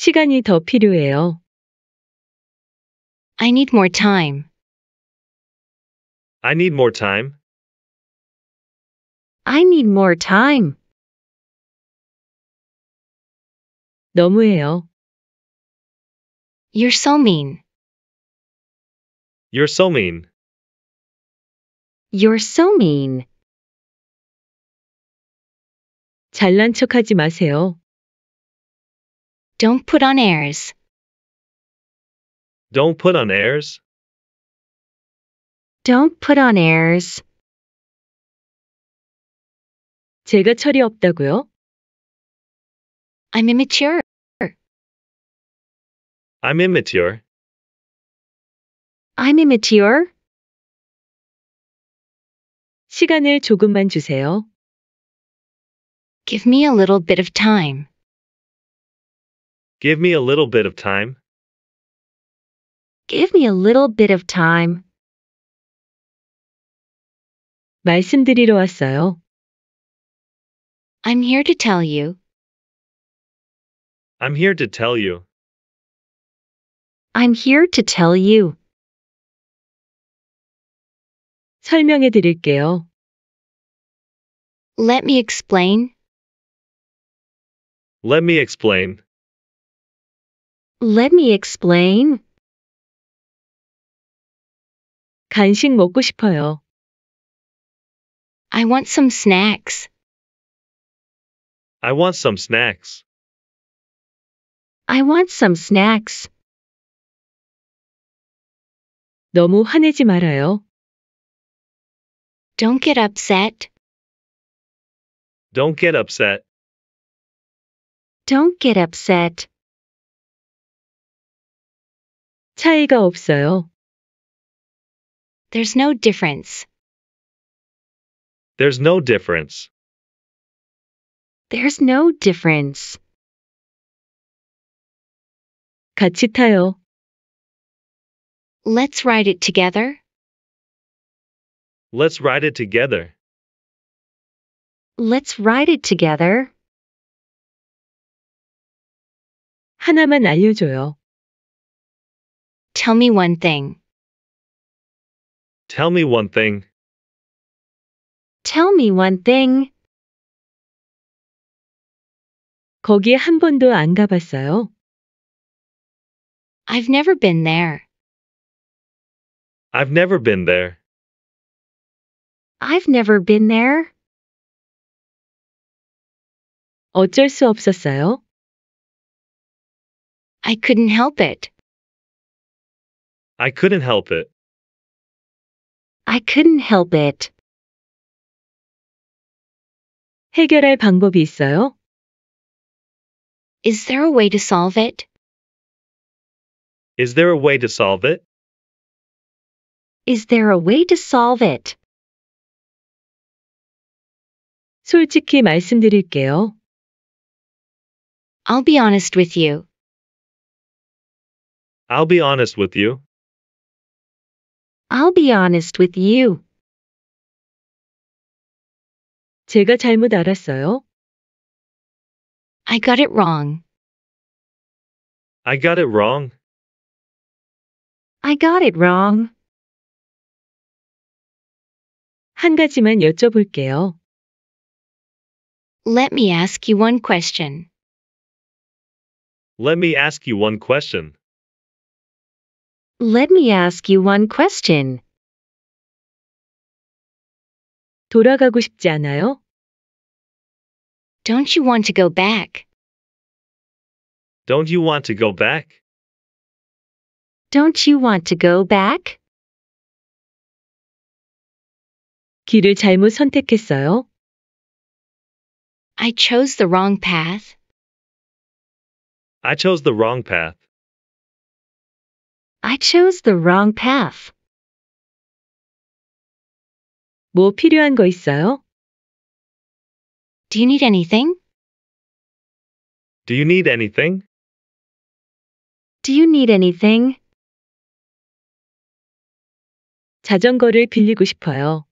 시간이 더 필요해요. I need more time. I need more time. I need more time. 너무해요. You're so mean. You're so mean. You're so mean. 잘난 척하지 마세요. Don't put on airs. Don't put on airs. Don't put on airs. 제가 철이 없다고요? I'm immature. I'm immature. I'm immature. 시간을 조금만 주세요. Give me a little bit of time. Give me a little bit of time. Give me a little bit of time. 말씀드리러 왔어요. I'm here to tell you. I'm here to tell you. I'm here to tell you. 설명해 드릴게요. Let me explain. Let me explain. Let me explain. 간식 먹고 싶어요. I want some snacks. I want some snacks. I want some snacks. 너무 화내지 말아요. Don't get upset. Don't get upset. Don't get upset. 차이가 없어요. There's no difference. There's no difference. There's no difference. 같이 타요. Let's ride it together. Let's ride it together. Let's ride it together. 하나만 알려줘요. Tell me one thing. Tell me one thing. Tell me one thing. 거기에 한 번도 안 가봤어요. I've never been there. I've never been there. I've never been there. 어쩔 수 없었어요. I couldn't help it. I couldn't help it. I couldn't help it. 해결할 방법이 있어요? Is there a way to solve it? Is there a way to solve it? Is there a way to solve it? 솔직히 말씀드릴게요. I'll be honest with you. I'll be honest with you. I'll be honest with you. 제가 잘못 알았어요. I got it wrong. I got it wrong. I got it wrong. 한 가지만 여쭤볼게요. Let me ask you one question. Let me ask you one question. Let me ask you one question. 돌아가고 싶지 않아요? Don't you want to go back? Don't you want to go back? Don't you want to go back? 길을 잘못 선택했어요? I chose the wrong path. I chose the wrong path. I chose the wrong path. 뭐 필요한 거 있어요? Do you need anything? Do you need anything? Do you need anything? 자전거를 빌리고 싶어요.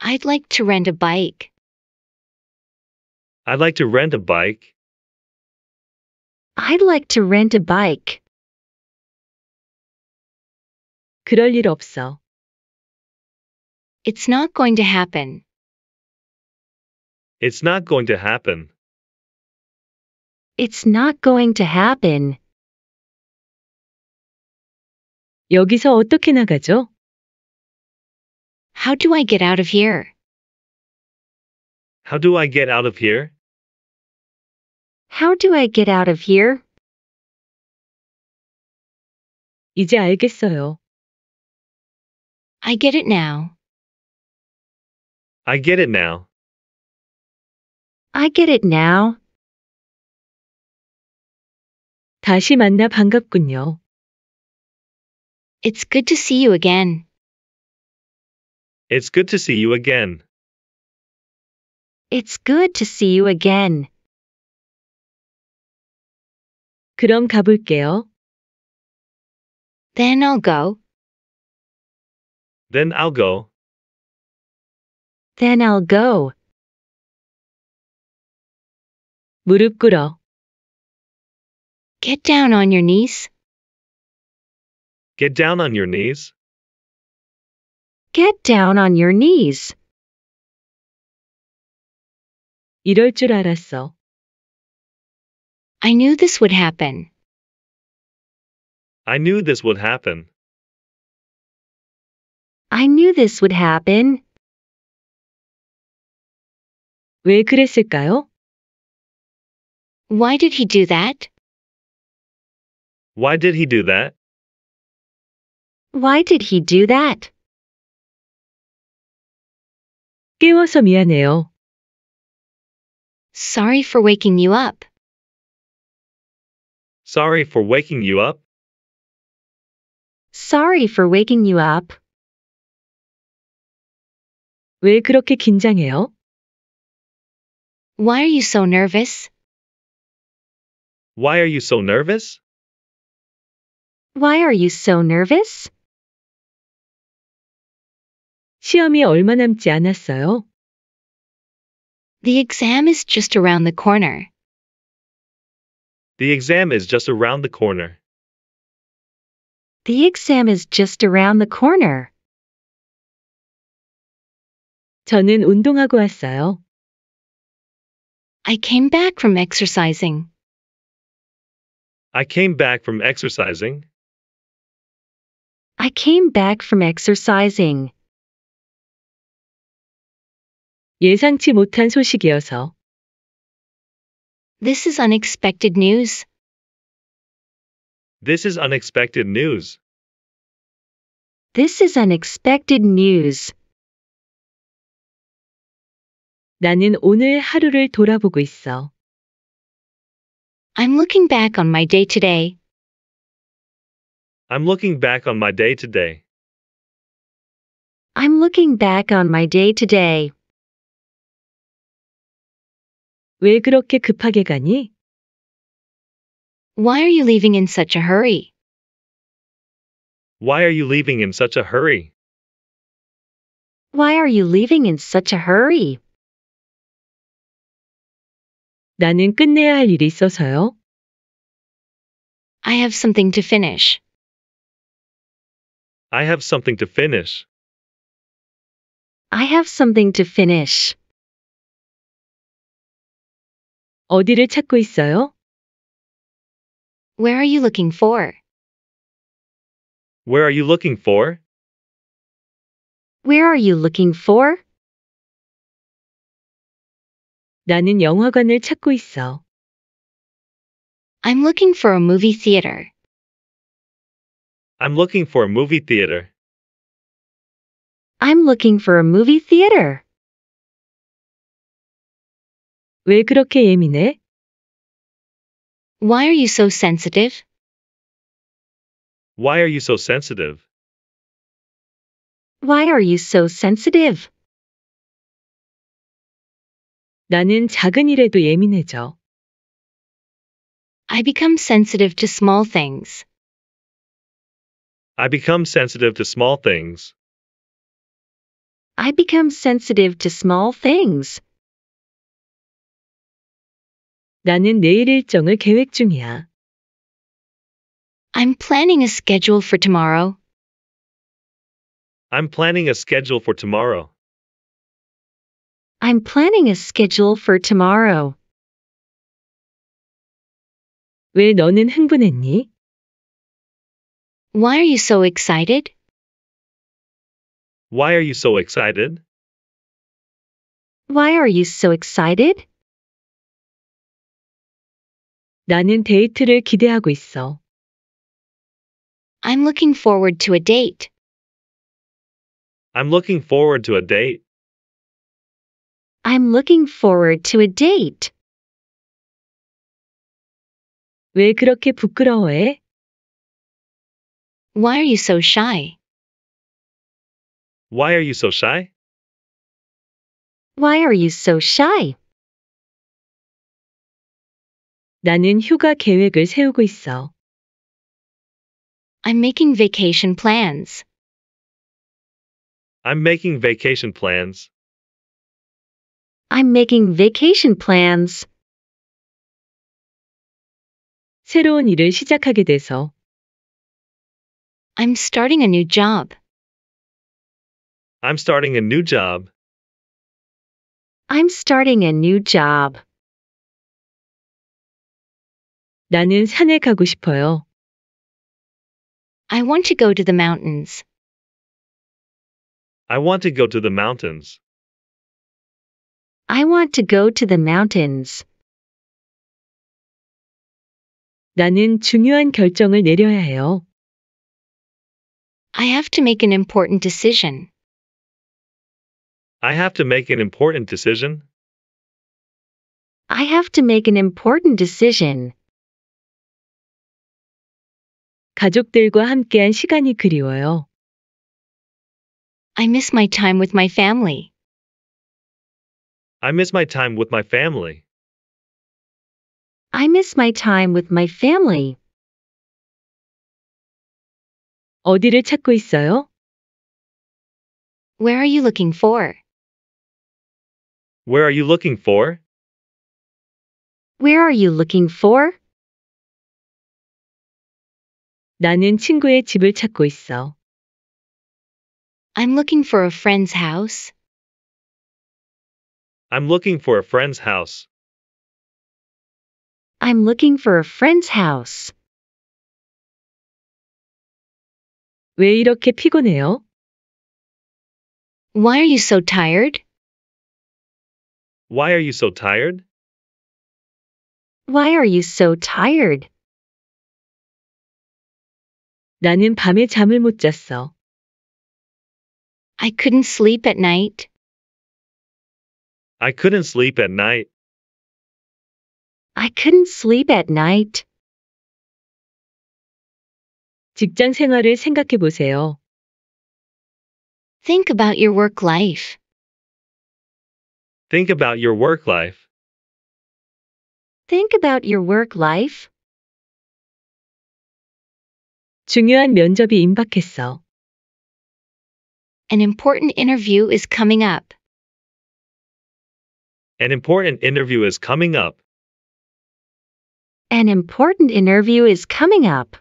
I'd like to rent a bike. I'd like to rent a bike. I'd like to rent a bike. 그럴 일 없어. It's not going to happen. It's not going to happen. It's not going to happen. 여기서 어떻게 나가죠? How do I get out of here? How do I get out of here? How do I get out of here? 이제 알겠어요. I get it now. I get it now. I get it now. 다시 만나 반갑군요. It's good to see you again. It's good to see you again. It's good to see you again. 그럼 가볼게요. Then I'll go. Then I'll go. Then I'll go. 무릎 꿇어. Get down on your knees. Get down on your knees. Get down on your knees. 이럴 줄 알았어. I knew this would happen. I knew this would happen. I knew this would happen. 왜 그랬을까요? Why did he do that? Why did he do that? Why did he do that? 깨워서 미안해요. Sorry for waking you up. Sorry for waking you up. Sorry for waking you up. 왜 그렇게 긴장해요? Why are you so nervous? Why are you so nervous? Why are you so nervous? 시험이 얼마 남지 않았어요? The exam is just around the corner. The exam is just around the corner. The exam is just around the corner. 저는 운동하고 왔어요. I came back from exercising. I came back from exercising. I came back from exercising. 예상치 못한 소식이어서. This is unexpected news. This is unexpected news. This is unexpected news. 나는 오늘 하루를 돌아보고 있어. I'm looking back on my day today. I'm looking back on my day today. I'm looking back on my day today. 왜 그렇게 급하게 가니? Why are you leaving in such a hurry? Why are you leaving in such a hurry? Why are you leaving in such a hurry? 나는 끝내야 할 일이 있어서요. I have something to finish. I have something to finish. I have something to finish. 어디를 찾고 있어요? Where are you looking for? Where are you looking for? Where are you looking for? 나는 영화관을 찾고 있어. I'm looking for a movie theater. I'm looking for a movie theater. I'm looking for a movie theater. 왜 그렇게 예민해? Why are you so sensitive? Why are you so sensitive? Why are you so sensitive? 나는 작은 일에도 예민해져. I become sensitive to small things. I become sensitive to small things. I become sensitive to small things. 나는 내일 일정을 계획 중이야. I'm planning a schedule for tomorrow. I'm planning a schedule for tomorrow. I'm planning a schedule for tomorrow. 왜 너는 흥분했니? Why are you so excited? Why are you so excited? Why are you so excited? 나는 데이트를 기대하고 있어. I'm looking forward to a date. I'm looking forward to a date. I'm looking forward to a date. 왜 그렇게 부끄러워해? Why are you so shy? Why are you so shy? Why are you so shy? 나는 휴가 계획을 세우고 있어. I'm making vacation plans. I'm making vacation plans. I'm making vacation plans. 새로운 일을 시작하게 돼서 I'm starting a new job. I'm starting a new job. I'm starting a new job. 나는 산에 가고 싶어요. I want to go to the mountains. I want to go to the mountains. I want to go to the mountains. 나는 중요한 결정을 내려야 해요. I have to make an important decision. I have to make an important decision. I have to make an important decision. 가족들과 함께한 시간이 그리워요. I miss my time with my family. I miss my time with my family. I miss my time with my family. 어디를 찾고 있어요? Where are you looking for? Where are you looking for? Where are you looking for? 나는 친구의 집을 찾고 있어. I'm looking for a friend's house. I'm looking for a friend's house. I'm looking for a friend's house. 왜 이렇게 피곤해요? Why are you so tired? Why are you so tired? Why are you so tired? 나는 밤에 잠을 못 잤어. I couldn't sleep at night. I couldn't sleep at night. I couldn't sleep at night. 직장 생활을 생각해 보세요. Think about your work life. Think about your work life. Think about your work life. 중요한 면접이 임박했어. An important interview is coming up. An important interview is coming up. An important interview is coming up.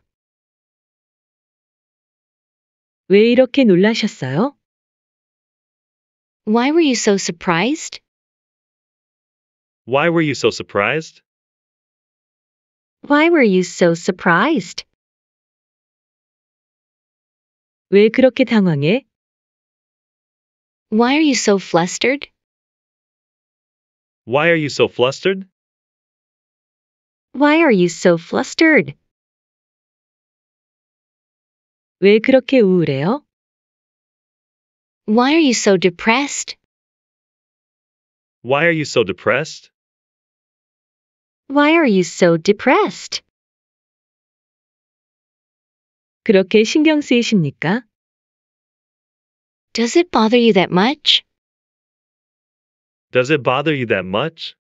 왜 이렇게 놀라셨어요? Why were you so surprised? Why were you so surprised? Why were you so surprised? 왜 그렇게 당황해? Why are you so flustered? Why are you so flustered? Why are you so flustered? 왜 그렇게 우울해요? Why are you so depressed? Why are you so depressed? Why are you so depressed? 그렇게 신경 쓰이십니까? Does it bother you that much? Does it bother you that much?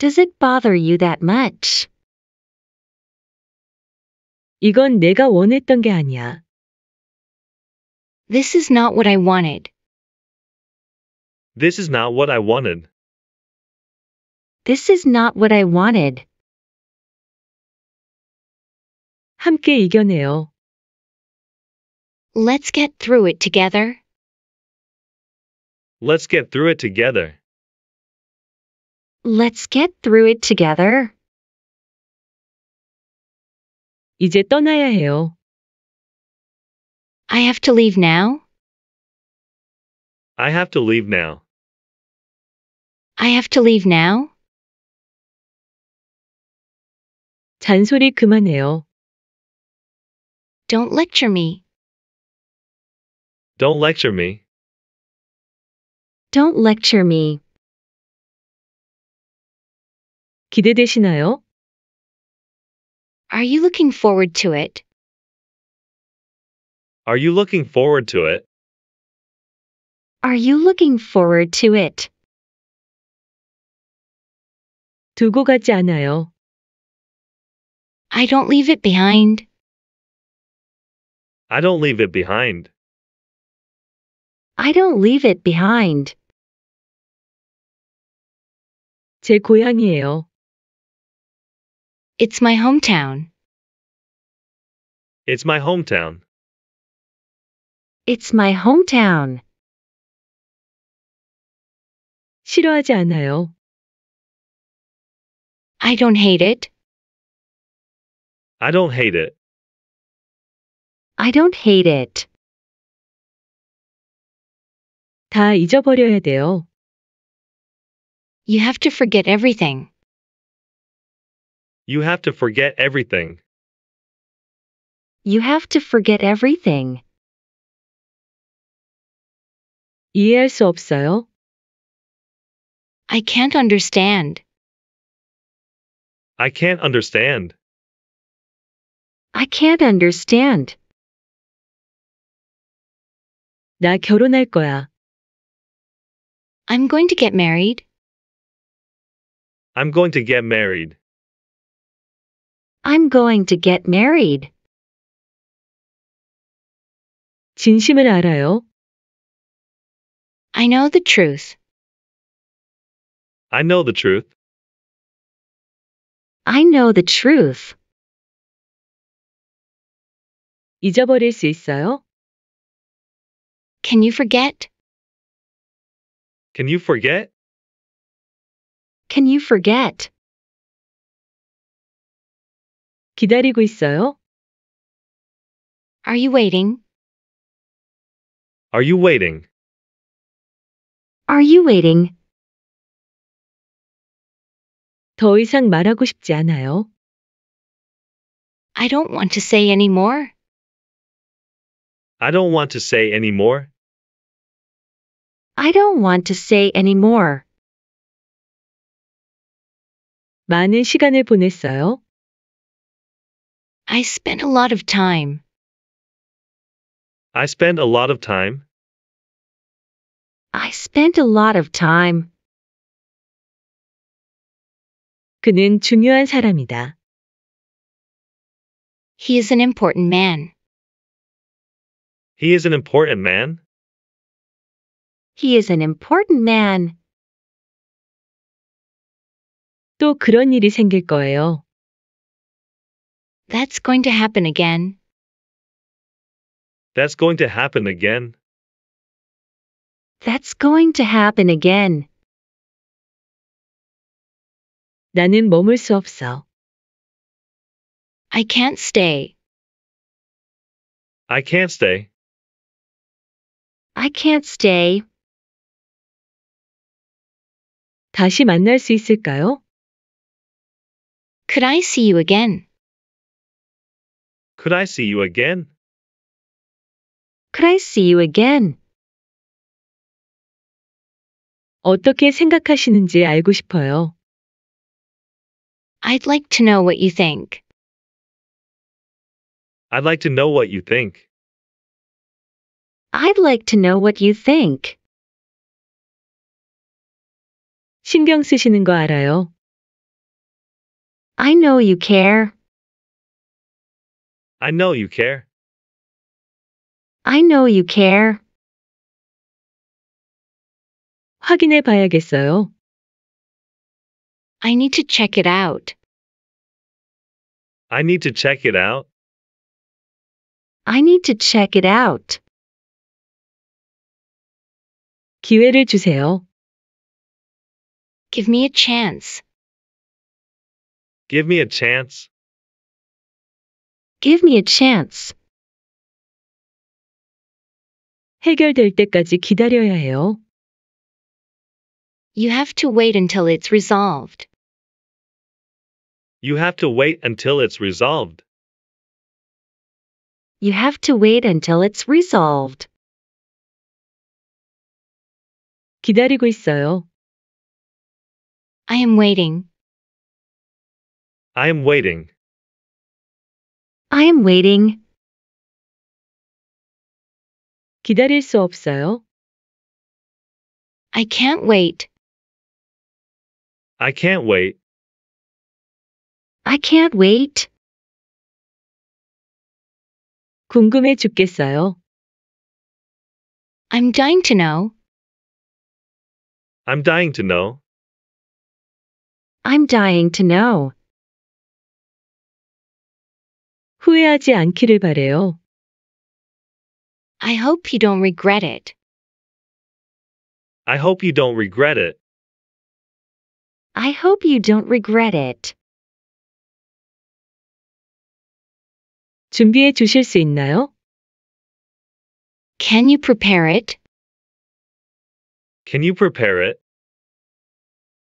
Does it bother you that much? 이건 내가 원했던 게 아니야. This is not what I wanted. This is not what I wanted. This is not what I wanted. 함께 이겨내요. Let's get through it together. Let's get through it together. Let's get through it together. 이제 떠나야 해요. I have to leave now. I have to leave now. I have to leave now. 잔소리 그만해요. Don't lecture me. Don't lecture me. Don't lecture me. 기대되시나요? Are you looking forward to it? Are you looking forward to it? Are you looking forward to it? 두고 가지 않아요. I don't leave it behind. I don't leave it behind. I don't leave it behind. 제 고향이에요. It's my hometown. It's my hometown. It's my hometown. 싫어하지 않아요. I don't hate it. I don't hate it. I don't hate it. 다 잊어버려야 돼요. You have to forget everything. You have to forget everything. You have to forget everything. 이해할 수 없어요. I can't understand. I can't understand. I can't understand. 나 결혼할 거야. I'm going to get married. I'm going to get married. I'm going to get married. 진심을 알아요. I know the truth. I know the truth. I know the truth. 잊어버릴 수 있어요? Can you forget? Can you forget? can you forget? 기다리고 있어요? Are you waiting? Are you waiting? Are you waiting? 더 이상 말하고 싶지 않아요. I don't want to say any more. I don't want to say any more. I don't want to say any more. 많은 시간을 보냈어요? I spent a lot of time. I spent a lot of time. I spent a lot of time. 그는 중요한 사람이다. He is an important man. He is an important man. He is an important man. 또 그런 일이 생길 거예요. That's going to happen again. That's going to happen again. That's going to happen again. 나는 머물 수 없어. I can't stay. I can't stay. I can't stay. 다시 만날 수 있을까요? Could I see you again? Could I see you again? Could I see you again? 어떻게 생각하시는지 알고 싶어요. I'd like to know what you think. I'd like to know what you think. I'd like to know what you think. 신경 쓰시는 거 알아요. I know you care. I know you care. I know you care. 확인해 봐야겠어요. I need to check it out. I need to check it out. I need to check it out. 기회를 주세요. Give me a chance. Give me a chance. Give me a chance. 해결될 때까지 기다려야 해요. You have to wait until it's resolved. You have to wait until it's resolved. You have to wait until it's resolved. 기다리고 있어요. I am waiting. I am waiting. I am waiting. 기다릴 수 없어요. I can't wait. I can't wait. I can't wait. 궁금해 죽겠어요. I'm dying to know. I'm dying to know. I'm dying to know. 후회하지 않기를 바래요. I hope you don't regret it. I hope you don't regret it. I hope you don't regret it. 준비해 주실 수 있나요? Can you prepare it? Can you prepare it?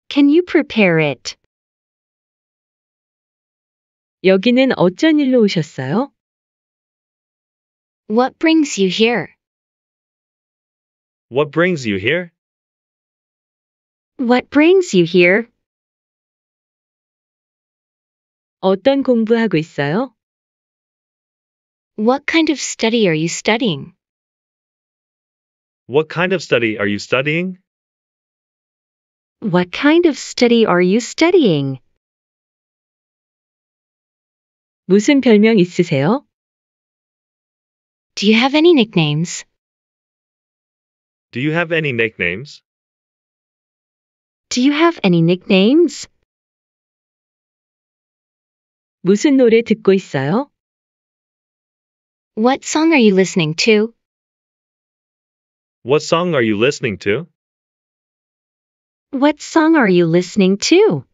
Can you prepare it? 여기는 어쩐 일로 오셨어요? What brings you here? What brings you here? What brings you here? 어떤 공부하고 있어요? What kind of study are you studying? What kind of study are you studying? What kind of study are you studying? 무슨 별명 있으세요? Do you have any nicknames? Do you have any nicknames? Do you have any nicknames? 무슨 노래 듣고 있어요? What song are you listening to? What song are you listening to? What song are you listening to?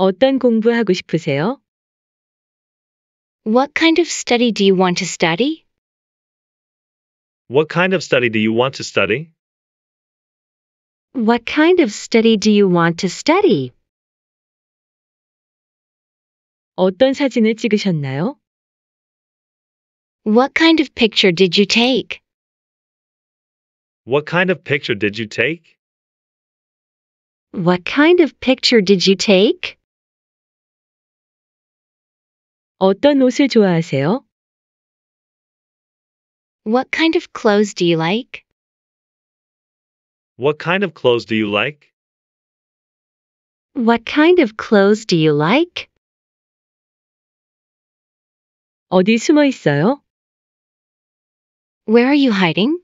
어떤 공부하고 싶으세요? What kind of study do you want to study? What kind of study do you want to study? What kind of study do you want to study? 어떤 사진을 찍으셨나요? What kind of picture did you take? What kind of picture did you take? What kind of picture did you take? 어떤 옷을 좋아하세요? What kind of clothes do you like? What kind of clothes do you like? What kind of clothes do you like? 어디 숨어 있어요? Where are you hiding?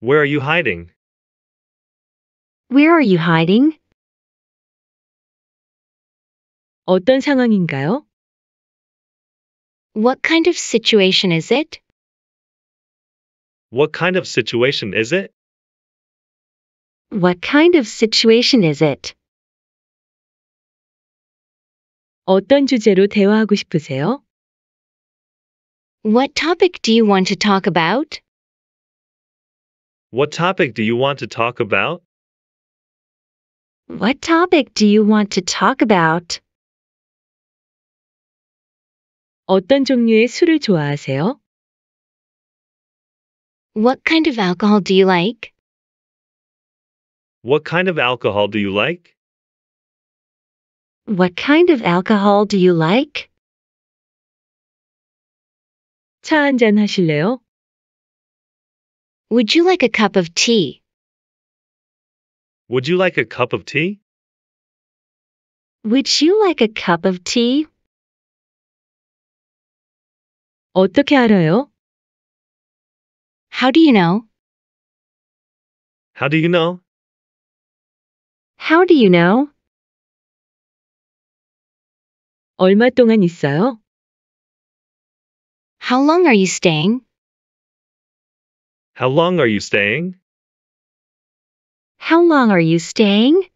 Where are you hiding? Where are you hiding? 어떤 상황인가요? What kind of situation is it? What kind of situation is it? What kind of situation is it? 어떤 주제로 대화하고 싶으세요? What topic do you want to talk about? What topic do you want to talk about? What topic do you want to talk about? 어떤 종류의 술을 좋아하세요? What kind of alcohol do you like? What kind of alcohol do you like? What kind of alcohol do you like? 차 하실래요? Would you like a cup of tea? Would you like a cup of tea? Would you like a cup of tea? 어떻게 알아요? How do you know? How do you know? How do you know? 얼마 동안 있어요? How long are you staying? How long are you staying? How long are you staying?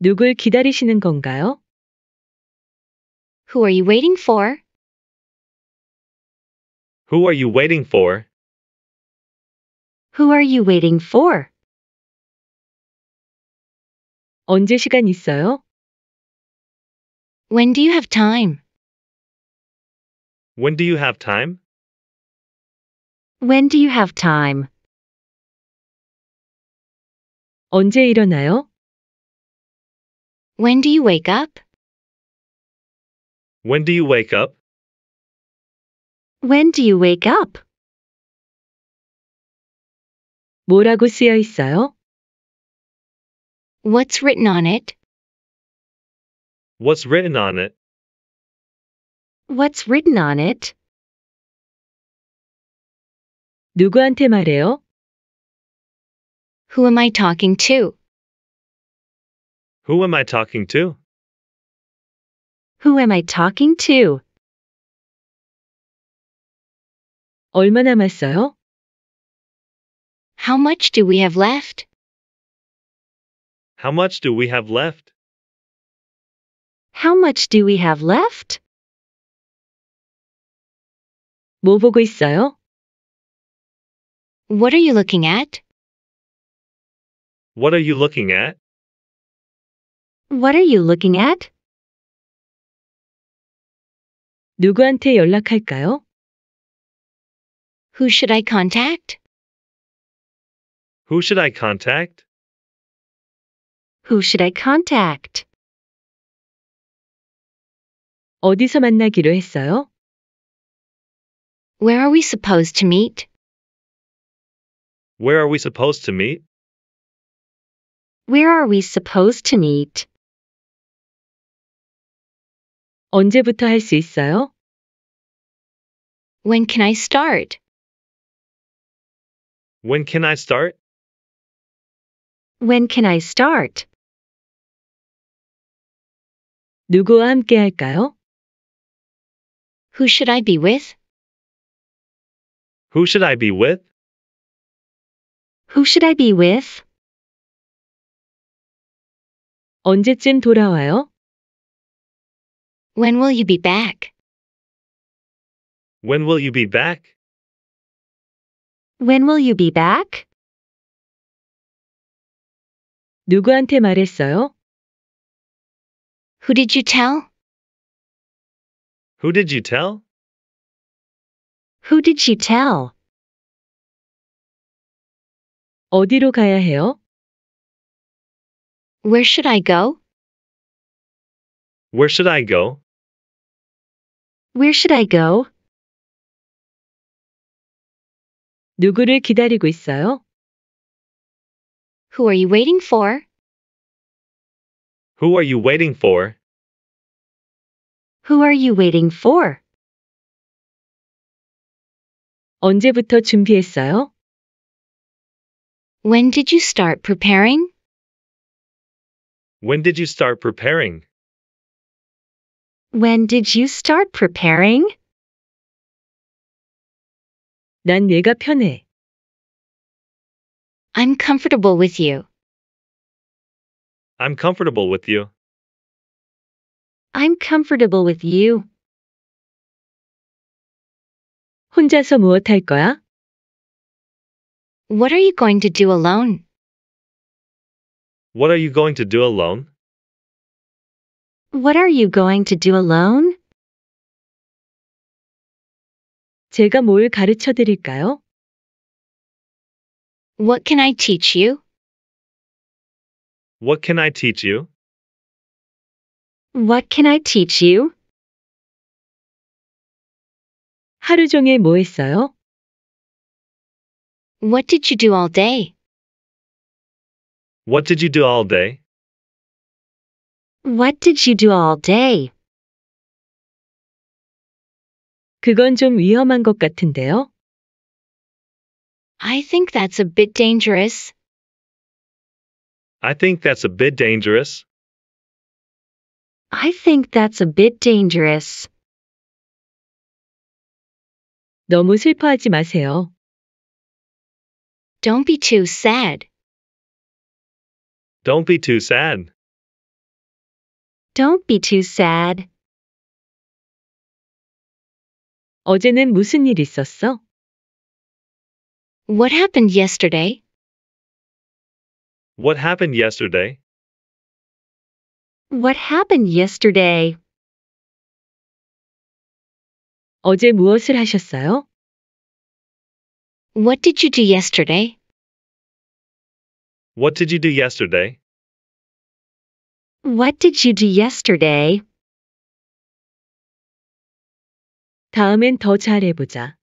누굴 기다리시는 건가요? Who are you waiting for? Who are you waiting for? Who are you waiting for? 언제 시간 있어요? When do you have time? When do you have time? When do you have time? 언제 일어나요? When do you wake up? When do you wake up? When do you wake up? 뭐라고 쓰여 있어요? What's written on it? What's written on it? What's written on it? 누구한테 말해요? Who am I talking to? Who am I talking to? Who am I talking to? 얼마 남았어요? How much do we have left? How much do we have left? How much do we have left? 뭐 보고 있어요? What are you looking at? What are you looking at? What are you looking at? 누구한테 연락할까요? Who should I contact? Who should I contact? Who should I contact? 어디서 만나기로 했어요? Where are we supposed to meet? Where are we supposed to meet? Where are we supposed to meet? 언제부터 할 있어요? When can I start? When can I start? When can I start? 누구와 함께 할까요? Who should I be with? Who should I be with? Who should I be with? 언제쯤 돌아와요? When will you be back? When will you be back? When will you be back? 누구한테 말했어요? Who did you tell? Who did you tell? Who did she tell? 어디로 가야 해요? Where should I go? Where should I go? Where should I go? 누구를 기다리고 있어요? Who are you waiting for? Who are you waiting for? Who are you waiting for? 언제부터 준비했어요? When did you start preparing? When did you start preparing? When did you start preparing? 난 얘가 편해. I'm comfortable with you. I'm comfortable with you. I'm comfortable with you. 혼자서 무엇 할 거야? What are you going to do alone? What are you going to do alone? What are you going to do alone? 제가 뭘 가르쳐 드릴까요? What can I teach you? What can I teach you? What can I teach you? 하루 종일 뭐 했어요? What did you do all day? What did you do all day? What did you do all day? 그건 좀 위험한 것 같은데요. I think that's a bit dangerous. I think that's a bit dangerous. I think that's a bit dangerous. 너무 슬퍼하지 마세요. Don't be too sad. Don't be too sad. Don't be too sad. 어제는 무슨 일 있었어? What happened yesterday? What happened yesterday? What happened yesterday? 어제 무엇을 하셨어요? What did you do yesterday? What did you do yesterday? What did you do yesterday? 다음엔 더 잘해보자.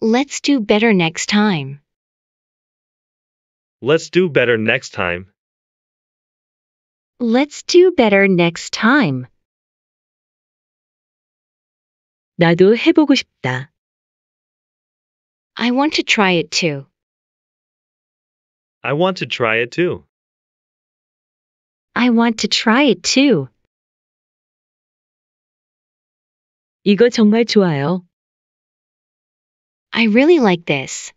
Let's do better next time. Let's do better next time. Let's do better next time. 나도 해보고 싶다. I want to try it too. I want to try it too. I want to try it too. 이거 정말 좋아요. I really like this.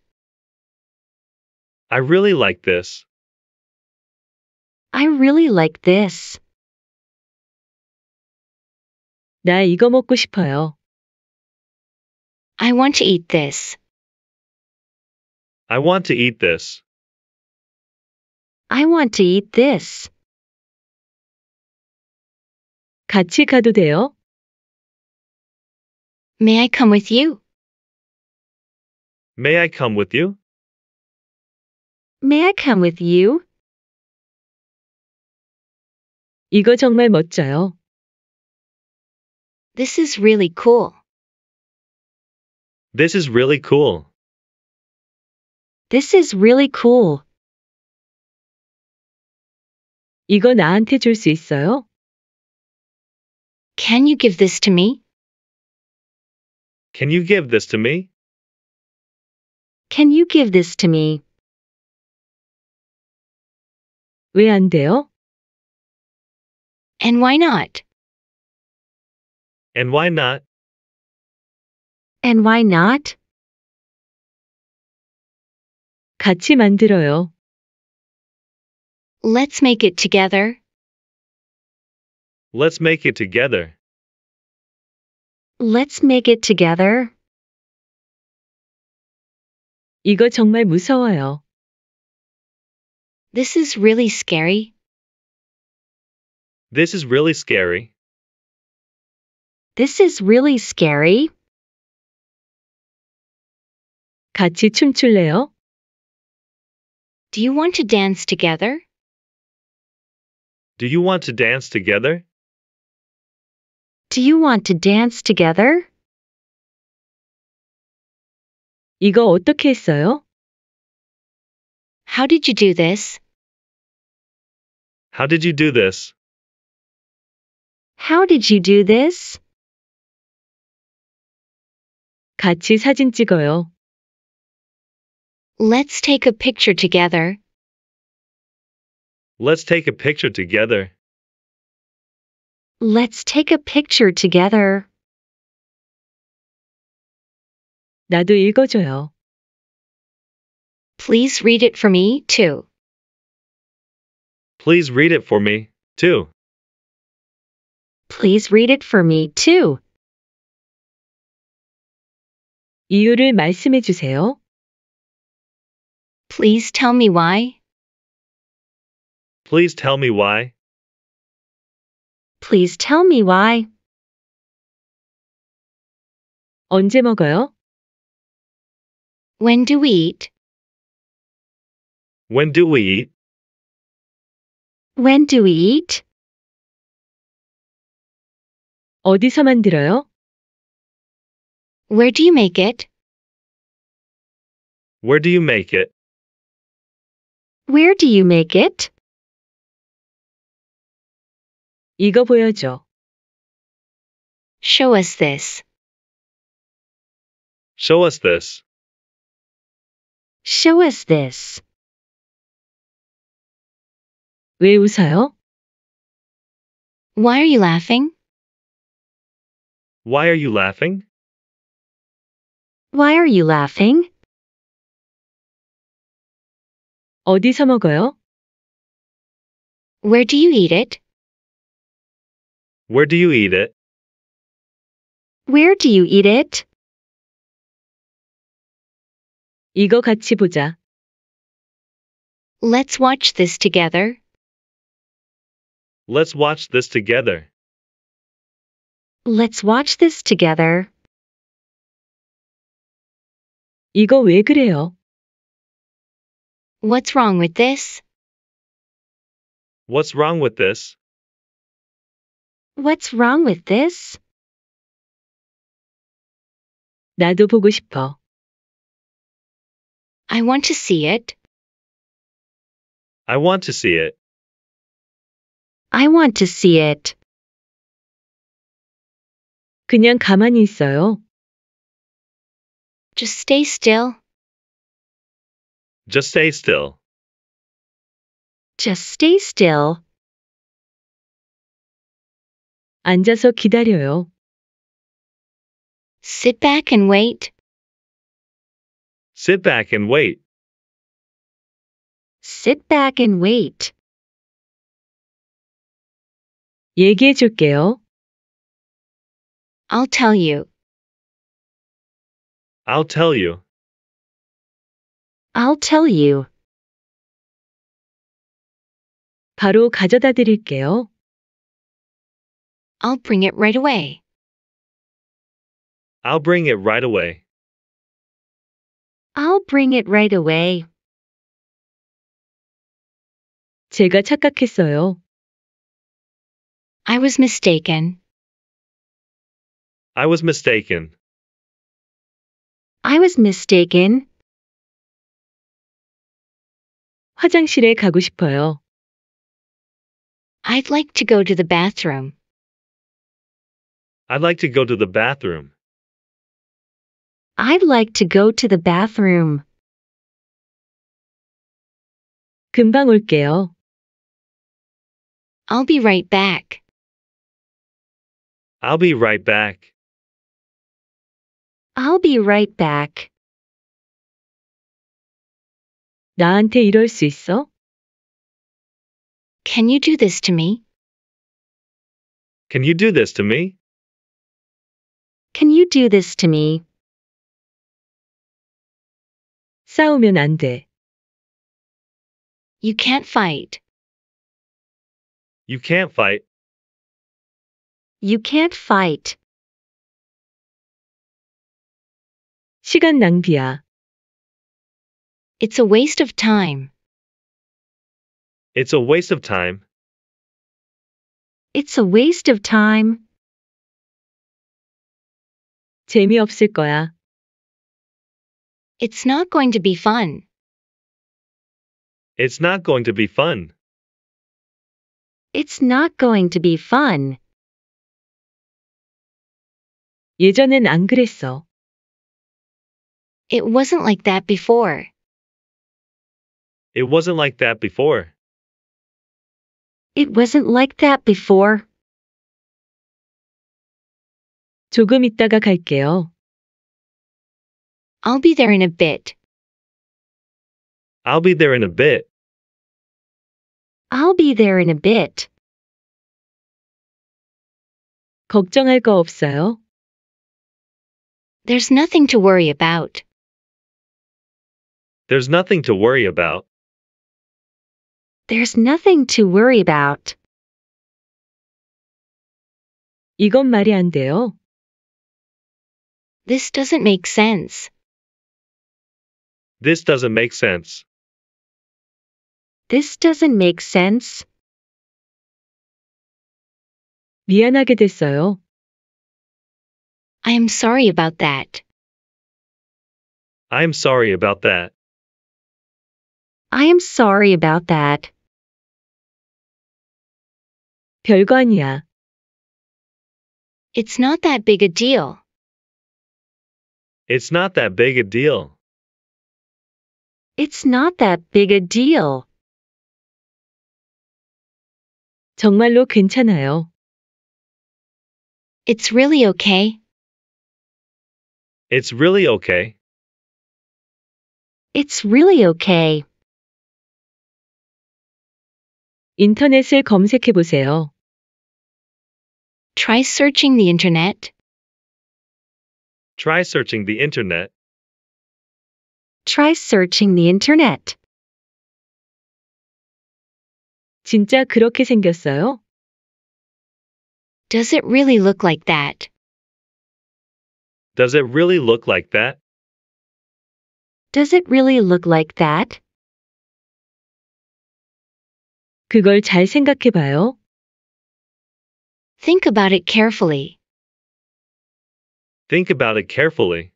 I really like this. I really like this. 나 이거 먹고 싶어요. I want to eat this. I want to eat this. I want to eat this. 같이 가도 돼요? May I come with you? May I come with you? May I come with you? 이거 정말 멋져요. This is really cool. This is really cool. This is really cool. 이거 나한테 줄 수 있어요? Can you give this to me? Can you give this to me? Can you give this to me? 돼요? And why not? And why not? And why not? 같이 만들어요. Let's make it together. Let's make it together. Let's make it together. 이거 정말 무서워요. This is really scary. This is really scary. This is really scary. 같이 춤출래요? Do you want to dance together? Do you want to dance together? Do you want to dance together? 이거 어떻게 했어요? How did you do this? How did you do this? How did you do this? 같이 사진 찍어요. Let's take a picture together. Let's take a picture together. Let's take a picture together. 나도 읽어줘요. Please read it for me, too. Please read it for me, too. Please read it for me, too. 이유를 말씀해 주세요. Please tell me why. Please tell me why. Please tell me why. 언제 먹어요? When do we eat? When do we eat? When do we eat? 어디서 만들어요? Where do you make it? Where do you make it? Where do you make it? 이거 보여줘. Show us this. Show us this. Show us this. 왜 웃어요? Why are you laughing? Why are you laughing? Why are you laughing? 어디서 먹어요? Where do you eat it? Where do you eat it? Where do you eat it? 이거 같이 보자. Let's watch this together. Let's watch this together. Let's watch this together. 이거 왜 그래요? What's wrong with this? What's wrong with this? What's wrong with this? 나도 보고 싶어. I want to see it. I want to see it. I want to see it. 그냥 가만히 있어요. Just stay still. Just stay still. Just stay still. 앉아서 기다려요. Sit back and wait. Sit back and wait. Sit back and wait. 얘기해 줄게요. I'll tell you. I'll tell you. I'll tell you. 바로 가져다 드릴게요. I'll bring it right away. I'll bring it right away. I'll bring it right away. 제가 착각했어요. I was mistaken. I was mistaken. I was mistaken. 화장실에 가고 싶어요. I'd like to go to the bathroom. I'd like to go to the bathroom. I'd like to go to the bathroom. 금방 올게요. I'll be right back. I'll be right back. I'll be right back. 나한테 이럴 수 있어? Can you do this to me? Can you do this to me? Can you do this to me? 싸우면 안 돼. You can't fight. You can't fight. You can't fight. It's a waste of time. It's a waste of time. It's a waste of time. 재미없을 거야. It's not going to be fun. It's not going to be fun. It's not going to be fun. 예전엔 안 그랬어. It wasn't like that before. It wasn't like that before. It wasn't like that before. 조금 있다가 갈게요. I'll be there in a bit. I'll be there in a bit. I'll be there in a bit. 걱정할 거 없어요? There's nothing to worry about. There's nothing to worry about. There's nothing to worry about. 이건 말이 안 돼요. This doesn't make sense. This doesn't make sense. This doesn't make sense. 미안하게 됐어요. I am sorry about that. I am sorry about that. I am sorry about that. 별거 아니야. It's not that big a deal. It's not that big a deal. It's not that big a deal. 정말로 괜찮아요. It's really okay. It's really okay. It's really okay. 인터넷을 검색해 보세요. Try searching the internet. Try searching the internet. Try searching the internet. 진짜 그렇게 생겼어요? Does it really look like that? Does it really look like that? Does it really look like that? 그걸 잘 Think about it carefully. Think about it carefully.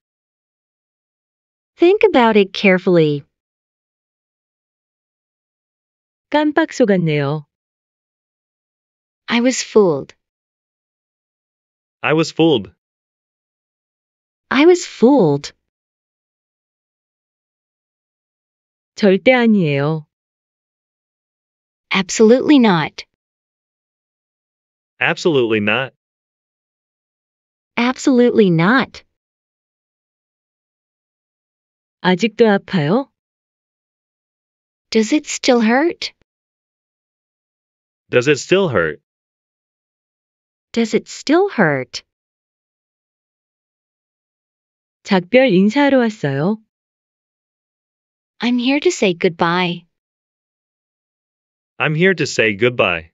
Think about it carefully. 깜빡 속았네요. I was fooled. I was fooled. I was fooled. 절대 아니에요. Absolutely not. Absolutely not. Absolutely not. 아직도 아파요? Does it still hurt? Does it still hurt? Does it still hurt? 작별 인사하러 왔어요. I'm here to say goodbye. I'm here to say goodbye.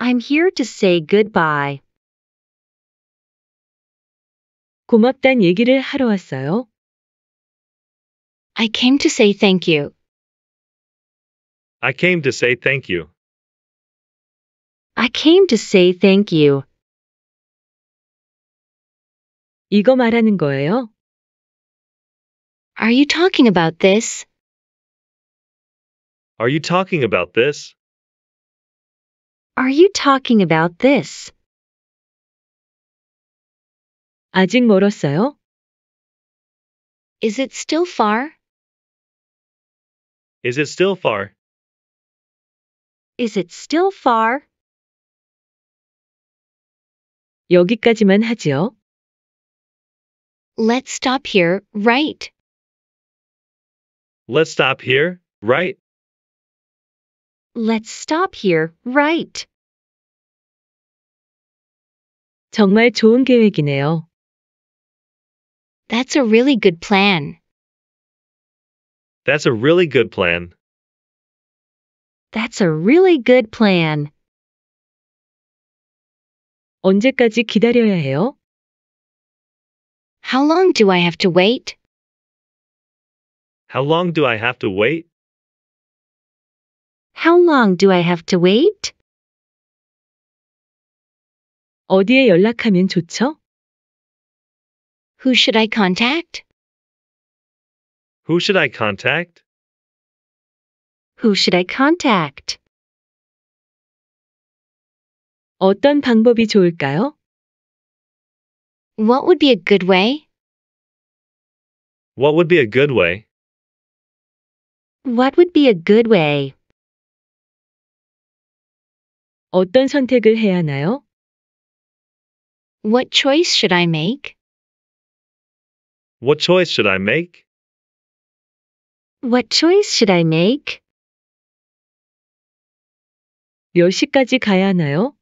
I'm here to say goodbye. 고맙단 얘기를 하러 왔어요. I came to say thank you. I came to say thank you. I came to say thank you. 이거 말하는 거예요? Are you talking about this? Are you talking about this? Are you talking about this? 아직 멀었어요? Is it still far? Is it still far? Is it still far? 여기까지만 하지요. Let's stop here, right? Let's stop here, right? Let's stop here, right? 정말 좋은 계획이네요. That's a really good plan. That's a really good plan. That's a really good plan. 언제까지 기다려야 해요? How long do I have to wait? How long do I have to wait? How long do I have to wait? 어디에 연락하면 좋죠? Who should I contact? Who should I contact? Who should I contact? 어떤 방법이 좋을까요? What would be a good way? What would be a good way? What would be a good way? 어떤 선택을 해야 하나요? What choice should I make? What choice should I make? What choice should I make? 10시까지 가야 하나요?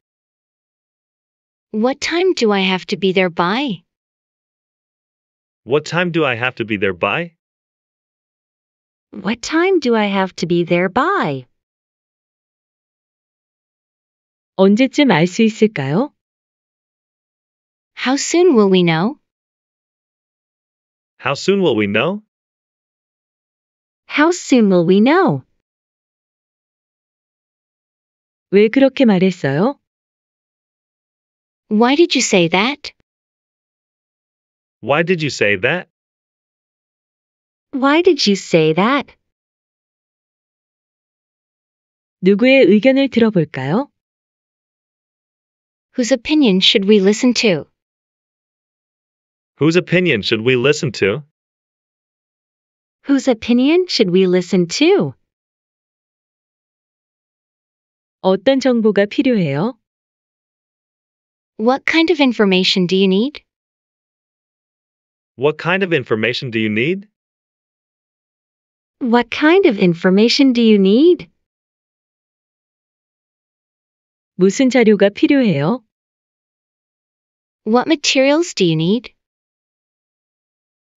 What time do I have to be there by? What time do I have to be there by? What time do I have to be there by? 언제쯤 알 있을까요? How soon will we know? How soon will we know? How soon will we know? 왜 그렇게 말했어요? Why did you say that? Why did you say that? Why did you say that? 누구의 의견을 들어볼까요? Whose opinion should we listen to? Whose opinion should we listen to? Whose opinion should we listen to? 어떤 정보가 필요해요? What kind of information do you need? What kind of information do you need? What kind of information do you need? 무슨 자료가 필요해요? What materials do you need?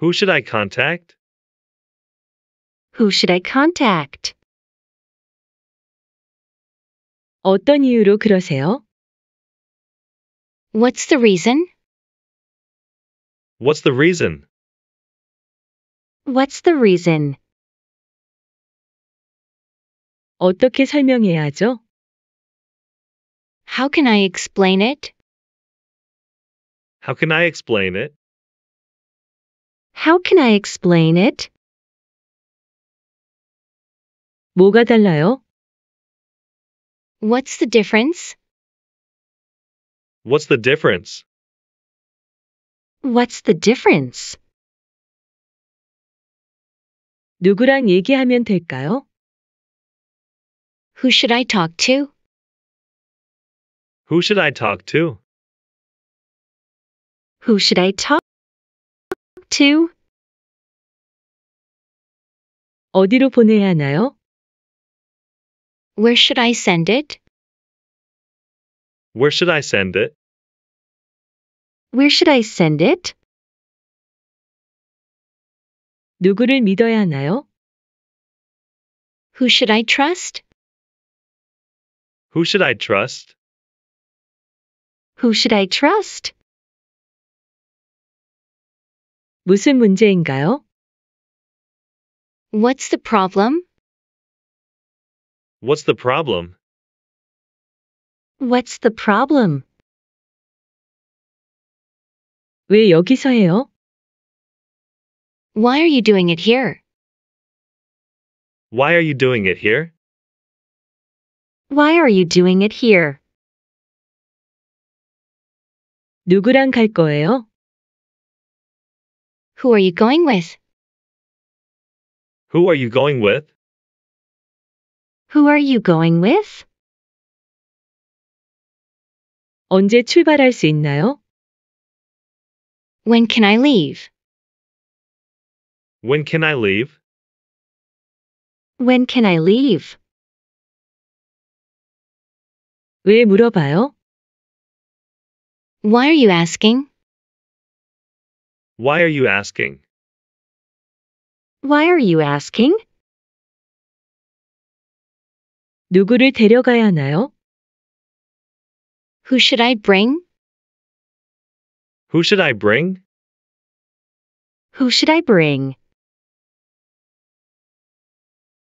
Who should I contact? Who should I contact? 어떤 이유로 그러세요? What's the reason? What's the reason? What's the reason? 어떻게 설명해야죠? How can I explain it? How can I explain it? How can I explain it? 뭐가 달라요? What's the difference? What's the difference? What's the difference? 누구랑 얘기하면 될까요? Who should I talk to? Who should I talk to? Who should I talk 2. 어디로 보내야 하나요? Where should I send it? Where should I send it? Where should I send it? 누구를 믿어야 하나요? Who should I trust? Who should I trust? Who should I trust? 무슨 문제인가요? What's the problem? What's the problem? What's the problem? 왜 여기서 해요? Why are you doing it here? Why are you doing it here? Why are you doing it here? 누구랑 갈 거예요? Who are you going with? Who are you going with? Who are you going with? 언제 출발할 수 있나요? When can I leave? When can I leave? When can I leave? 왜 물어봐요? Why are you asking? Why are you asking? Why are you asking? 누구를 데려가야 하나요? Who should I bring? Who should I bring? Who should I bring?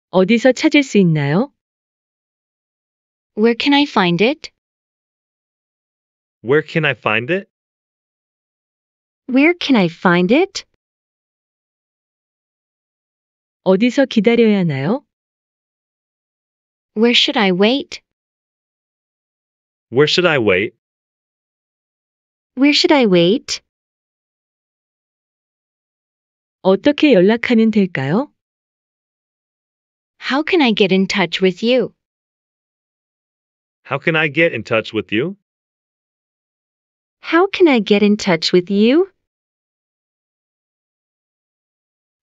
어디서 찾을 수 있나요? Where can I find it? Where can I find it? Where can I find it? 어디서 기다려야 하나요? Where should I wait? Where should I wait? Where should I wait? 어떻게 연락하면 될까요? How can I get in touch with you? How can I get in touch with you? How can I get in touch with you?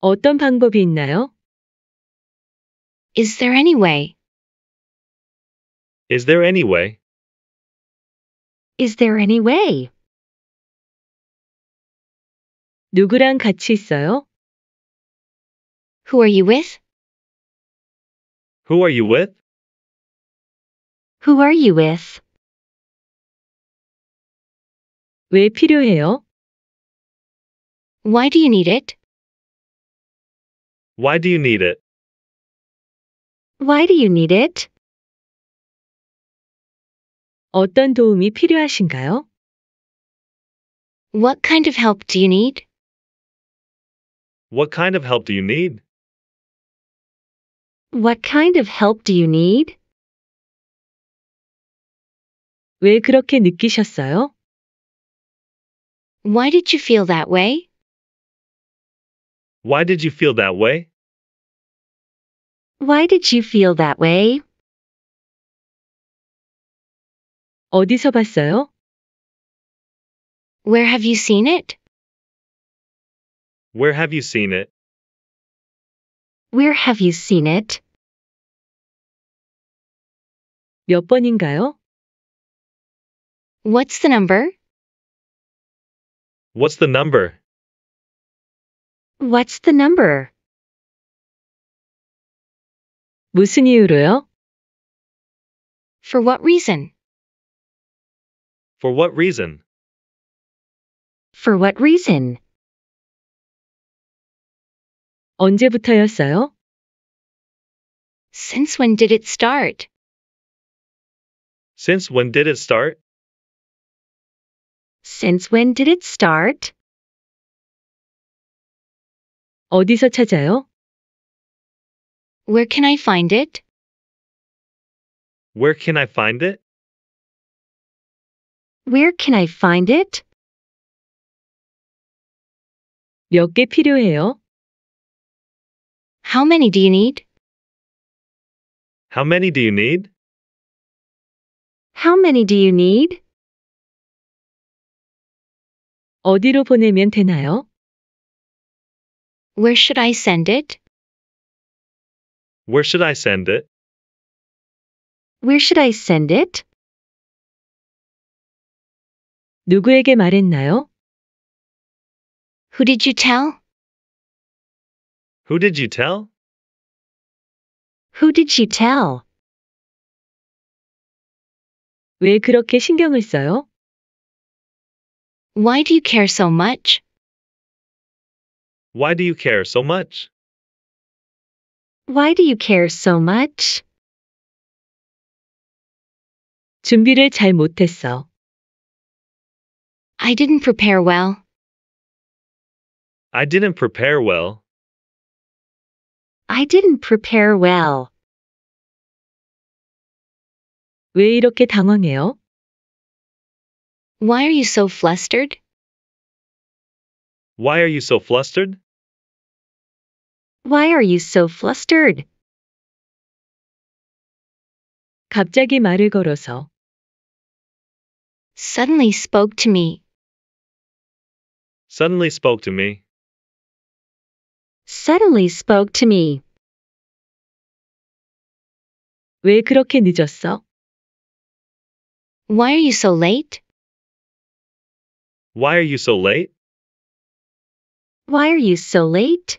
어떤 방법이 있나요? Is there any way? Is there any way? Is there any way? 누구랑 같이 있어요? Who are you with? Who are you with? Who are you with? 왜 필요해요? Why do you need it? Why do you need it? Why do you need it? 어떤 도움이 필요하신가요? What kind of help do you need? What kind of help do you need? What kind of help do you need? 왜 그렇게 느끼셨어요? Why did you feel that way? Why did you feel that way? Why did you feel that way? 어디서 봤어요? Where have you seen it? Where have you seen it? Where have you seen it? 몇 번인가요? What's the number? What's the number? What's the number? 무슨 이유로요? For what reason? For what reason? For what reason? 언제부터였어요? Since when did it start? Since when did it start? Since when did it start? 어디서 찾아요? Where can I find it? Where can I find it? Where can I find it? 필요해요? How many do you need? How many do you need? How many do you need? 어디로 보내면 되나요? Where should I send it? Where should I send it? Where should I send it? 누구에게 말했나요? Who did you tell? Who did you tell? Who did you tell? 왜 그렇게 신경을 써요? Why do you care so much? Why do you care so much? Why do you care so much? 준비를 잘 못했어. I didn't prepare well. I didn't prepare well. I didn't prepare well. 왜 이렇게 당황해요? Why are you so flustered? Why are you so flustered? Why are you so flustered? 갑자기 말을 걸어서 suddenly spoke to me. Suddenly spoke to me. Suddenly spoke to me. 왜 그렇게 늦었어? Why are you so late? Why are you so late? Why are you so late?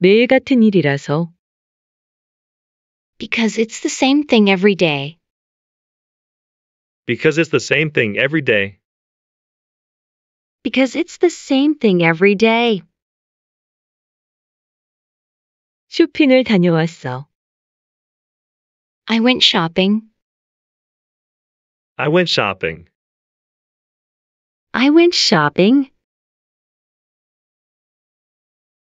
매일 같은 일이라서. Because it's the same thing every day. Because it's the same thing every day. Because it's the same thing every day. 쇼핑을 다녀왔어. I went shopping. I went shopping. I went shopping.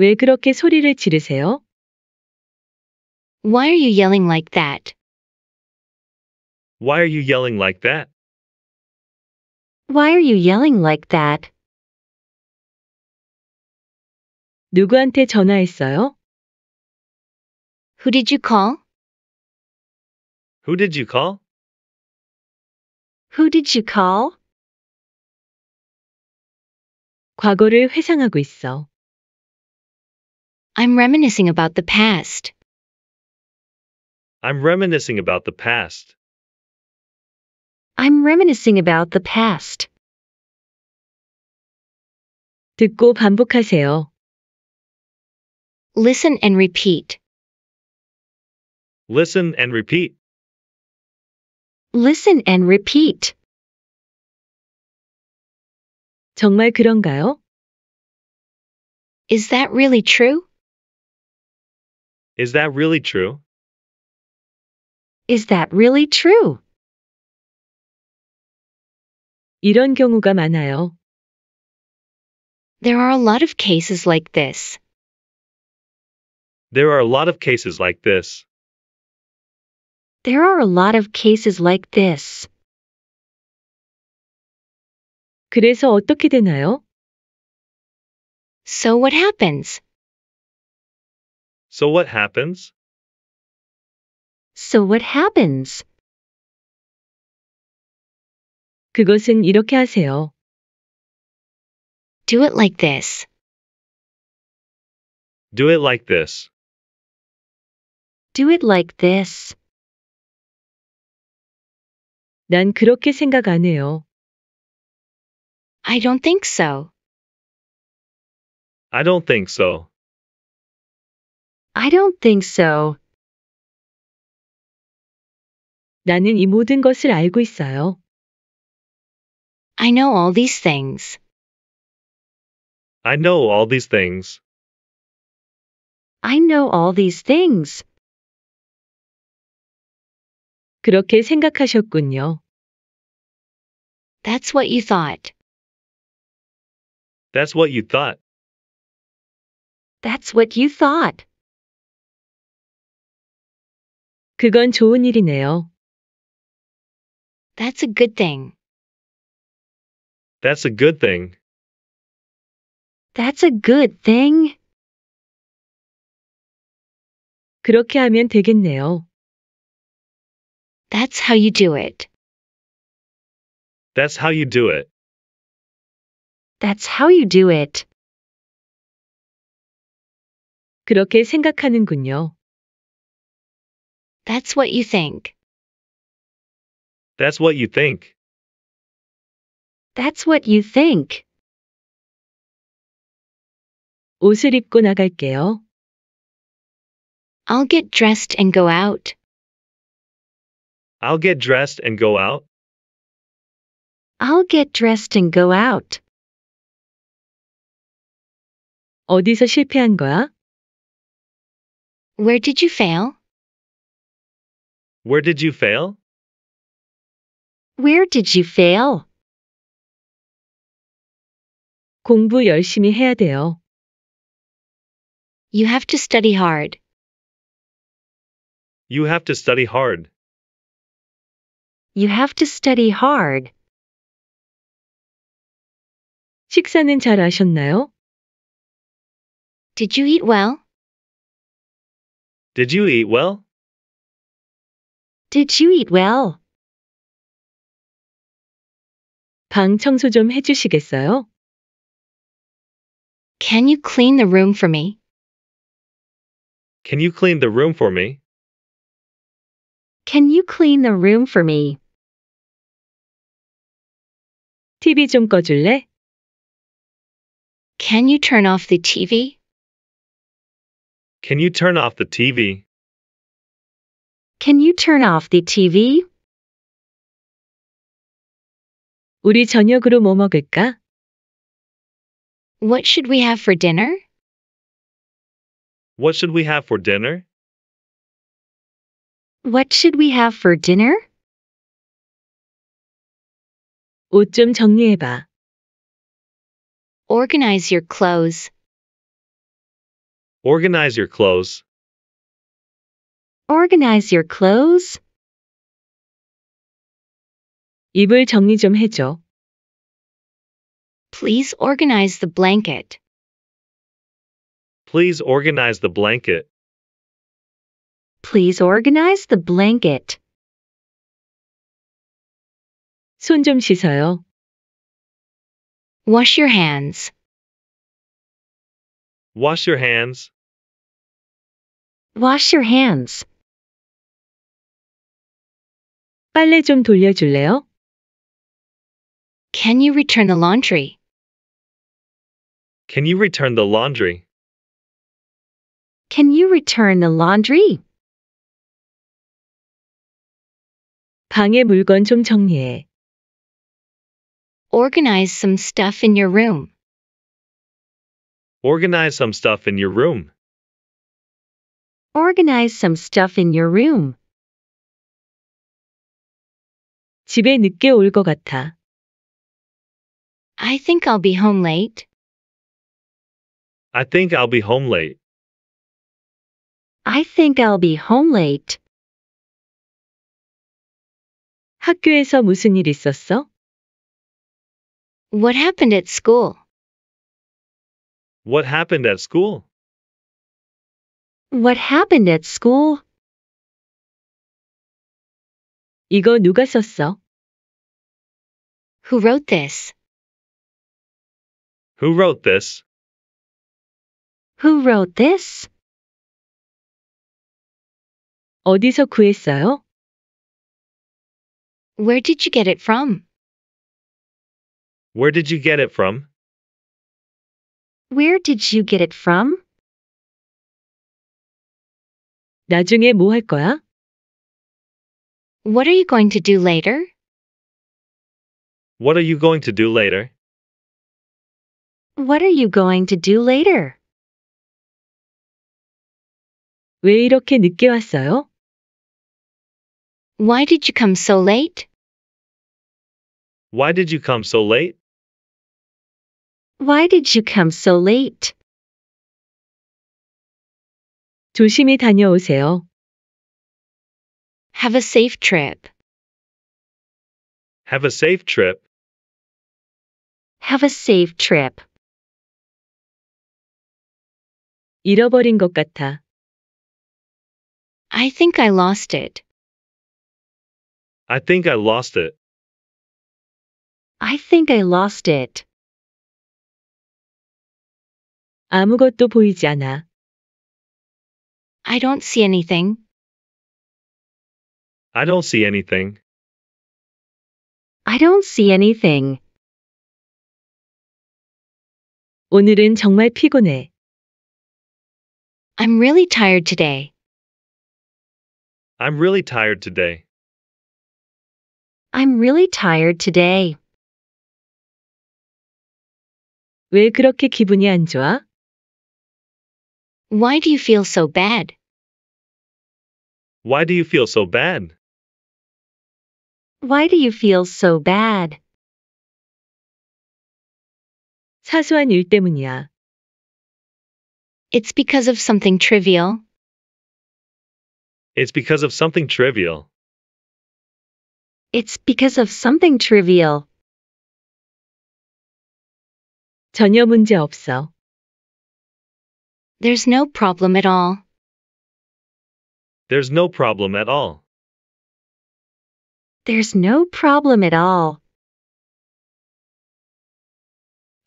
왜 그렇게 소리를 지르세요? Why are you yelling like that? Why are you yelling like that? Why are you yelling like that? 누구한테 전화했어요? Who did you call? Who did you call? Who did you call? 과거를 회상하고 있어. I'm reminiscing about the past. I'm reminiscing about the past. I'm reminiscing about the past. 듣고 반복하세요. Listen and repeat. Listen and repeat. Listen and repeat. 정말 그런가요? Is that really true? Is that really true? Is that really true? 이런 경우가 많아요. There are a lot of cases like this. There are a lot of cases like this. There are a lot of cases like this. 그래서 어떻게 되나요? So what happens? So what happens? So what happens? 그것은 이렇게 하세요. Do it like this. Do it like this. Do it like this. 난 그렇게 생각 안 해요. I don't think so. I don't think so. I don't think so. 나는 이 모든 것을 알고 있어요. I know all these things. I know all these things. I know all these things. 그렇게 생각하셨군요. That's what you thought. That's what you thought. That's what you thought. 그건 좋은 일이네요. That's a good thing. That's a good thing. That's a good thing. 그렇게 하면 되겠네요. That's how you do it. That's how you do it. That's how you do it. 그렇게 생각하는군요. That's what you think. That's what you think. That's what you think. 옷을 입고 나갈게요. I'll get dressed and go out. I'll get dressed and go out. I'll get dressed and go out. 어디서 실패한 거야? Where did you fail? Where did you fail? Where did you fail? 공부 열심히 해야 돼요. You have to study hard. You have to study hard. You have to study hard. 식사는 잘 하셨나요? Did you eat well? Did you eat well? Did you eat well? 방 청소 좀 해주시겠어요? Can you clean the room for me? Can you clean the room for me? Can you clean the room for me? TV 좀 꺼줄래? Can you turn off the TV? Can you turn off the TV? Can you turn off the TV? 우리 저녁으로 뭐 먹을까? What should we have for dinner? What should we have for dinner? What should we have for dinner? 정리해봐. Organize your clothes. Organize your clothes organize your clothes? 이불 정리 좀 해줘. Please organize the blanket. Please organize the blanket. Please organize the blanket. 손 좀 씻어요. Wash your hands. Wash your hands. Wash your hands. 빨래 좀 돌려줄래요? Can you return the laundry? Can you return the laundry? Can you return the laundry? 방에 물건 좀 정리해. Organize some stuff in your room. Organize some stuff in your room. Organize some stuff in your room. 집에 늦게 같아. I think I'll be home late. I think I'll be home late. I think I'll be home late. 학교에서 무슨 일 있었어? What happened at school? What happened at school? What happened at school? 이거 누가 썼어? Who wrote this? Who wrote this? Who wrote this? 어디서 구했어요? Where did you get it from? Where did you get it from? Where did you get it from? 나중에 거야? What are you going to do later? What are you going to do later? What are you going to do later? 왜 이렇게 늦게 왔어요? Why did you come so late? Why did you come so late? Why did you come so late? 조심히 다녀오세요. Have a safe trip. Have a safe trip. Have a safe trip. 잃어버린 것 같아. I think I lost it. I think I lost it. I think I lost it. 아무것도 보이지 않아. I don't see anything. I don't see anything. I don't see anything. 오늘은 정말 피곤해. I'm really tired today. I'm really tired today. I'm really tired today. 왜 그렇게 기분이 안 좋아? Why do you feel so bad? Why do you feel so bad? Why do you feel so bad? 사소한 일 때문이야. It's because of something trivial. It's because of something trivial. It's because of something trivial. 전혀 문제 없어. There's no problem at all. There's no problem at all. There's no problem at all.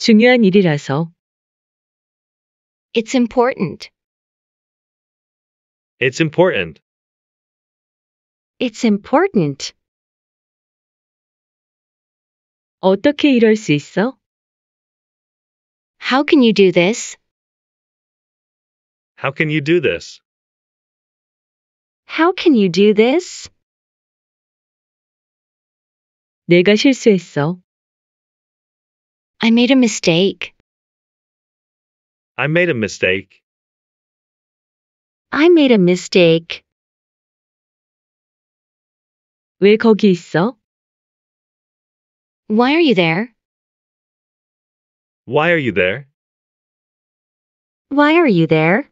중요한 일이라서. It's important. It's important. It's important. 어떻게 이럴 수 있어? How can you do this? How can you do this? How can you do this? 내가 실수했어. I made a mistake. I made a mistake. I made a mistake. 왜 거기 있어? Why are you there? Why are you there? Why are you there?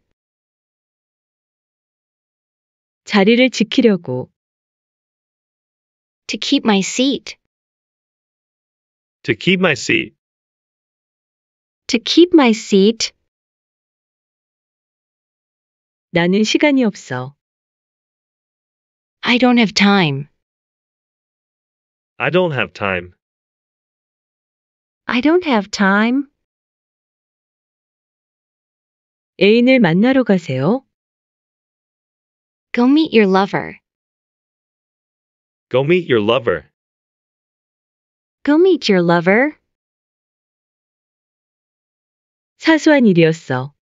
자리를 지키려고. To keep my seat. To keep my seat to keep my seat. 나는 시간이 없어. I don't have time. I don't have time. I don't have time. 애인을 만나러 가세요. Go meet your lover. Go meet your lover. Go meet your lover. 사소한 일이었어.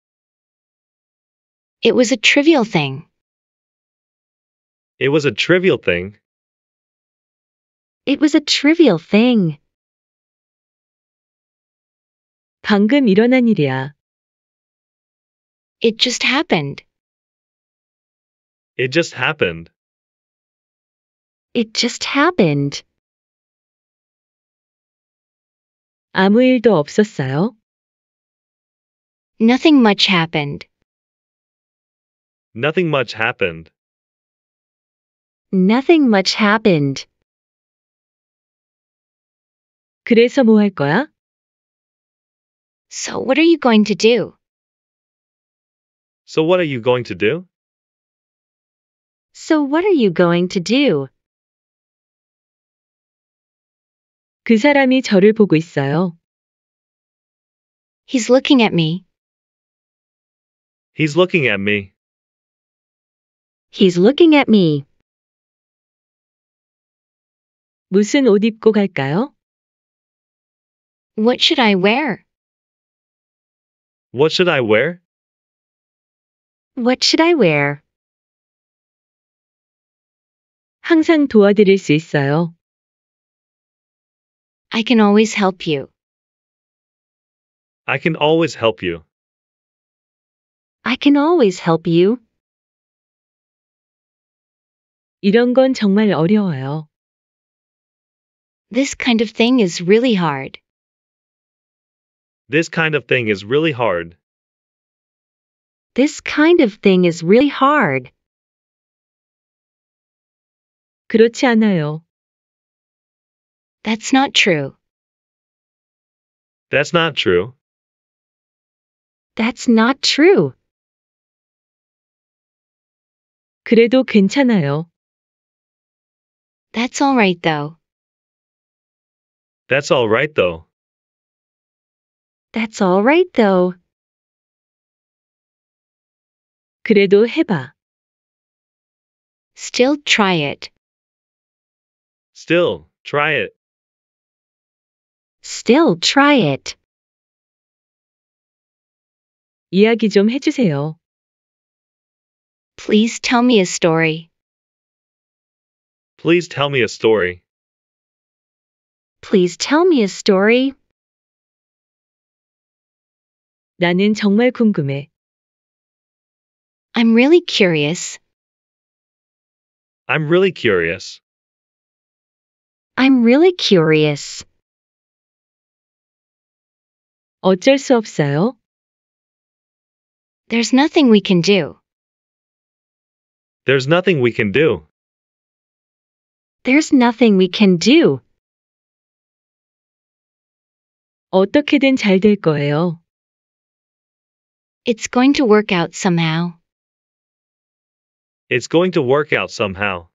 It was a trivial thing. It was a trivial thing. It was a trivial thing. 방금 일어난 일이야. It just happened. It just happened. It just happened. 아무 일도 없었어요? Nothing much happened. Nothing much happened. Nothing much happened. 그래서 거야? So what are you going to do? So what are you going to do? So what are you going to do? 그 사람이 저를 보고 있어요. He's looking at me. He's looking at me. He's looking at me. 무슨 옷 입고 갈까요? What should I wear? What should I wear? What should I wear? 항상 도와드릴 수 있어요. I can always help you. I can always help you. I can always help you. 이런 건 정말 어려워요. This kind of thing is really hard. This kind of thing is really hard. This kind of thing is really hard. 그렇지 않아요. That's not true. That's not true. That's not true. 그래도 괜찮아요. That's alright though. That's all right though. That's alright though. 그래도 해봐. Still try it. Still, try it. Still try it. 이야기 좀 해주세요. Please tell me a story. Please tell me a story. Please tell me a story. 나는 정말 궁금해. I'm really curious. I'm really curious. I'm really curious. 어쩔 수 없어요. There's nothing we can do. There's nothing we can do. There's nothing we can do. 어떻게든 잘 거예요. It's going to work out somehow. It's going to work out somehow.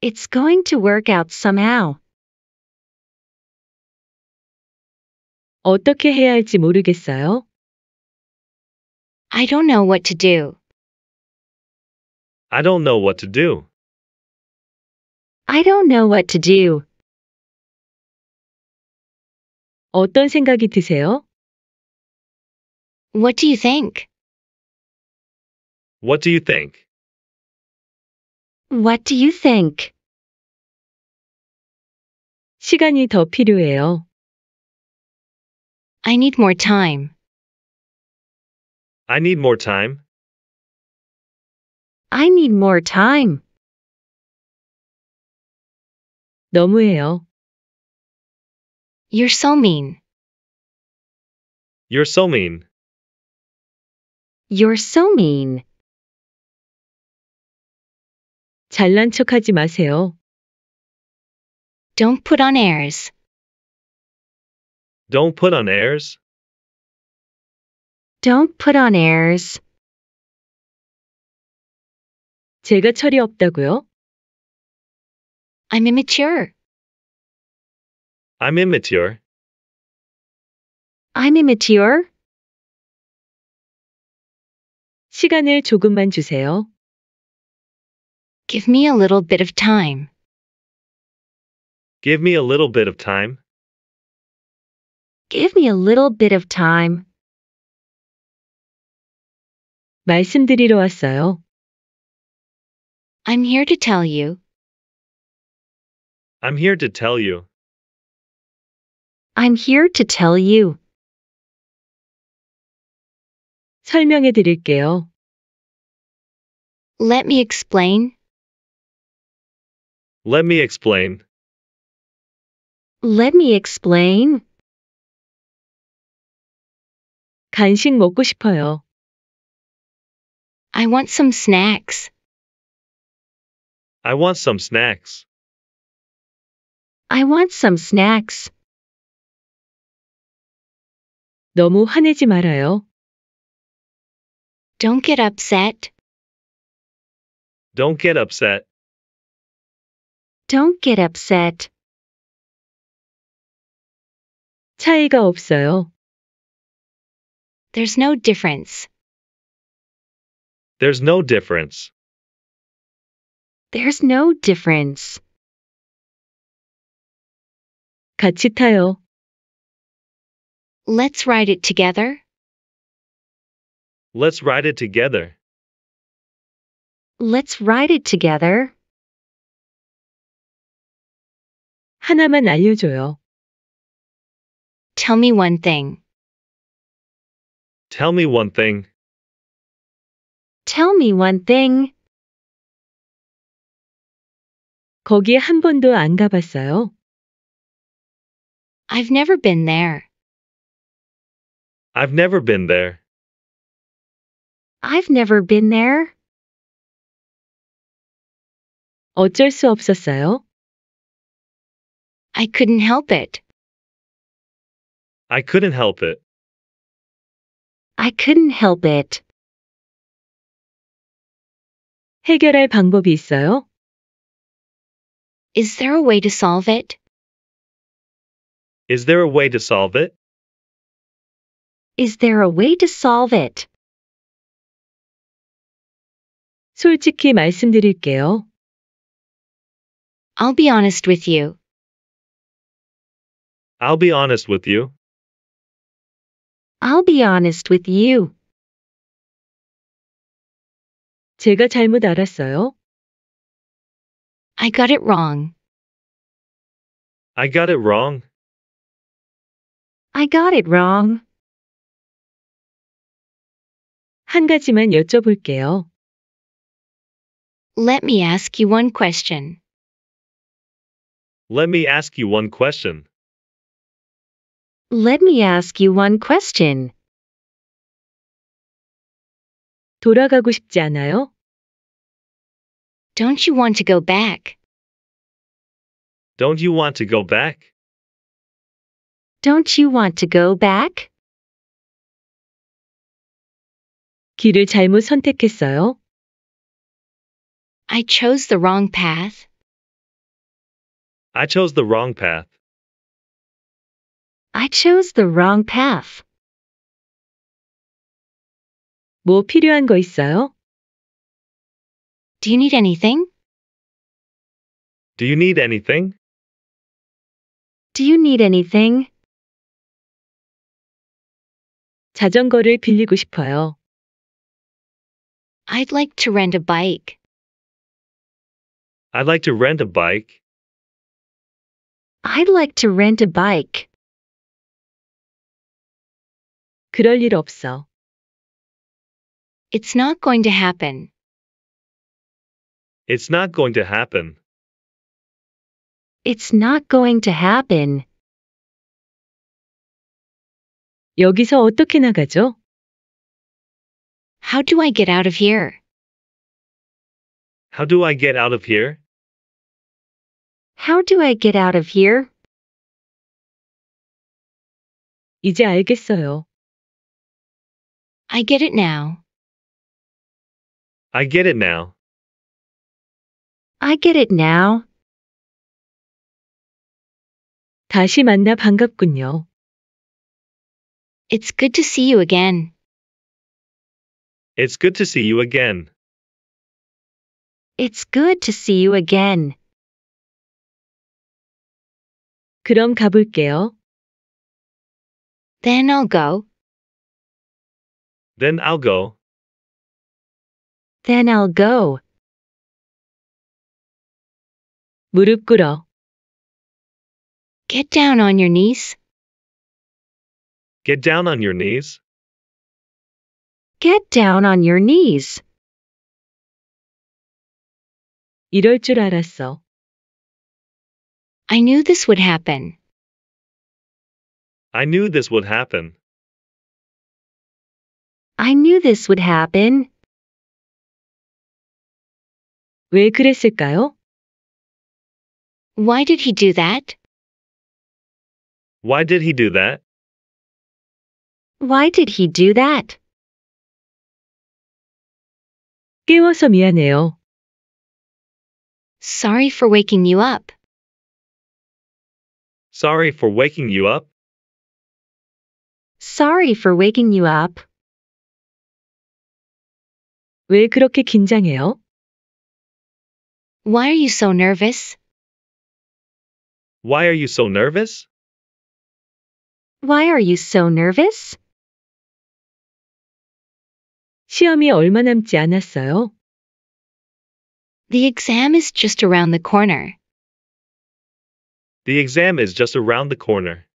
It's going to work out somehow. 어떻게 해야 할지 모르겠어요. I don't know what to do. I don't know what to do. I don't know what to do. 어떤 생각이 드세요? What do you think? What do you think? What do you think? 시간이 더 필요해요. I need more time. I need more time. I need more time. 너무해요. You're so mean. You're so mean. You're so mean. 잘난 척하지 마세요. Don't put on airs. Don't put on airs. Don't put on airs. 제가 철이 없다고요? I'm immature. I'm immature. I'm immature. 시간을 조금만 주세요. Give me a little bit of time. Give me a little bit of time. Give me a little bit of time. 말씀드리러 왔어요. I'm here to tell you. I'm here to tell you. I'm here to tell you. 설명해 드릴게요. Let me explain. Let me explain. Let me explain. 간식 먹고 싶어요. I want some snacks. I want some snacks. I want some snacks. 너무 화내지 말아요. Don't get upset. Don't get upset. Don't get upset. 차이가 없어요. There's no difference. There's no difference. There's no difference. 같이 타요. Let's ride it together. Let's ride it together. Let's ride it together. 하나만 알려줘요. Tell me one thing. Tell me one thing. Tell me one thing. 거기에 한 번도 안 가봤어요. I've never been there. I've never been there. I've never been there. 어쩔 수 없었어요. I couldn't help it. I couldn't help it. I couldn't help it. 해결할 방법이 있어요? Is there a way to solve it? Is there a way to solve it? Is there a way to solve it? 솔직히 말씀드릴게요. I'll be honest with you. I'll be honest with you. I'll be honest with you. 제가 잘못 알았어요. I got it wrong. I got it wrong. I got it wrong. 한 가지만 여쭤볼게요. Let me ask you one question. Let me ask you one question. Let me ask you one question. 돌아가고 싶지 않아요? Don't you want to go back? Don't you want to go back? Don't you want to go back? 길을 잘못 선택했어요. I chose the wrong path. I chose the wrong path. I chose the wrong path. 뭐 필요한 거 있어요? Do you need anything? Do you need anything? Do you need anything? 자전거를 빌리고 싶어요. I'd like to rent a bike. I'd like to rent a bike. I'd like to rent a bike. 그럴 일 없어. It's not going to happen. It's not going to happen. It's not going to happen. 여기서 어떻게 나가죠? How do I get out of here? How do I get out of here? How do I get out of here? 이제 알겠어요. I get it now. I get it now. I get it now. 다시 만나 반갑군요. It's good to see you again. It's good to see you again. It's good to see you again. 그럼 가볼게요. Then I'll go. Then I'll go. Then I'll go. 무릎 꿇어. Get down on your knees. Get down on your knees. Get down on your knees. 이럴 줄 알았어. I knew this would happen. I knew this would happen. I knew this would happen. 왜 그랬을까요? Why did he do that? Why did he do that? Why did he do that? 깨워서 미안해요. Sorry for waking you up. Sorry for waking you up. Sorry for waking you up. 왜 그렇게 긴장해요? Why are you so nervous? Why are you so nervous? Why are you so nervous? 시험이 얼마 남지 않았어요. The exam is just around the corner. The exam is just around the corner.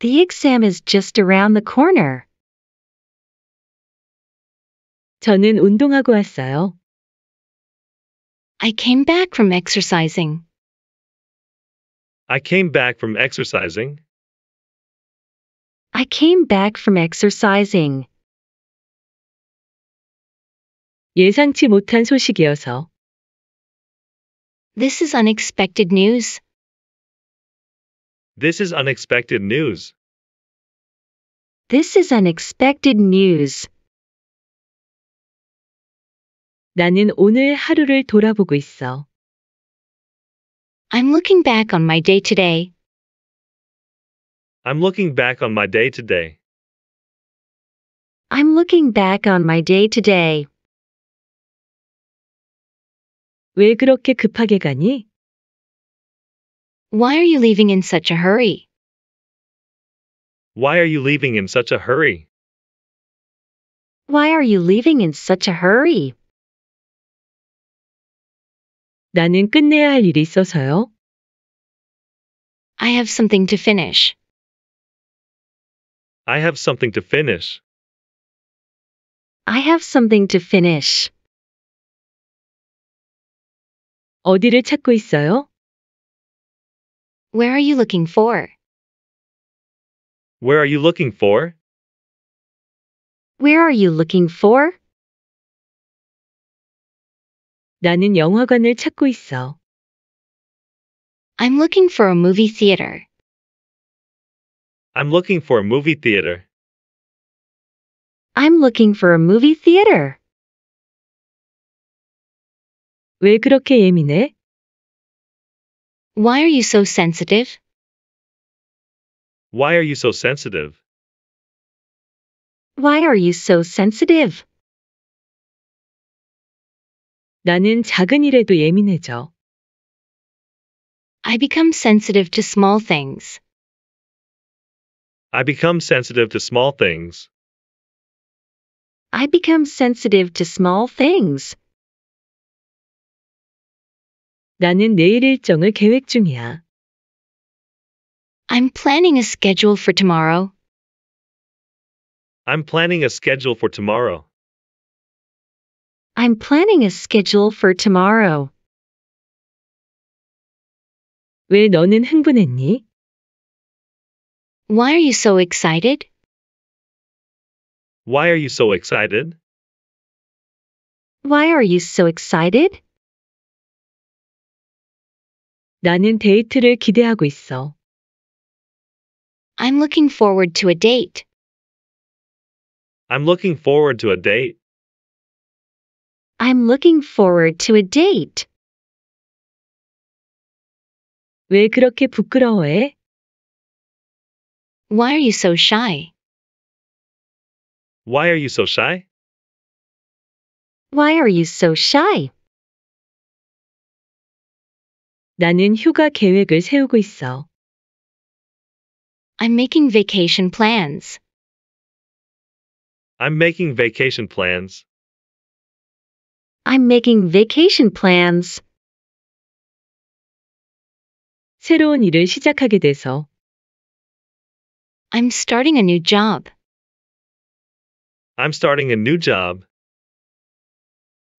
The exam is just around the corner. 저는 운동하고 왔어요. I came back from exercising. I came back from exercising. I came back from exercising. 예상치 못한 소식이어서. This is unexpected news. This is unexpected news. This is unexpected news. 나는 오늘 하루를 돌아보고 있어. I'm looking back on my day today. I'm looking back on my day today. I'm looking back on my day today. 왜 그렇게 급하게 가니? Why are you leaving in such a hurry? Why are you leaving in such a hurry? Why are you leaving in such a hurry? 나는 끝내야 할 일이 있어서요. I have something to finish. I have something to finish. I have something to finish. 어디를 찾고 있어요? Where are you looking for? Where are you looking for? Where are you looking for? 나는 영화관을 찾고 있어. I'm looking for a movie theater. I'm looking for a movie theater. I'm looking for a movie theater. 왜 그렇게 예민해? Why are you so sensitive? Why are you so sensitive? Why are you so sensitive? 나는 작은 일에도 예민해져. I become sensitive to small things. I become sensitive to small things. I become sensitive to small things. 나는 내일 일정을 계획 중이야. I'm planning a schedule for tomorrow. I'm planning a schedule for tomorrow. I'm planning a schedule for tomorrow. 왜 너는 흥분했니? Why are you so excited? Why are you so excited? Why are you so excited? 나는 데이트를 기대하고 있어. I'm looking forward to a date. I'm looking forward to a date. I'm looking forward to a date. 왜 그렇게 부끄러워해? Why are you so shy? Why are you so shy? Why are you so shy? 나는 휴가 계획을 세우고 있어. I'm making vacation plans. I'm making vacation plans. I'm making vacation plans. 새로운 일을 시작하게 돼서 I'm starting a new job. I'm starting a new job.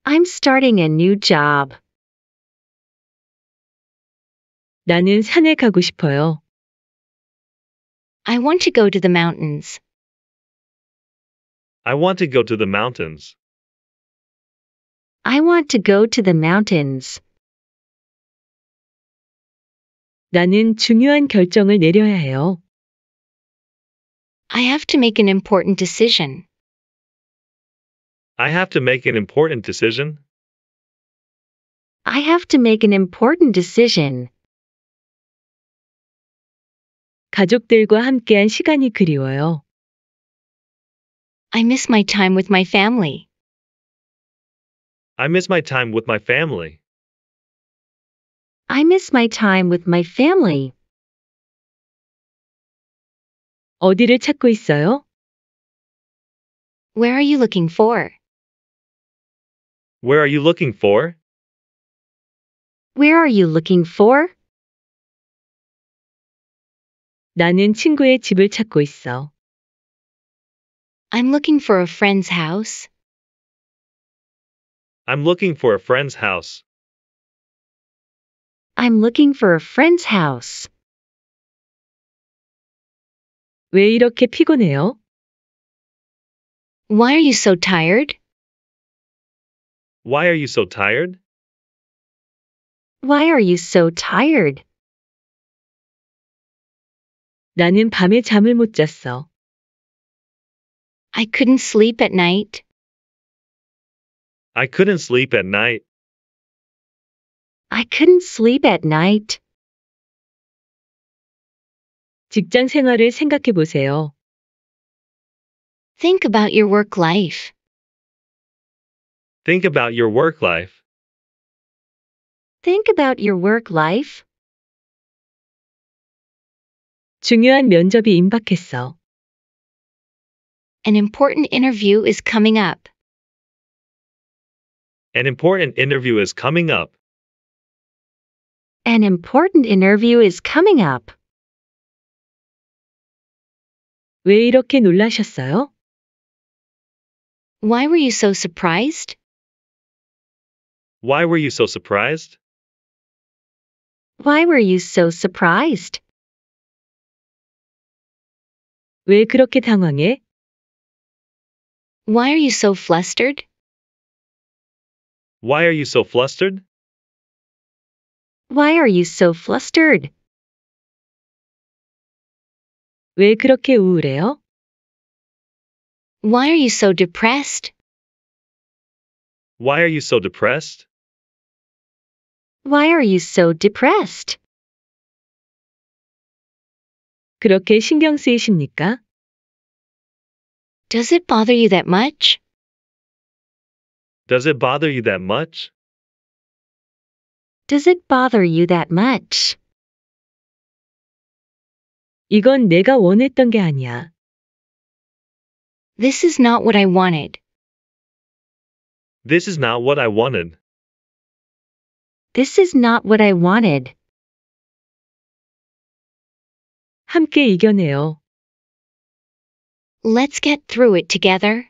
I'm starting a new job. 나는 산에 가고 싶어요. I want to go to the mountains. I want to go to the mountains. I want to go to the mountains. 나는 중요한 결정을 내려야 해요. I have to make an important decision. I have to make an important decision. I have to make an important decision. 가족들과 함께한 시간이 그리워요. I miss my time with my family. I miss my time with my family. I miss my time with my family. 어디를 찾고 있어요? Where are you looking for? Where are you looking for? Where are you looking for? 나는 친구의 집을 찾고 있어. I'm looking for a friend's house. I'm looking for a friend's house. I'm looking for a friend's house. 왜 이렇게 피곤해요? Why are you so tired? Why are you so tired? Why are you so tired? 나는 밤에 잠을 못 잤어. I couldn't sleep at night. I couldn't sleep at night. I couldn't sleep at night. 직장 생활을 생각해 보세요. Think about your work life. Think about your work life. Think about your work life. 중요한 면접이 임박했어. An important interview is coming up. An important interview is coming up. An important interview is coming up. 왜 이렇게 놀라셨어요? Why were you so surprised? Why were you so surprised? Why were you so surprised? 왜 그렇게 당황해? Why are you so flustered? Why are you so flustered? Why are you so flustered? 왜 그렇게 우울해요? Why are you so depressed? Why are you so depressed? Why are you so depressed? 그렇게 신경 쓰이십니까? Does it bother you that much? Does it bother you that much? Does it bother you that much? 이건 내가 원했던 게 아니야. This is not what I wanted. This is not what I wanted. This is not what I wanted. 함께 이겨내요. Let's get through it together.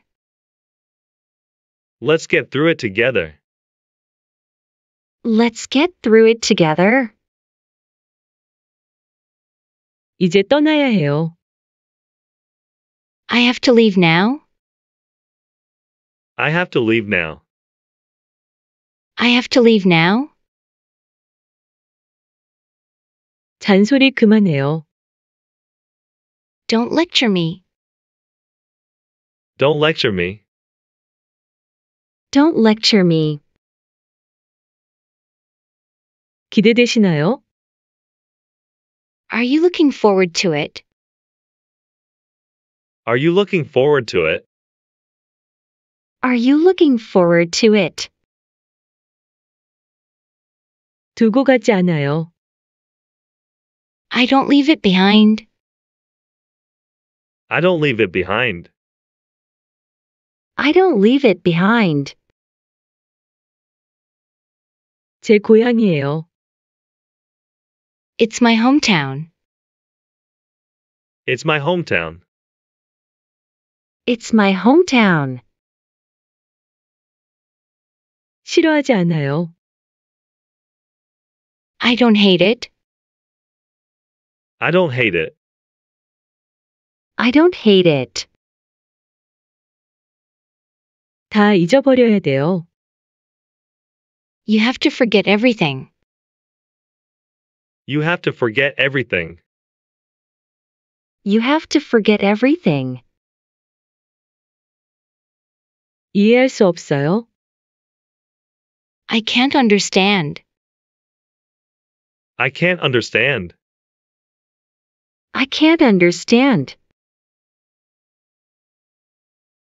Let's get through it together. Let's get through it together. 이제 떠나야 해요. I have to leave now. I have to leave now. I have to leave now. 잔소리 그만해요. Don't lecture me. Don't lecture me. Don't lecture me. 기대되시나요? Are you looking forward to it? Are you looking forward to it? Are you looking forward to it? 두고 가지 않아요. I don't leave it behind. I don't leave it behind. I don't leave it behind. 제 고향이에요. It's my hometown. It's my hometown. It's my hometown. 싫어하지 않아요. I don't hate it. I don't hate it. I don't hate it. 다 잊어버려야 돼요. You have to forget everything. You have to forget everything. You have to forget everything. 이해할 수 없어요. I can't understand. I can't understand. I can't understand.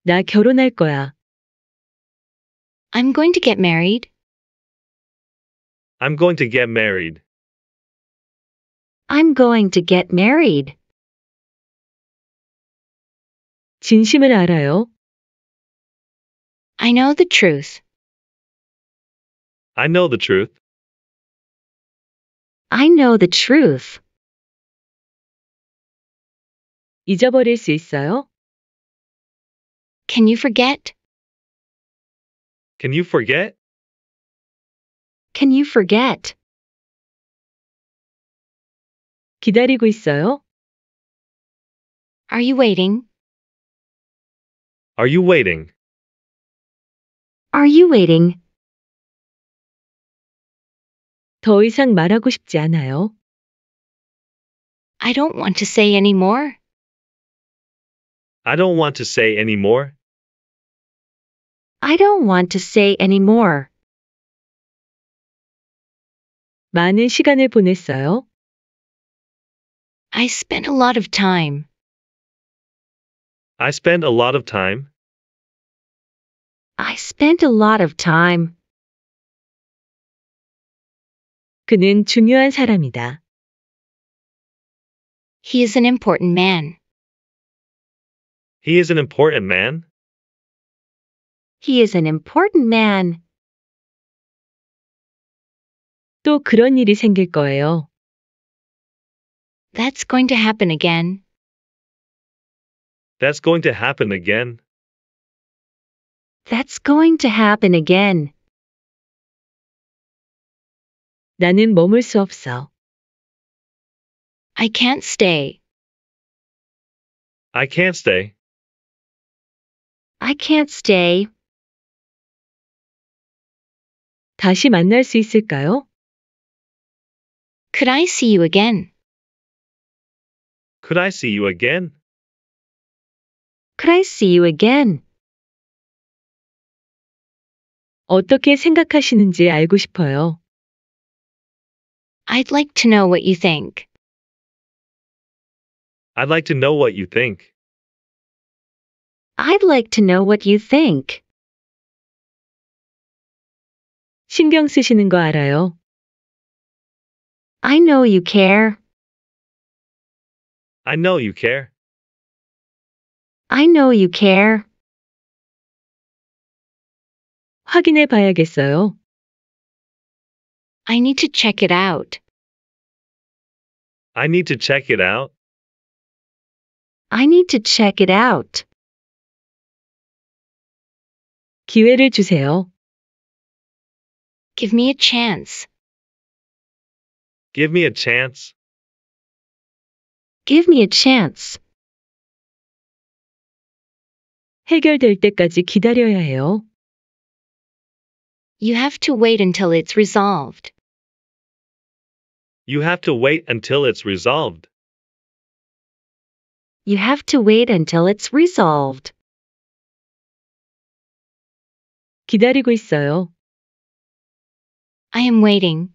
나 결혼할 거야. I'm going to get married. I'm going to get married. I'm going to get married. 진심을 알아요. I know the truth. I know the truth. I know the truth. 잊어버릴 수 있어요? Can you forget? Can you forget? can you forget? 기다리고 있어요? Are you waiting? Are you waiting? Are you waiting? 더 이상 말하고 싶지 않아요. I don't want to say any more. I don't want to say any more. I don't want to say any more. 많은 시간을 보냈어요? I spent a lot of time. I spent a lot of time. I spent a lot of time. 그는 중요한 사람이다. He is an important man. He is an important man. He is an important man. 또 그런 일이 생길 거예요. That's going to happen again. That's going to happen again. That's going to happen again. 나는 머물 수 없어. I can't stay. I can't stay. I can't stay. 다시 만날 수 있을까요? Could I see you again? Could I see you again? Could I see you again? 어떻게 생각하시는지 알고 싶어요. I'd like to know what you think. I'd like to know what you think. I'd like to know what you think. 신경 쓰시는 거 알아요. I know you care. I know you care. I know you care. 확인해 봐야겠어요. I need to check it out. I need to check it out. I need to check it out. 기회를 주세요. Give me a chance. Give me a chance. Give me a chance. 해결될 때까지 기다려야 해요. You have to wait until it's resolved. You have to wait until it's resolved. You have to wait until it's resolved. 기다리고 있어요. I am waiting.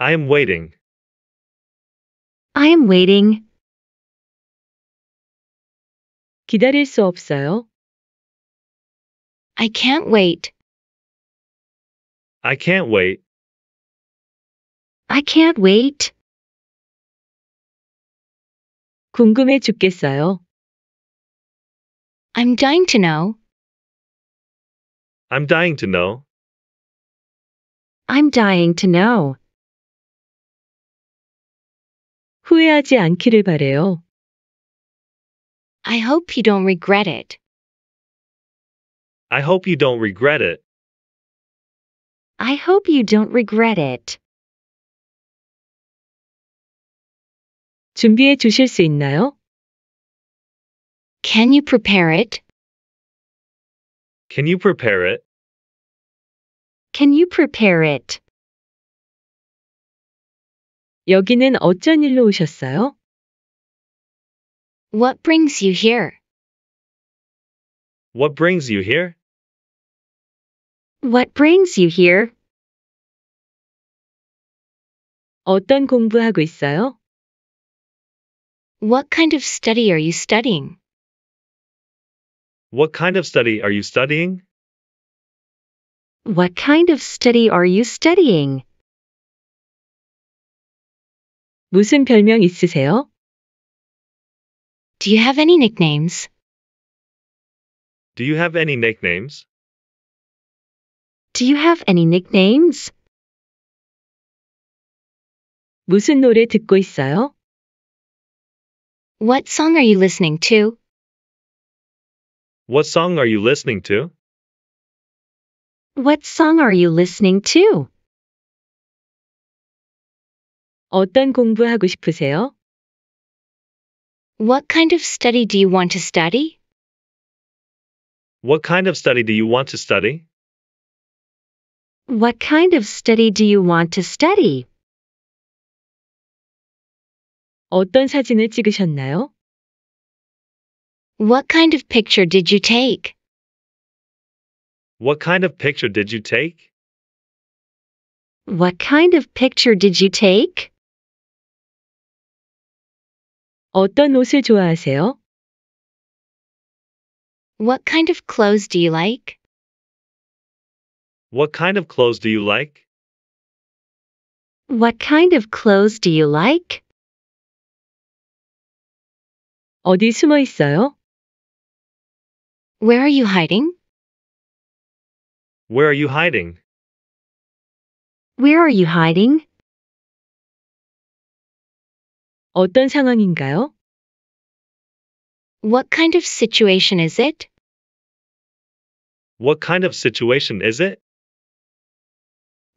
I am waiting. I am waiting. 기다릴 수 없어요. I can't wait. I can't wait. I can't wait. 궁금해 죽겠어요. I'm dying to know. I'm dying to know. I'm dying to know. 후회하지 않기를 바래요. I hope you don't regret it. I hope you don't regret it. I hope you don't regret it. 준비해 주실 수 있나요? Can you prepare it? Can you prepare it? Can you prepare it? 여기는 어쩐 일로 오셨어요? What brings you here? What brings you here? What brings you here? 어떤 공부하고 있어요? What kind of study are you studying? What kind of study are you studying? What kind of study are you studying? 무슨 별명 있으세요? Do you have any nicknames? Do you have any nicknames? Do you have any nicknames? 무슨 노래 듣고 있어요? What song are you listening to? What song are you listening to? What song are you listening to? 어떤 공부하고 싶으세요? What kind of study do you want to study? What kind of study do you want to study? What kind of study do you want to study? 어떤 사진을 찍으셨나요? What kind of picture did you take? What kind of picture did you take? What kind of picture did you take? 어떤 옷을 좋아하세요? What kind of clothes do you like? What kind of clothes do you like? What kind of clothes do you like? 어디 숨어 있어요? Where are you hiding? Where are you hiding? Where are you hiding? 어떤 상황인가요? What kind of situation is it? What kind of situation is it?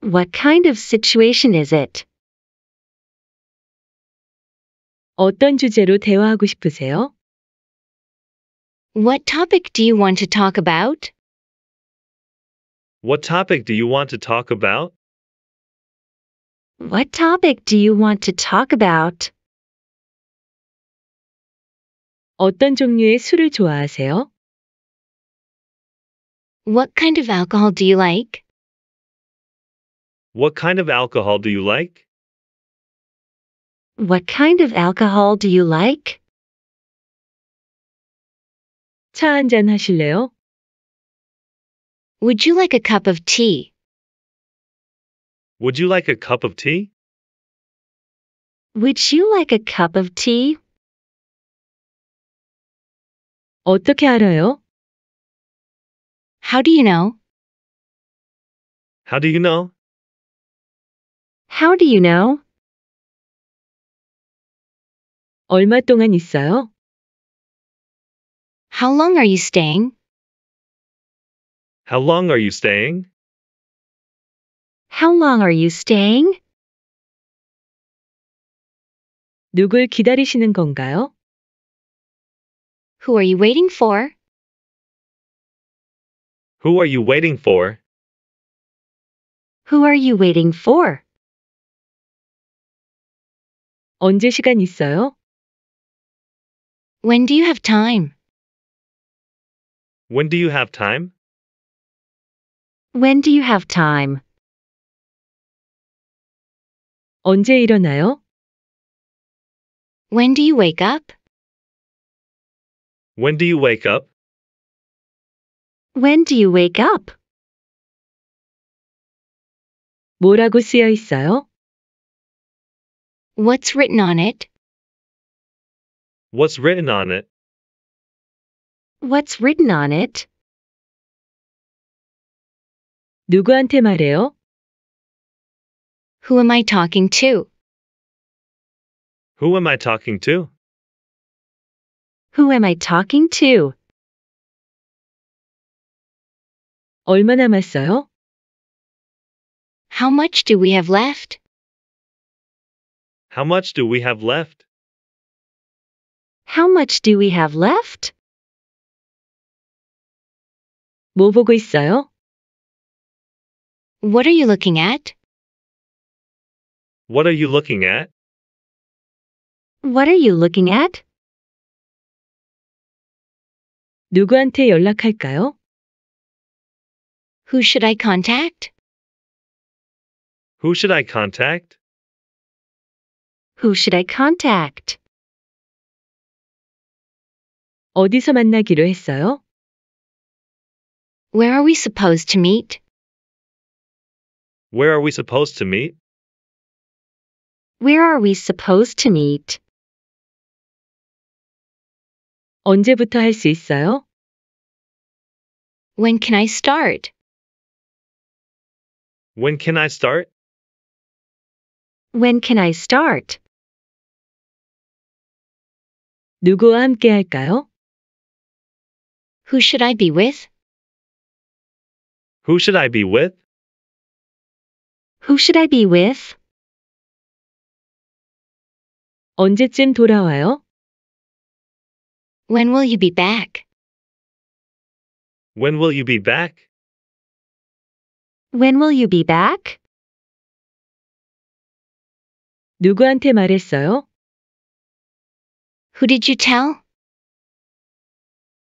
What kind of situation is it? 어떤 주제로 대화하고 싶으세요? What topic do you want to talk about? What topic do you want to talk about? What topic do you want to talk about? 어떤 종류의 술을 좋아하세요? What kind of alcohol do you like? What kind of alcohol do you like? What kind of alcohol do you like? 차한 하실래요? Would you like a cup of tea? Would you like a cup of tea? Would you like a cup of tea? 어떻게 알아요? How do you know? How do you know? How do you know? 얼마 동안 있어요? How long are you staying? How long are you staying? How long are you staying? 누굴 기다리시는 건가요? Who are you waiting for? Who are you waiting for? Who are you waiting for? 언제 시간 있어요? When do you have time? When do you have time? When do you have time? 언제 일어나요? When do you wake up? When do you wake up? When do you wake up? 뭐라고 쓰여 있어요? What's written on it? What's written on it? What's written on it? 누구한테 말해요? Who am I talking to? Who am I talking to? Who am I talking to? 얼마 남았어요? How much do we have left? How much do we have left? How much do we have left? 뭐 보고 있어요? What are you looking at? What are you looking at? What are you looking at? 누구한테 연락할까요? Who should I contact? Who should I contact? Who should I contact? 어디서 만나기로 했어요? Where are we supposed to meet? Where are we supposed to meet? Where are we supposed to meet? 언제부터 할 있어요? When can I start? When can I start? When can I start? 누구와 함께 할까요? Who should I be with? Who should I be with? Who should I be with? 언제쯤 돌아와요? When will you be back? When will you be back? When will you be back? 누구한테 말했어요? Who did you tell?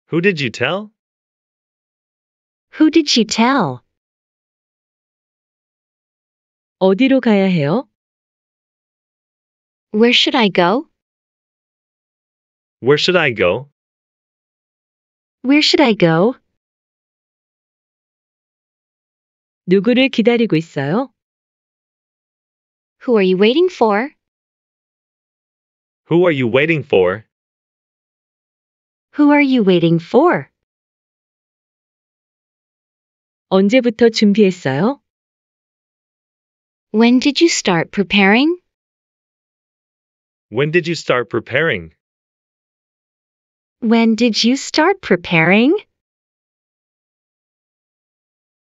Who did you tell? Who did you tell? 어디로 가야 해요? Where should I go? Where should I go? Where should I go? 누구를 기다리고 있어요? Who are you waiting for? Who are you waiting for? Who are you waiting for? 언제부터 준비했어요? When did you start preparing? When did you start preparing? When did you start preparing?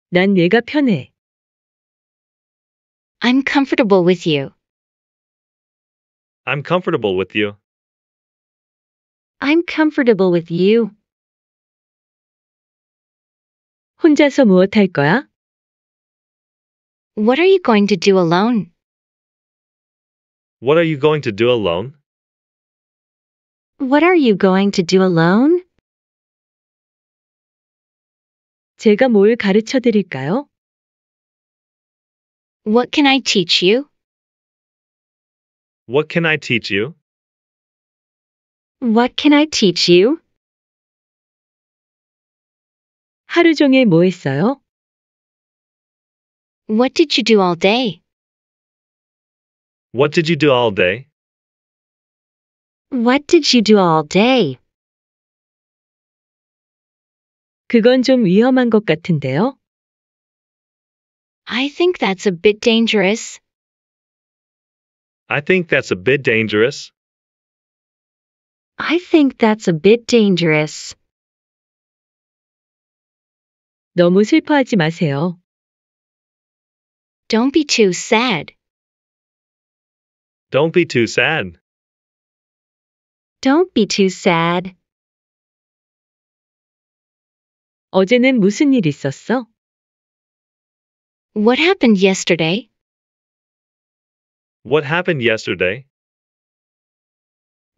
난 얘가 편해. I'm comfortable with you. I'm comfortable with you. I'm comfortable with you. 혼자서 무엇 할 거야? What are you going to do alone? What are you going to do alone? What are you going to do alone? 제가 뭘 가르쳐 드릴까요? What can I teach you? What can I teach you? What can I teach you? 하루 종일 뭐 했어요? What did you do all day? What did you do all day? What did you do all day? 그건 좀 위험한 것 같은데요. I think that's a bit dangerous. I think that's a bit dangerous. I think that's a bit dangerous. 너무 슬퍼하지 마세요. Don't be too sad. Don't be too sad. Don't be too sad. 어제는 무슨 일 있었어? What happened yesterday? What happened yesterday?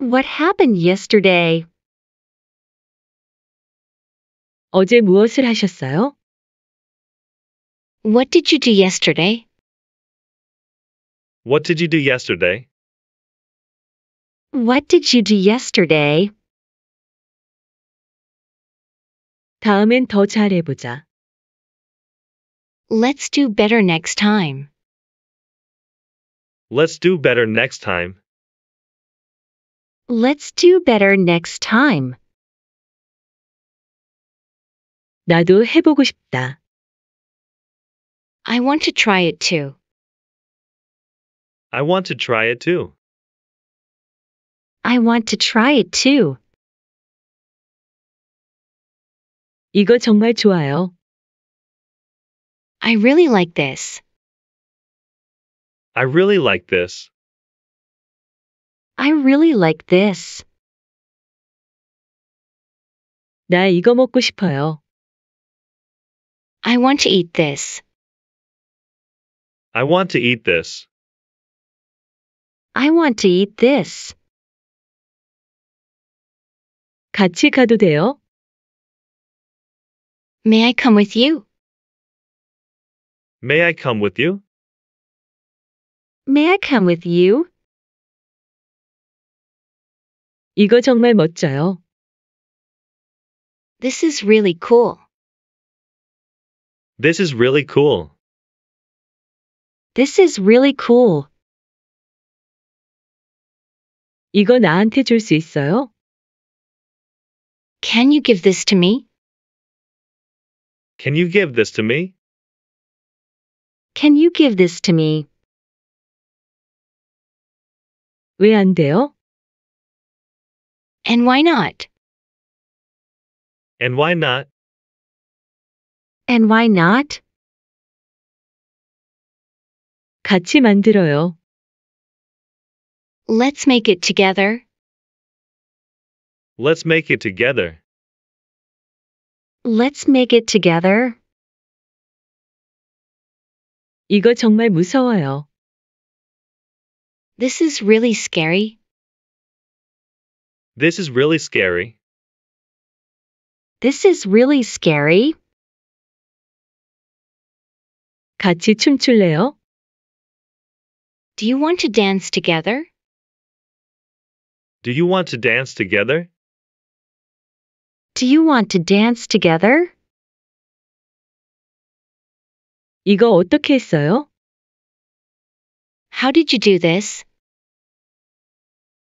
What happened yesterday? 어제 무엇을 하셨어요? What did you do yesterday? What did you do yesterday? What did you do yesterday? 다음엔 더 잘해보자. Let's do better next time. Let's do better next time. Let's do better next time. 나도 해보고 싶다. I want to try it too. I want to try it too. I want to try it too. 이거 정말 좋아요. I really like this. I really like this. I really like this. 나 이거 먹고 싶어요. I want to eat this. I want to eat this. I want to eat this. 같이 가도 돼요? May I come with you? May I come with you? May I come with you? 이거 정말 멋져요. This is really cool. This is really cool. This is really cool. 이거 나한테 줄 있어요? Can you give this to me? Can you give this to me? Can you give this to me? 돼요? And why not? And why not? And why not? 같이 만들어요. Let's make it together. Let's make it together. Let's make it together. 이거 정말 무서워요. This is really scary. This is really scary. This is really scary. 같이 춤출래요? Do you want to dance together? Do you want to dance together? Do you want to dance together? 이거 어떻게 했어요? How did you do this?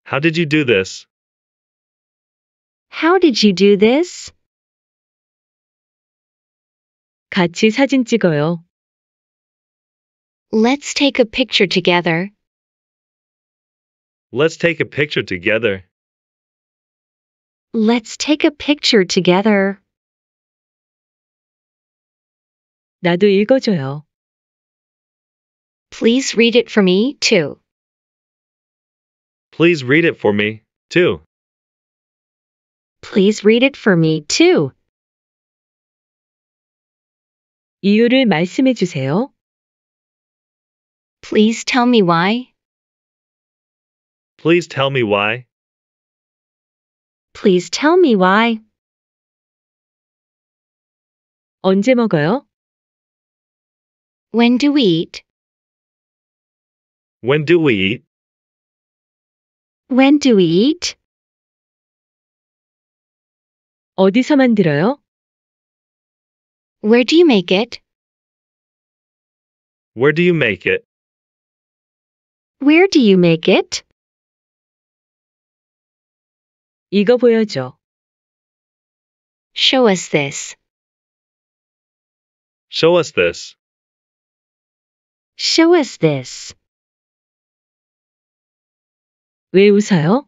How did you do this? How did you do this? 같이 사진 찍어요. Let's take a picture together. Let's take a picture together. Let's take a picture together. 나도 읽어줘요. Please read it for me, too. Please read it for me, too. Please read it for me, too. 이유를 말씀해 주세요. Please tell me why. Please tell me why. Please tell me why. 언제 먹어요? When do we eat? When do we eat? When do we eat? 어디서 만들어요? Where do you make it? Where do you make it? Where do you make it? 이거 보여줘. Show us this. Show us this. Show us this. 왜 웃어요?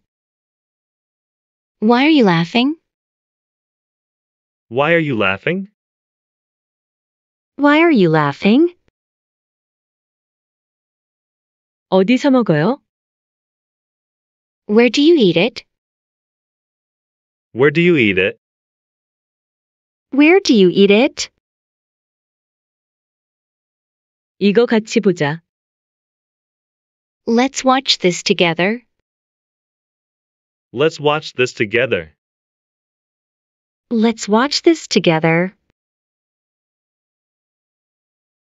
Why are you laughing? Why are you laughing? Why are you laughing? 어디서 먹어요? Where do you eat it? Where do you eat it? Where do you eat it? 이거 같이 보자. Let's watch this together. Let's watch this together. Let's watch this together.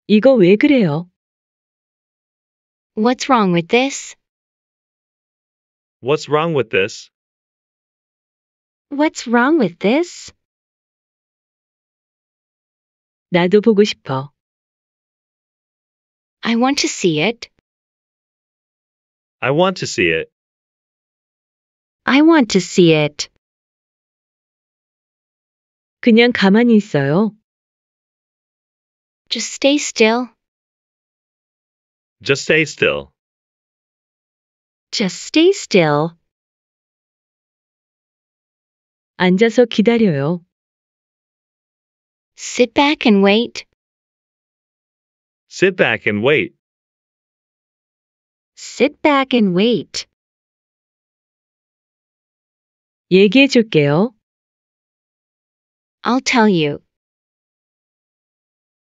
이거 왜 그래요? What's wrong with this? What's wrong with this? What's wrong with this? 나도 보고 싶어. I want to see it. I want to see it. I want to see it. 그냥 가만히 있어요. Just stay still. Just stay still. Just stay still. 앉아서 기다려요. Sit back and wait. Sit back and wait. Sit back and wait. 얘기해 줄게요. I'll tell you.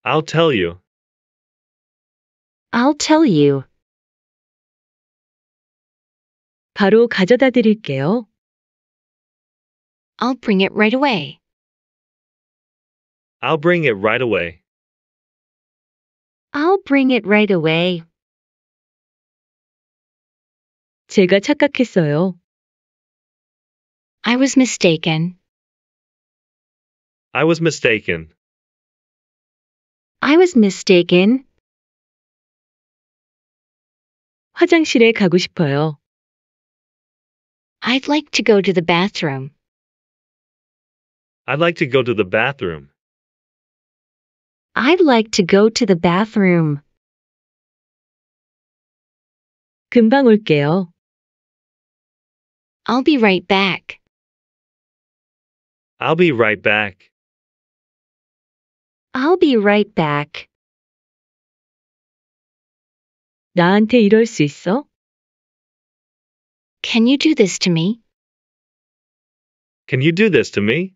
I'll tell you. I'll tell you. 바로 가져다 드릴게요. I'll bring it right away. I'll bring it right away. I'll bring it right away. 제가 착각했어요. I was mistaken. I was mistaken. I was mistaken. 화장실에 가고 싶어요. I'd like to go to the bathroom. I'd like to go to the bathroom. I'd like to go to the bathroom. 금방 올게요. I'll be right back. I'll be right back. I'll be right back. 나한테 이럴 수 있어? Can you do this to me? Can you do this to me?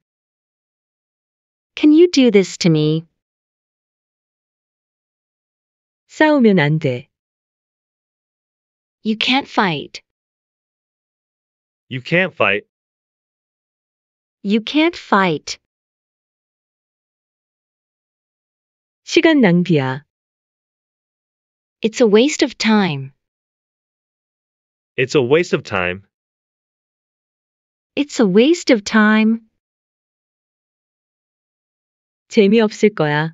Can you do this to me? 싸우면 안 돼. You can't fight. You can't fight. You can't fight. 시간 낭비야. It's a waste of time. It's a waste of time. It's a waste of time. 재미없을 거야.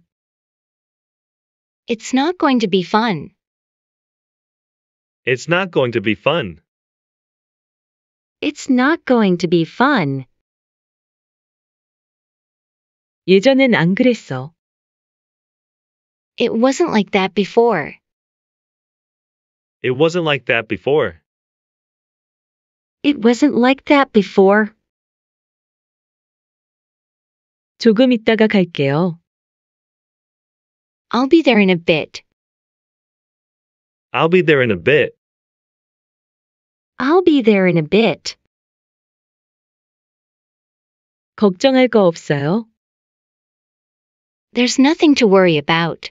It's not going to be fun. It's not going to be fun. It's not going to be fun. 예전엔 안 그랬어. It wasn't like that before. It wasn't like that before. It wasn't like that before. 조금 있다가 갈게요. I'll be there in a bit. I'll be there in a bit. I'll be there in a bit. 걱정할 거 없어요? There's nothing to worry about.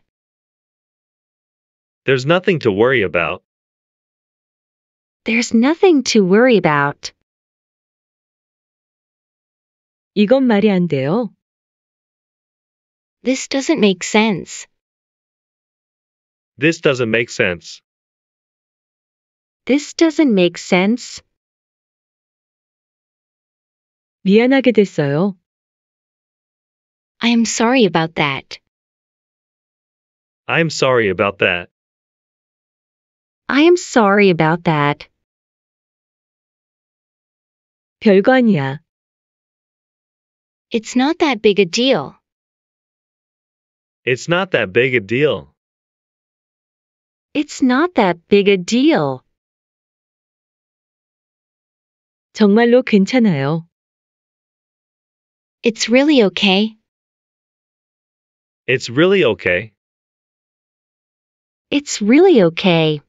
There's nothing to worry about. There's nothing to worry about. 이건 말이 안 돼요. This doesn't make sense. This doesn't make sense. This doesn't make sense. 미안하게 됐어요. I am sorry about that. I am sorry about that. I am sorry about that. 별거 아니야. It's not that big a deal. It's not that big a deal. It's not that big a deal. 정말로 괜찮아요. It's really okay. It's really okay. It's really okay.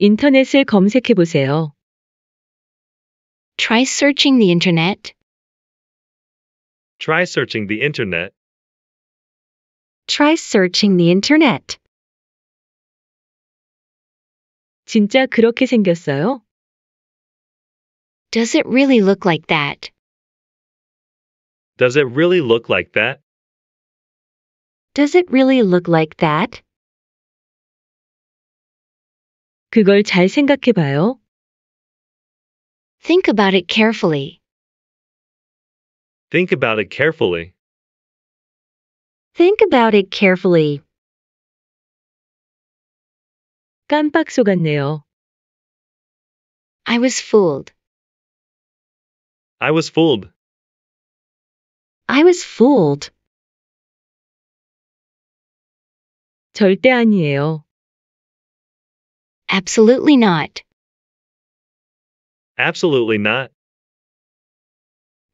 인터넷을 검색해 보세요. Try searching the internet. Try searching the internet. Try searching the internet. 진짜 그렇게 생겼어요? Does it really look like that? Does it really look like that? Does it really look like that? 그걸 잘 생각해 봐요. Think about it carefully. Think about it carefully. Think about it carefully. 깜빡 속았네요. I was fooled. I was fooled. I was fooled. 절대 아니에요. Absolutely not. Absolutely not.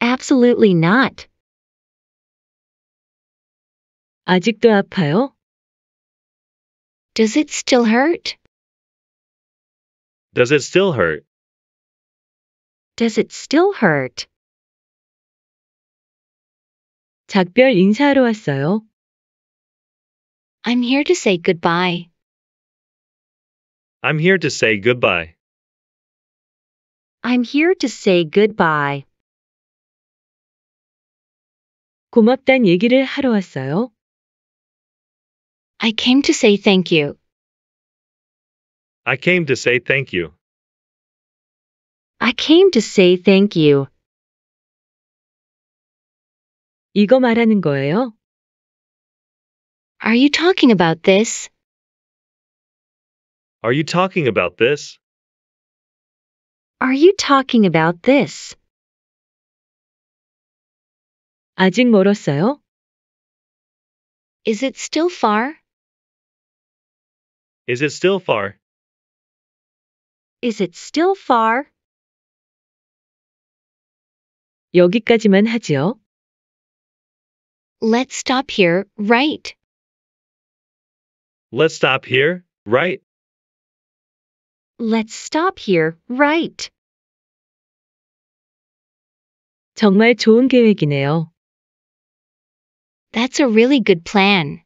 Absolutely not. 아직도 아파요? Does it still hurt? Does it still hurt? Does it still hurt? 작별 인사하러 왔어요. I'm here to say goodbye. I'm here to say goodbye. I'm here to say goodbye. 고맙단 얘기를 하러 왔어요. I came to say thank you. I came to say thank you. I came to say thank you. 이거 말하는 거예요? Are you talking about this? Are you talking about this? Are you talking about this? 아직 멀었어요? Is it still far? Is it still far? Is it still far? 여기까지만 하지요. Let's stop here, right? Let's stop here, right? Let's stop here, right? 정말 좋은 계획이네요. That's a really good plan.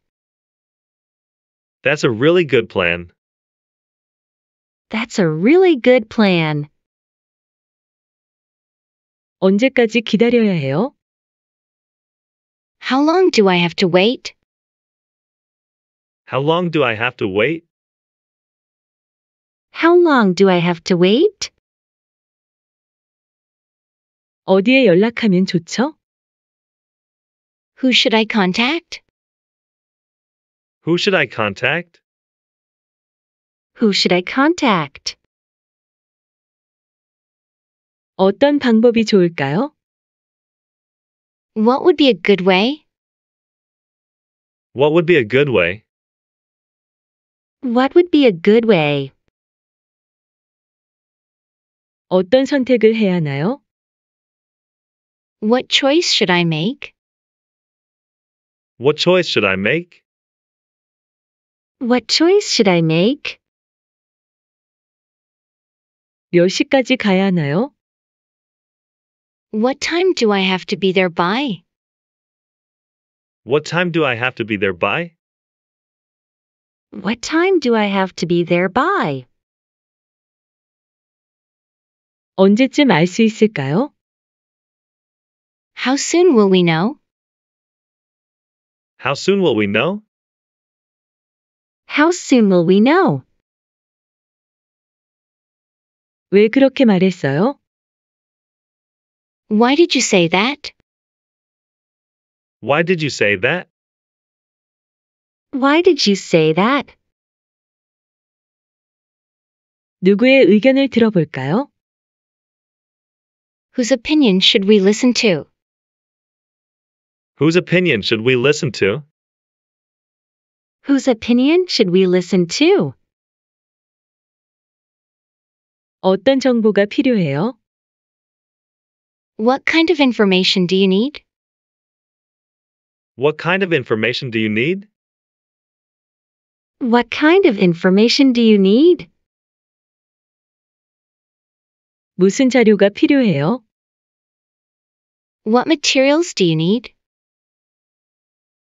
That's a really good plan. That's a really good plan. 언제까지 기다려야 해요? How long do I have to wait? How long do I have to wait? How long do I have to wait? 어디에 연락하면 좋죠? Who should I contact? Who should I contact? Who should I contact? 어떤 방법이 좋을까요? What would be a good way? What would be a good way? What would be a good way? 어떤 선택을 해야 하나요? What choice should I make? What choice should I make? What choice should I make? 10시까지 가야 하나요? What time do I have to be there by? What time do I have to be there by? What time do I have to be there by? 언제쯤 알 있을까요? How soon will we know? How soon will we know? How soon will we know? 왜 그렇게 말했어요? Why did you say that? Why did you say that? Why did you say that? 누구의 의견을 들어볼까요? Whose opinion should we listen to? Whose opinion should we listen to? Whose opinion should we listen to? 어떤 정보가 필요해요? What kind of information do you need? What kind of information do you need? What kind of information do you need? 무슨 자료가 필요해요? What materials do you need?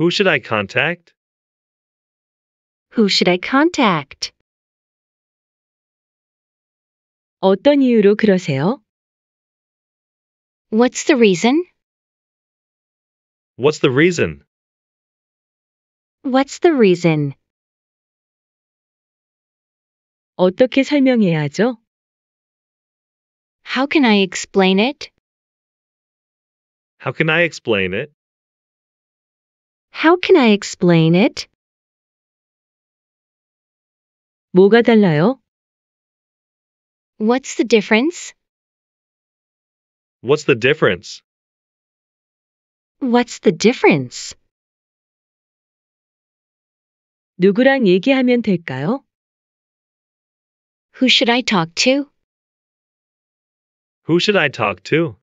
Who should I contact? Who should I contact? 어떤 이유로 그러세요? What's the reason? What's the reason? What's the reason? 어떻게 설명해야죠? How can I explain it? How can I explain it? How can I explain it? 뭐가 달라요? What's the difference? What's the difference? What's the difference? 누구랑 얘기하면 될까요? Who should I talk to? Who should I talk to?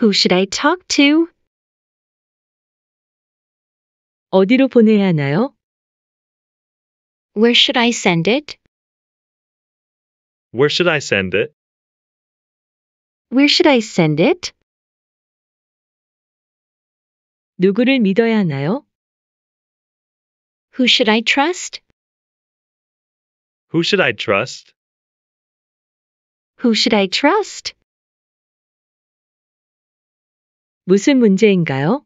Who should I talk to? 어디로 보내야 하나요? Where should I send it? Where should I send it? Where should I send it? 누구를 믿어야 하나요? Who should I trust? Who should I trust? Who should I trust? 무슨 문제인가요?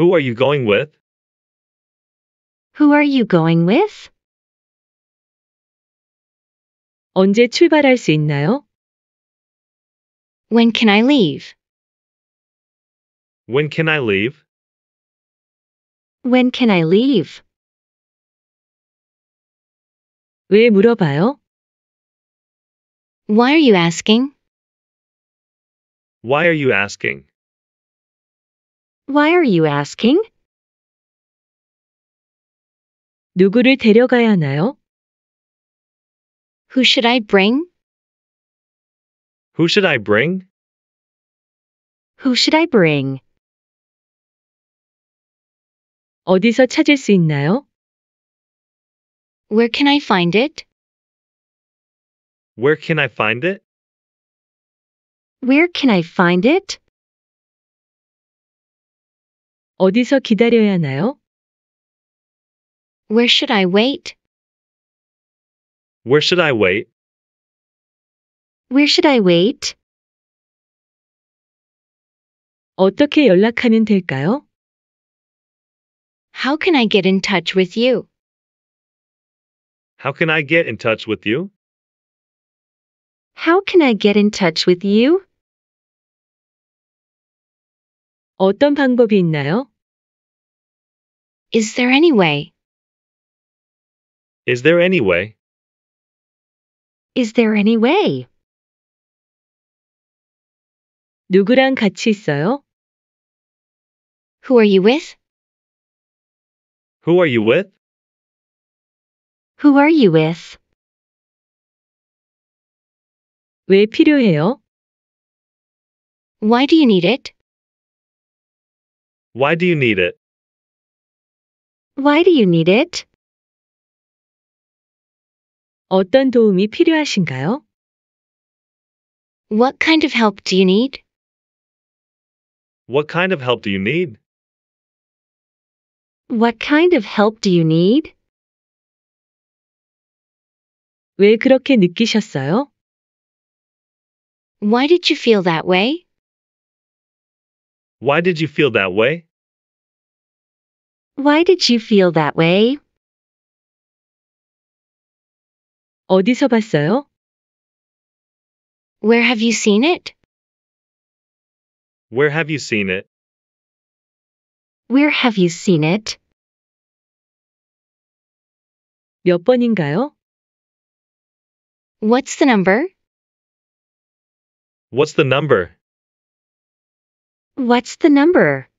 Who are you going with? Who are you going with? 언제 출발할 수 있나요? When can I leave? When can I leave? When can I leave? 왜 물어봐요? Why are you asking? Why are you asking? Why are you asking? 누구를 데려가야 하나요? Who should I bring? Who should I bring? Who should I bring? 어디서 찾을 수 있나요? Where can I find it? Where can I find it? Where can I find it? 어디서 기다려야 하나요? Where should I wait? Where should I wait? Where should I wait? 어떻게 연락하면 될까요? How can I get in touch with you? How can I get in touch with you? How can I get in touch with you? 어떤 방법이 있나요? Is there any way? Is there any way? Is there any way? 누구랑 같이 있어요? Who are you with? Who are you with? Who are you with? 왜 필요해요? Why do you need it? Why do you need it? Why do you need it? 어떤 도움이 필요하신가요? What kind of help do you need? What kind of help do you need? What kind of help do you need? 왜 그렇게 느끼셨어요? Why did you feel that way? Why did you feel that way? Why did you feel that way? 어디서 봤어요? Where have you seen it? Where have you seen it? Where have you seen it? 몇 번인가요? What's the number? What's the number? What's the number?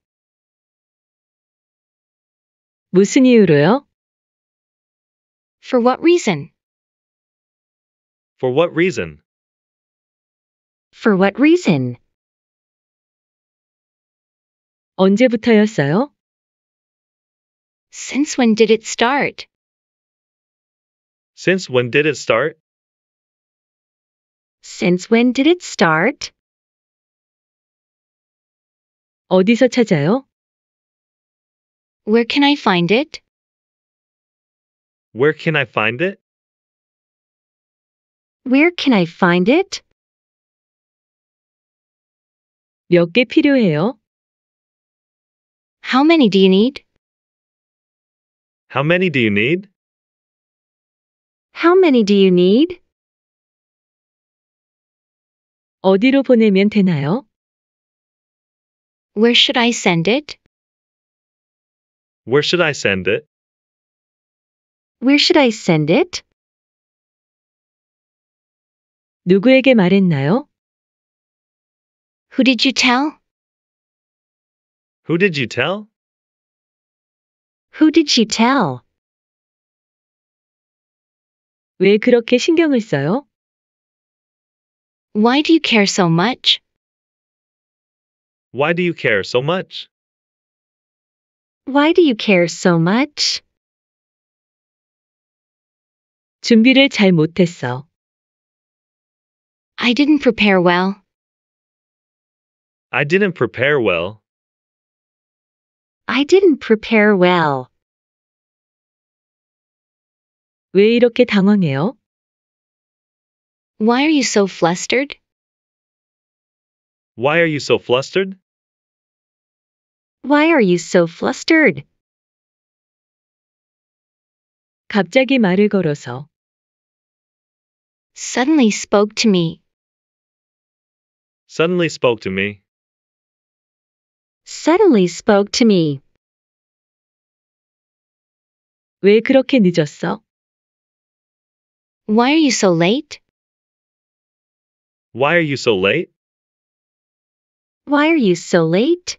무슨 이유로요? For what reason? For what reason? For what reason? 언제부터였어요? Since when did it start? Since when did it start? Since when did it start? 어디서 찾아요? Where can I find it? Where can I find it? Where can I find it? 필요해요? How many do you need? How many do you need? How many do you need? 어디로 보내면 되나요? Where should I send it? Where should I send it? Where should I send it? 누구에게 말했나요? Who did you tell? Who did you tell? Who did you tell? 왜 그렇게 신경을 써요? Why do you care so much? Why do you care so much? Why do you care so much? 준비를 잘 못했어. I didn't prepare well. I didn't prepare well. I didn't prepare well. 왜 이렇게 당황해요? Why are you so flustered? Why are you so flustered? Why are you so flustered? 갑자기 말을 걸어서 suddenly spoke to me. Suddenly spoke to me. Suddenly spoke to me. 왜 그렇게 늦었어? Why are you so late? Why are you so late? Why are you so late?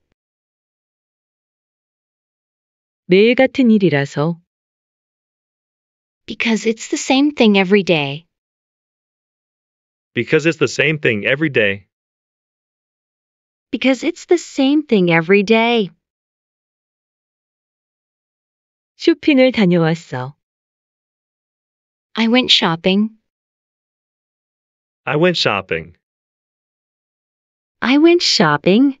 매일 같은 일이라서. Because it's the same thing every day. Because it's the same thing every day. Because it's the same thing every day. 쇼핑을 다녀왔어. I went shopping. I went shopping. I went shopping.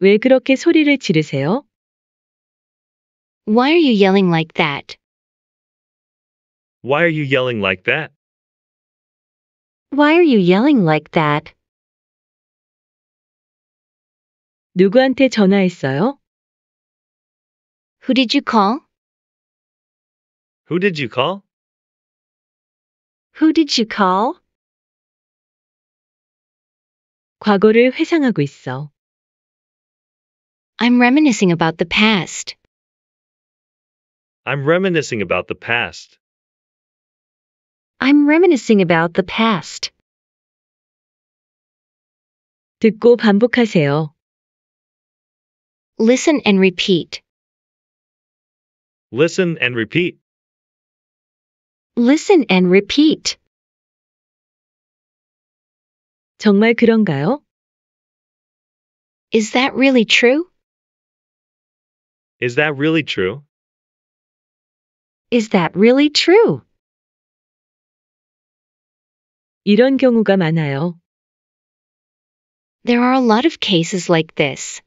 왜 그렇게 소리를 지르세요? Why are you yelling like that? Why are you yelling like that? Why are you yelling like that? 누구한테 전화했어요? Who did you call? Who did you call? Who did you call? 과거를 회상하고 있어. I'm reminiscing about the past. I'm reminiscing about the past. I'm reminiscing about the past. 듣고 반복하세요. Listen and repeat. Listen and repeat. Listen and repeat. 정말 그런가요? Is that really true? Is that really true? Is that really true? 이런 경우가 많아요. There are a lot of cases like this.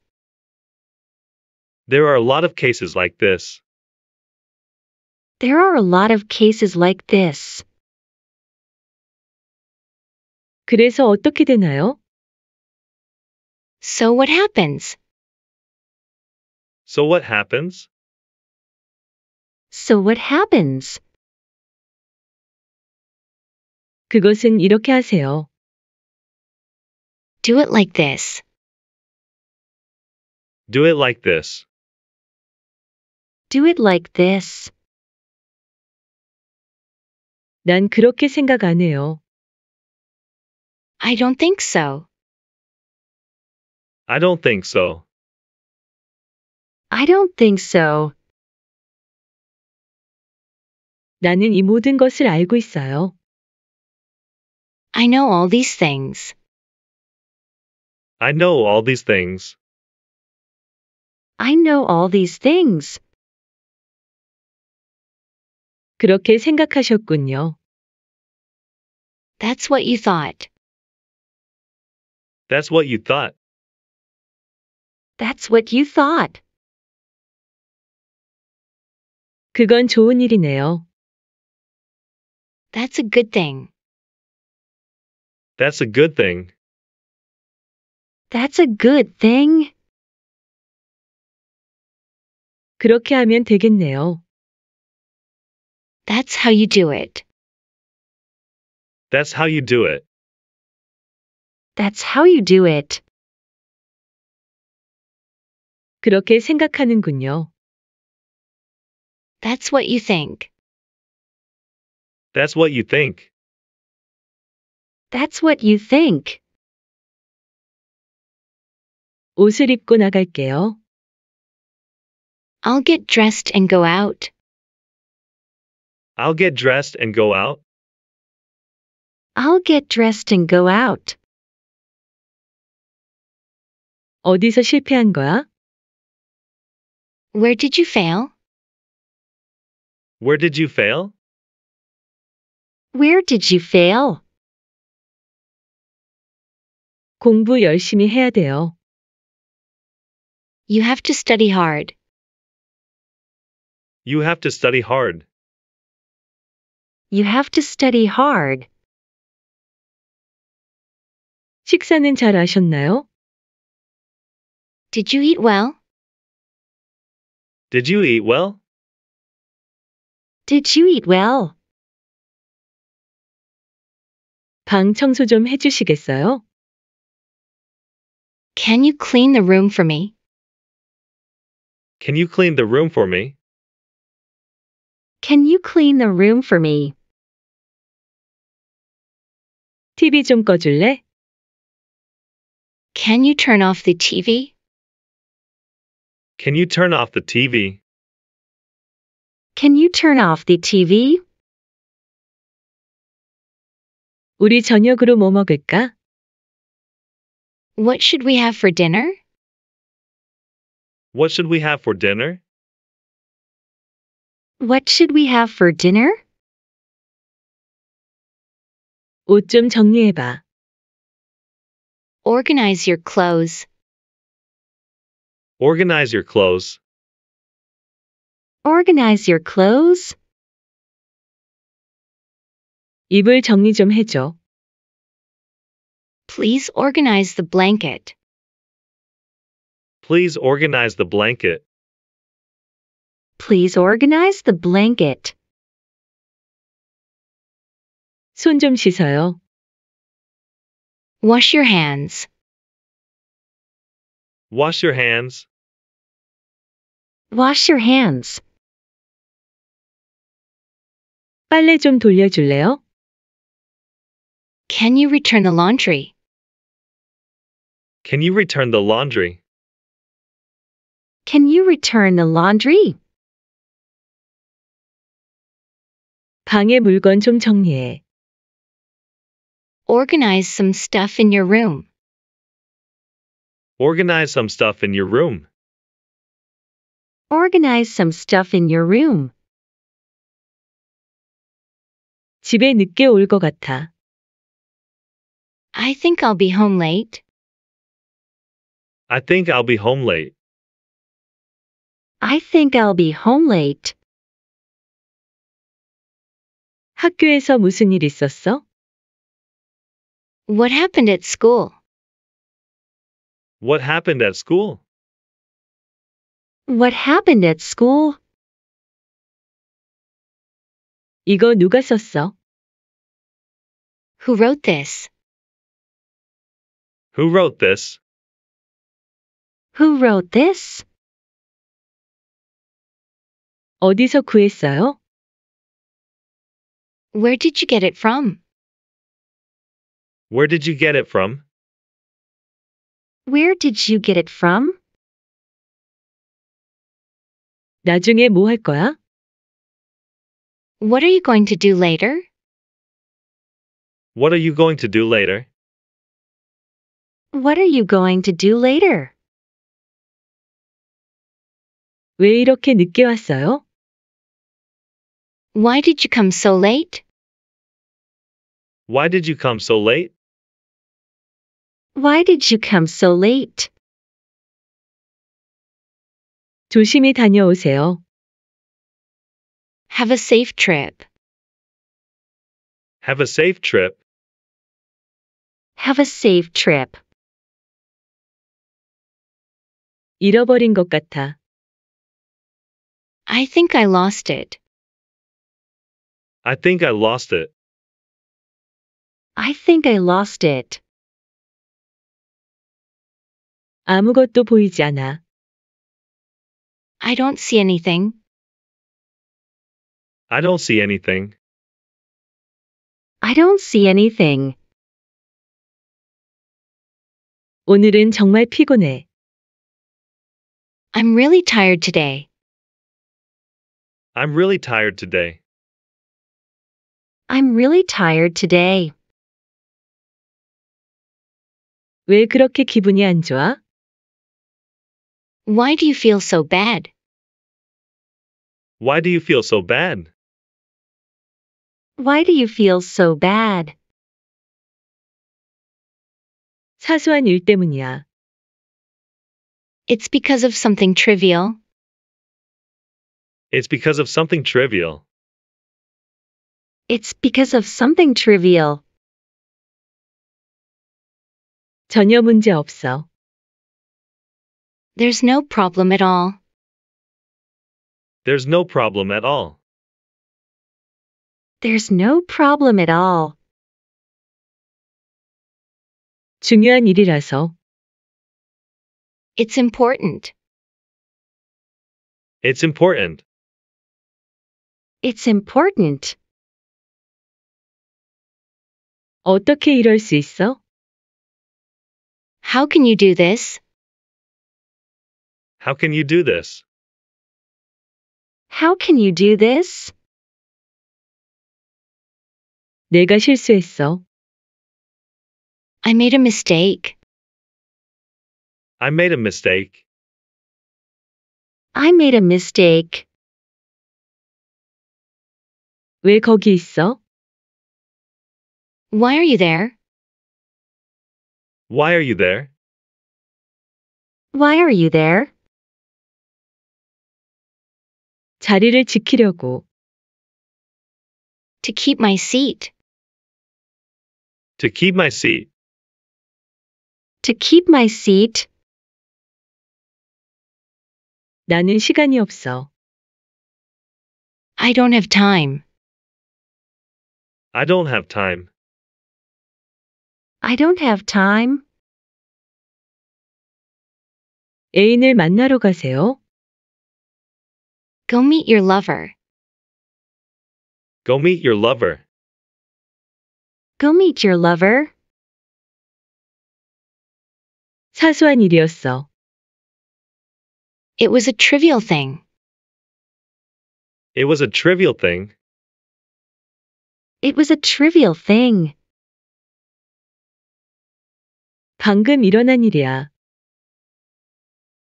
There are a lot of cases like this. There are a lot of cases like this. 그래서 어떻게 되나요? So what happens? So what happens? So what happens? 그것은 이렇게 하세요. Do it like this. Do it like this. Do it like this. 난 그렇게 생각 안 해요. I don't think so. I don't think so. I don't think so. 나는 이 모든 것을 알고 있어요. I know all these things. I know all these things. I know all these things. 그렇게 생각하셨군요. That's what you thought. That's what you thought. That's what you thought. 그건 좋은 일이네요. That's a good thing. That's a good thing. That's a good thing. 그렇게 하면 되겠네요. That's how you do it. That's how you do it. That's how you do it. 그렇게 생각하는군요. That's what you think. That's what you think. That's what you think. 옷을 입고 나갈게요. I'll get dressed and go out. I'll get dressed and go out. I'll get dressed and go out. 어디서 실패한 거야? Where did you fail? Where did you fail? Where did you fail? 공부 열심히 해야 돼요. You have to study hard. You have to study hard. You have to study hard. 식사는 잘 하셨나요? Did you eat well? Did you eat well? Did you eat well? 방 청소 좀 해주시겠어요? Can you clean the room for me? Can you clean the room for me? Can you clean the room for me? TV 좀 꺼줄래? Can you turn off the TV? Can you turn off the TV? Can you turn off the TV? 우리 저녁으로 뭐 먹을까? What should we have for dinner? What should we have for dinner? What should we have for dinner? 정리해봐. Organize your clothes. Organize your clothes. Organize your clothes. 이불 정리 좀 해줘. Please organize the blanket. Please organize the blanket. Please organize the blanket. Wash your hands. Wash your hands. Wash your hands. 빨래 좀 돌려줄래요? Can you return the laundry? Can you return the laundry? Can you return the laundry? 방에 물건 좀 정리해. Organize some stuff in your room. Organize some stuff in your room. Organize some stuff in your room. 집에 늦게 같아. I think I'll be home late. I think I'll be home late. I think I'll be home late. 학교에서 무슨 일 있었어? What happened at school? What happened at school? What happened at school? 이거 누가 썼어? Who wrote this? Who wrote this? Who wrote this? 어디서 구했어요? Where did you get it from? Where did you get it from? Where did you get it from? 나중에 뭐 거야? What are you going to do later? What are you going to do later? What are you going to do later? 왜 이렇게 늦게 왔어요? Why did you come so late? Why did you come so late? Why did you come so late? 조심히 다녀오세요. Have a safe trip. Have a safe trip. Have a safe trip. 잃어버린 것 같아. I think I lost it. I think I lost it. I think I lost it. 아무것도 보이지 않아. I don't see anything. I don't see anything. I don't see anything. 오늘은 정말 피곤해. I'm really tired today. I'm really tired today. I'm really tired today. 왜 그렇게 기분이 안 좋아? Why do you feel so bad? Why do you feel so bad? Why do you feel so bad? 사소한 일 때문이야. It's because of something trivial. It's because of something trivial. It's because of something trivial. 전혀 문제 없어. There's no problem at all. There's no problem at all. There's no problem at all. 중요한 일이라서. It's important. It's important. It's important. 어떻게 이럴 수 있어? How can you do this? How can you do this? How can you do this? 내가 실수했어. I made a mistake. I made a mistake. I made a mistake. 왜 거기 있어? Why are you there? Why are you there? Why are you there? 자리를 지키려고. To keep my seat. To keep my seat. To keep my seat. 나는 시간이 없어. I don't have time. I don't have time. I don't have time. 애인을 만나러 가세요. Go meet your lover. Go meet your lover. Go meet your lover. 사소한 일이었어. It was a trivial thing. It was a trivial thing. It was a trivial thing. 방금 일어난 일이야.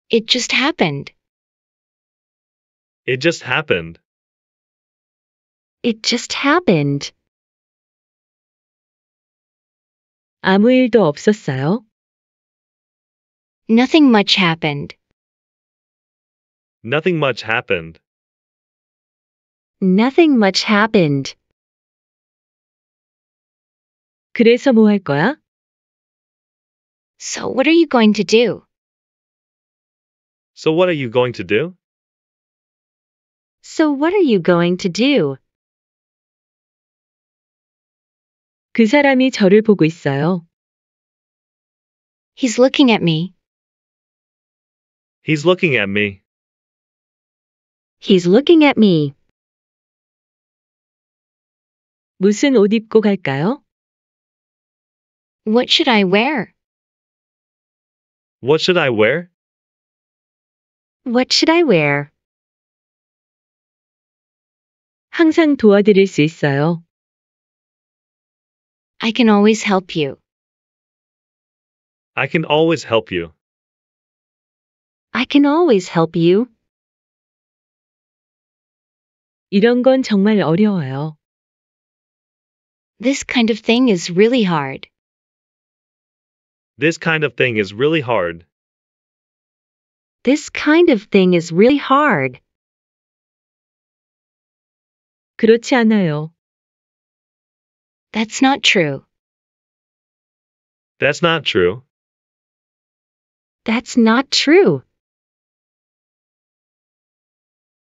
It just happened. It just happened. It just happened. 아무 일도 없었어요? Nothing much happened. Nothing much happened. Nothing much happened. 그래서 뭐 거야? So what are you going to do? So what are you going to do? So what are you going to do? 그 사람이 저를 보고 있어요. He's looking at me. He's looking at me. He's looking at me. 무슨 옷 입고 갈까요? What should I wear? What should I wear? What should I wear? 항상 도와드릴 수 있어요. I can always help you. I can always help you. I can always help you. 이런 건 정말 어려워요. This kind of thing is really hard. This kind of thing is really hard. This kind of thing is really hard. 그렇지 않아요. That's not true. That's not true. That's not true.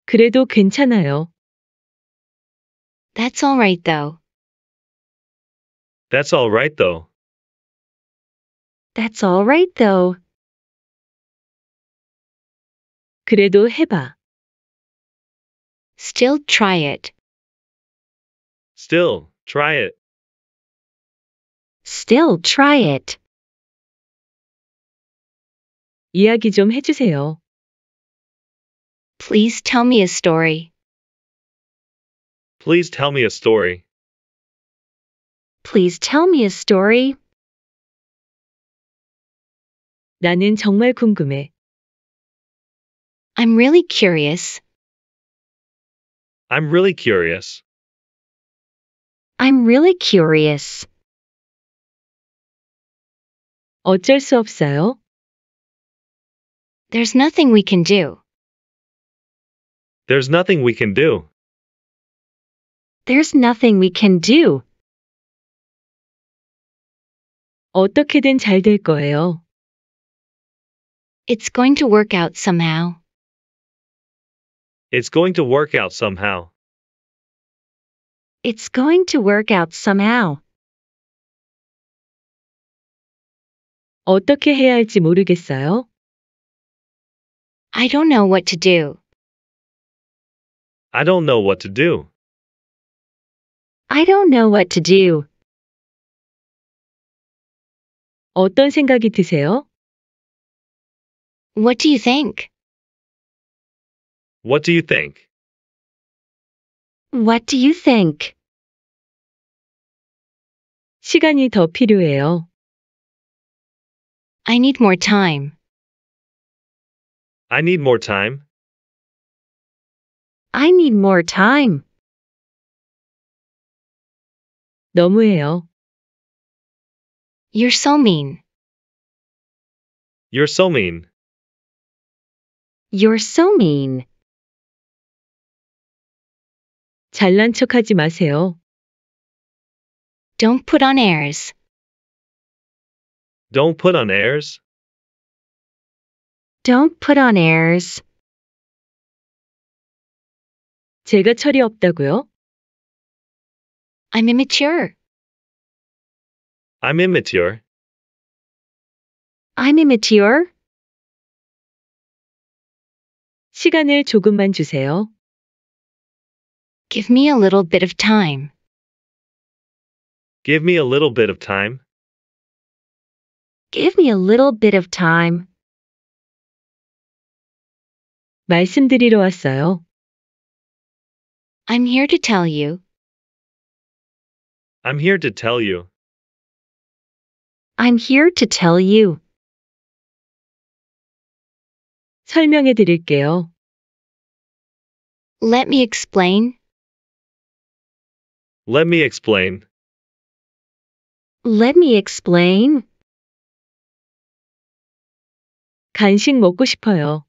그래도 괜찮아요. That's all right though. That's all right though. That's all right though. 그래도 해봐. Still try it. Still, try it. Still try it. 이야기 좀 해주세요. Please tell me a story. Please tell me a story. Please tell me a story. 나는 정말 궁금해. I'm really curious. I'm really curious. I'm really curious. 어쩔 수 없어요. There's nothing we can do. There's nothing we can do. There's nothing we can do. 어떻게든 거예요. It's going to work out somehow. It's going to work out somehow. It's going to work out somehow. 어떻게 해야 할지 모르겠어요. I don't know what to do. I don't know what to do. I don't know what to do. 어떤 생각이 드세요? What do you think? What do you think? What do you think? 시간이 더 필요해요. I need more time. I need more time. I need more time. 너무해요. You're so mean. You're so mean. You're so mean. 잘난 척하지 마세요. Don't put on airs. Don't put on airs. Don't put on airs. 제가 철이 없다고요? I'm immature. I'm immature. I'm immature. 시간을 조금만 주세요. Give me a little bit of time. Give me a little bit of time. Give me a little bit of time. 말씀드리러 왔어요. I'm here to tell you. I'm here to tell you. I'm here to tell you. 설명해 드릴게요. Let me explain. Let me explain. Let me explain. 간식 먹고 싶어요.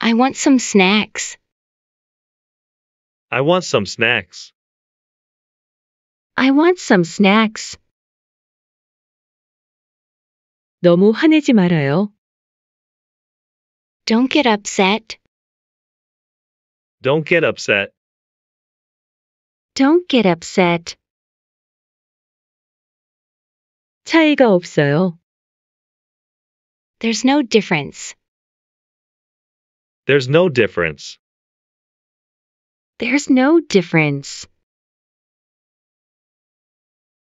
I want some snacks. I want some snacks. I want some snacks. 너무 화내지 말아요. Don't get upset. Don't get upset. Don't get upset. 차이가 없어요. There's no difference. There's no difference. There's no difference.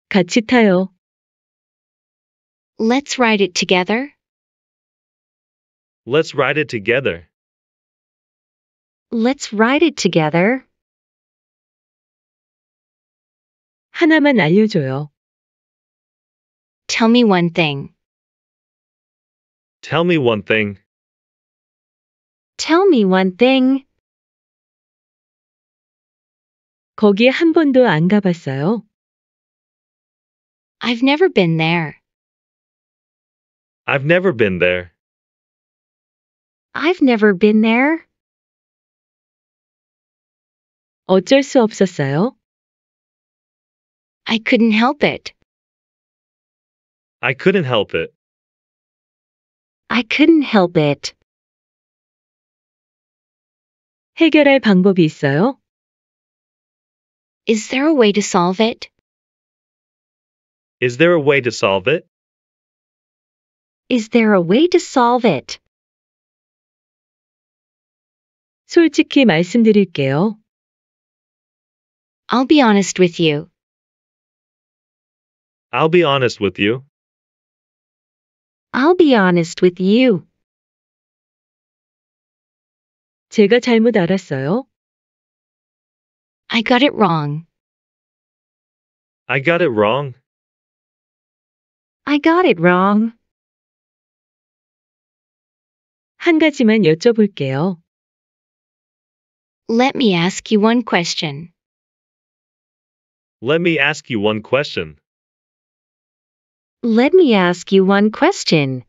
같이 타요. Let's ride it together. Let's ride it together. Let's ride it together. 하나만 알려줘요. Tell me one thing. Tell me one thing. Tell me one thing. 거기에 한 번도 안 가봤어요. I've never been there. I've never been there. I've never been there. 어쩔 수 없었어요. I couldn't help it. I couldn't help it. I couldn't help it. 해결할 방법이 있어요? Is there a way to solve it? Is there a way to solve it? Is there a way to solve it? 솔직히 말씀드릴게요. I'll be honest with you. I'll be honest with you. I'll be honest with you. 제가 잘못 알았어요. I got it wrong. I got it wrong. I got it wrong. 한 가지만 여쭤볼게요. Let me ask you one question. Let me ask you one question. Let me ask you one question.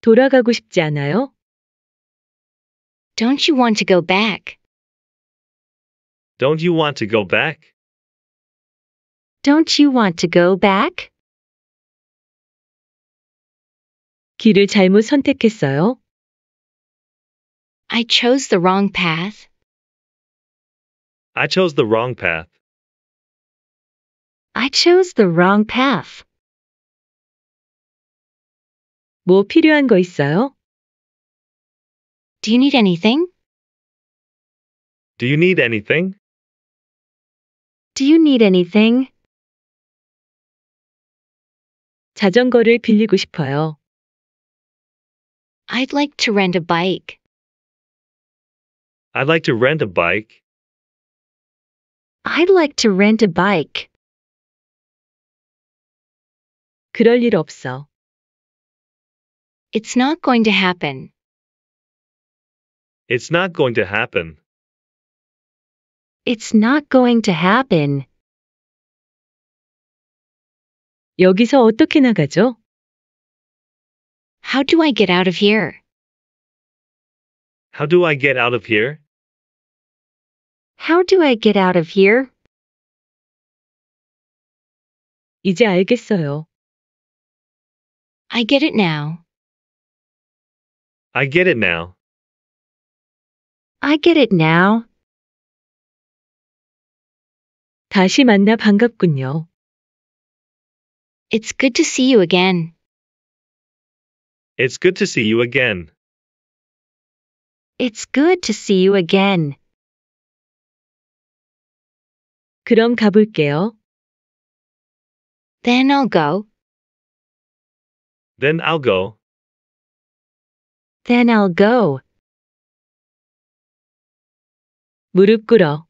돌아가고 싶지 않아요? Don't you want to go back? Don't you want to go back? Don't you want to go back? 길을 잘못 선택했어요. I chose the wrong path. I chose the wrong path. I chose the wrong path. 뭐 필요한 거 있어요? Do you need anything? Do you need anything? Do you need anything? 자전거를 빌리고 싶어요. I'd like to rent a bike. I'd like to rent a bike. I'd like to rent a bike. 그럴 일 없어. It's not going to happen. It's not going to happen. It's not going to happen. 여기서 어떻게 나가죠? How do I get out of here? How do I get out of here? How do I get out of here? 이제 알겠어요. I get it now. I get it now. I get it now. 다시 만나 반갑군요. It's good to see you again. It's good to see you again. It's good to see you again. 그럼 가볼게요. Then I'll go. Then I'll go. Then I'll go. 무릎 꿇어.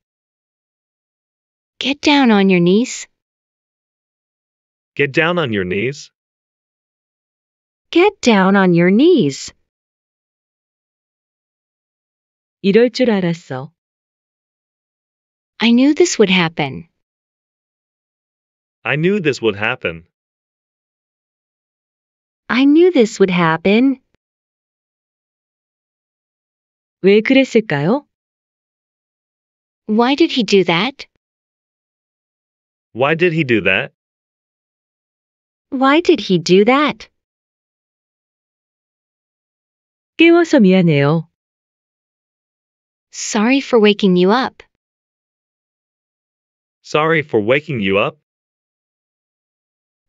Get down on your knees. Get down on your knees. Get down on your knees. 이럴 줄 알았어. I knew this would happen. I knew this would happen. I knew this would happen. 왜 그랬을까요? Why did he do that? Why did he do that? Why did he do that? 깨워서 미안해요. Sorry for waking you up. Sorry for waking you up.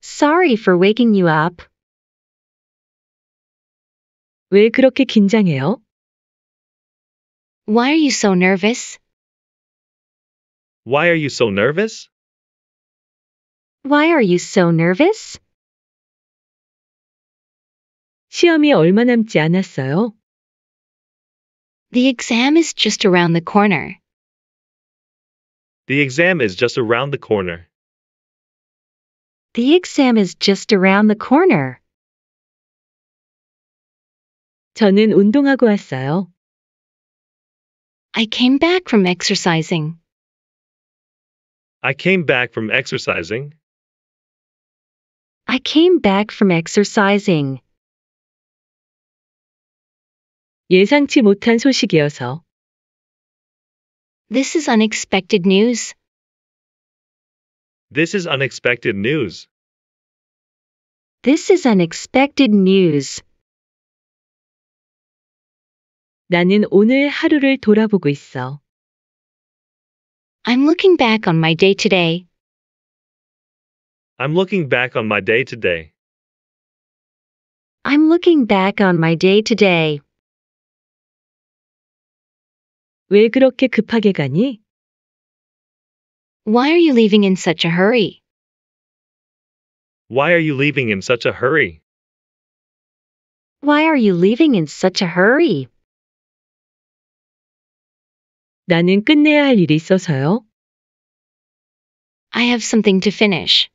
Sorry for waking you up. 왜 그렇게 긴장해요? Why are you so nervous? Why are you so nervous? Why are you so nervous? 시험이 얼마 남지 않았어요? The exam is just around the corner. The exam is just around the corner. The exam is just around the corner. 저는 운동하고 왔어요. I came back from exercising. I came back from exercising. I came back from exercising. 예상치 못한 소식이어서. This is unexpected news. This is unexpected news. This is unexpected news. 나는 오늘 하루를 돌아보고 있어. I'm looking back on my day today. I'm looking back on my day today. I'm looking back on my day today. 왜 그렇게 급하게 가니? Why are you leaving in such a hurry? Why are you leaving in such a hurry? Why are you leaving in such a hurry? 나는 끝내야 할 일이 있어서요. I have something to finish.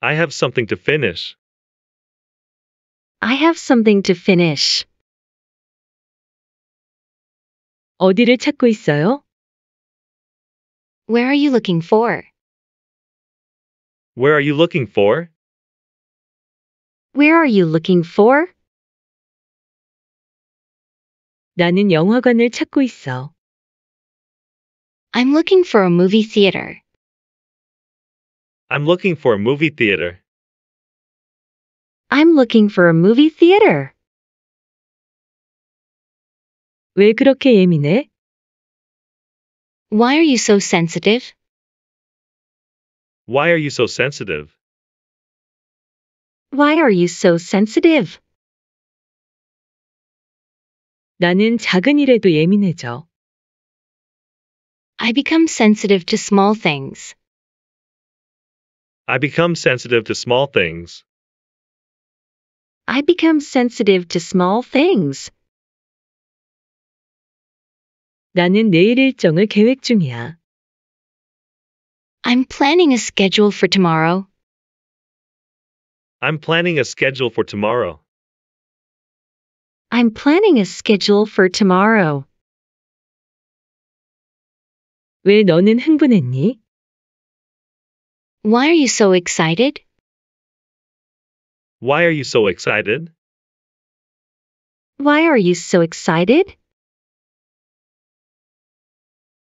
I have something to finish. I have something to finish. 어디를 찾고 있어요? Where are you looking for? Where are you looking for? Where are you looking for? 나는 영화관을 찾고 있어. I'm looking for a movie theater. I'm looking for a movie theater. I'm looking for a movie theater. 왜 그렇게 예민해? Why are you so sensitive? Why are you so sensitive? Why are you so sensitive? 나는 작은 일에도 예민해져. I become sensitive to small things. I become sensitive to small things. I become sensitive to small things. 나는 내일 일정을 계획 중이야. I'm planning a schedule for tomorrow. I'm planning a schedule for tomorrow. I'm planning a schedule for tomorrow. 왜 너는 흥분했니? Why are you so excited? Why are you so excited? Why are you so excited?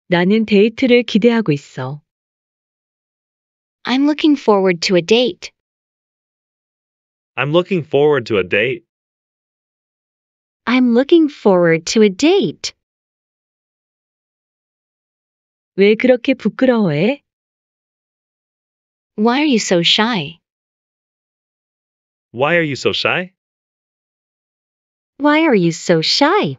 나는 데이트를 기대하고 있어. I'm looking forward to a date. I'm looking forward to a date. I'm looking forward to a date. 왜 그렇게 부끄러워해? Why are you so shy? Why are you so shy? Why are you so shy?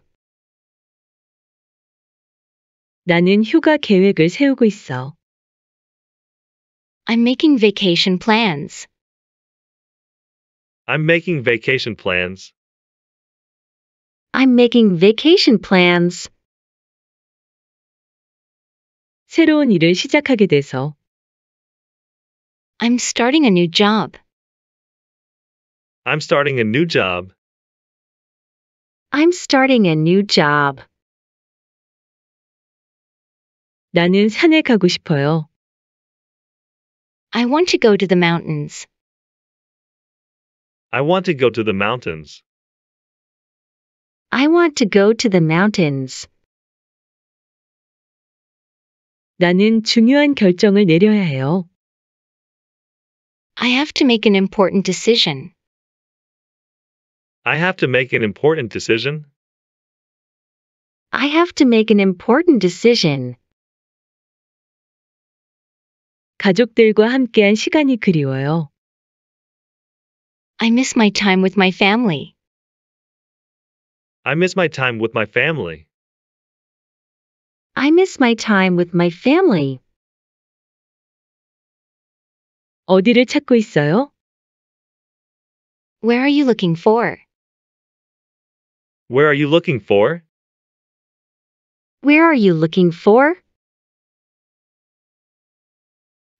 나는 휴가 계획을 세우고 있어. I'm making vacation plans. I'm making vacation plans. I'm making vacation plans. 새로운 일을 시작하게 돼서 I'm starting a new job. I'm starting a new job. I'm starting a new job. 나는 산에 가고 싶어요. I want to go to the mountains. I want to go to the mountains. I want to go to the mountains. 나는 중요한 결정을 내려야 해요. I have to make an important decision. I have to make an important decision. I have to make an important decision. 가족들과 함께한 시간이 그리워요. I miss my time with my family. I miss my time with my family. I miss my time with my family. 어디를 찾고 있어요? Where are you looking for? Where are you looking for? Where are you looking for?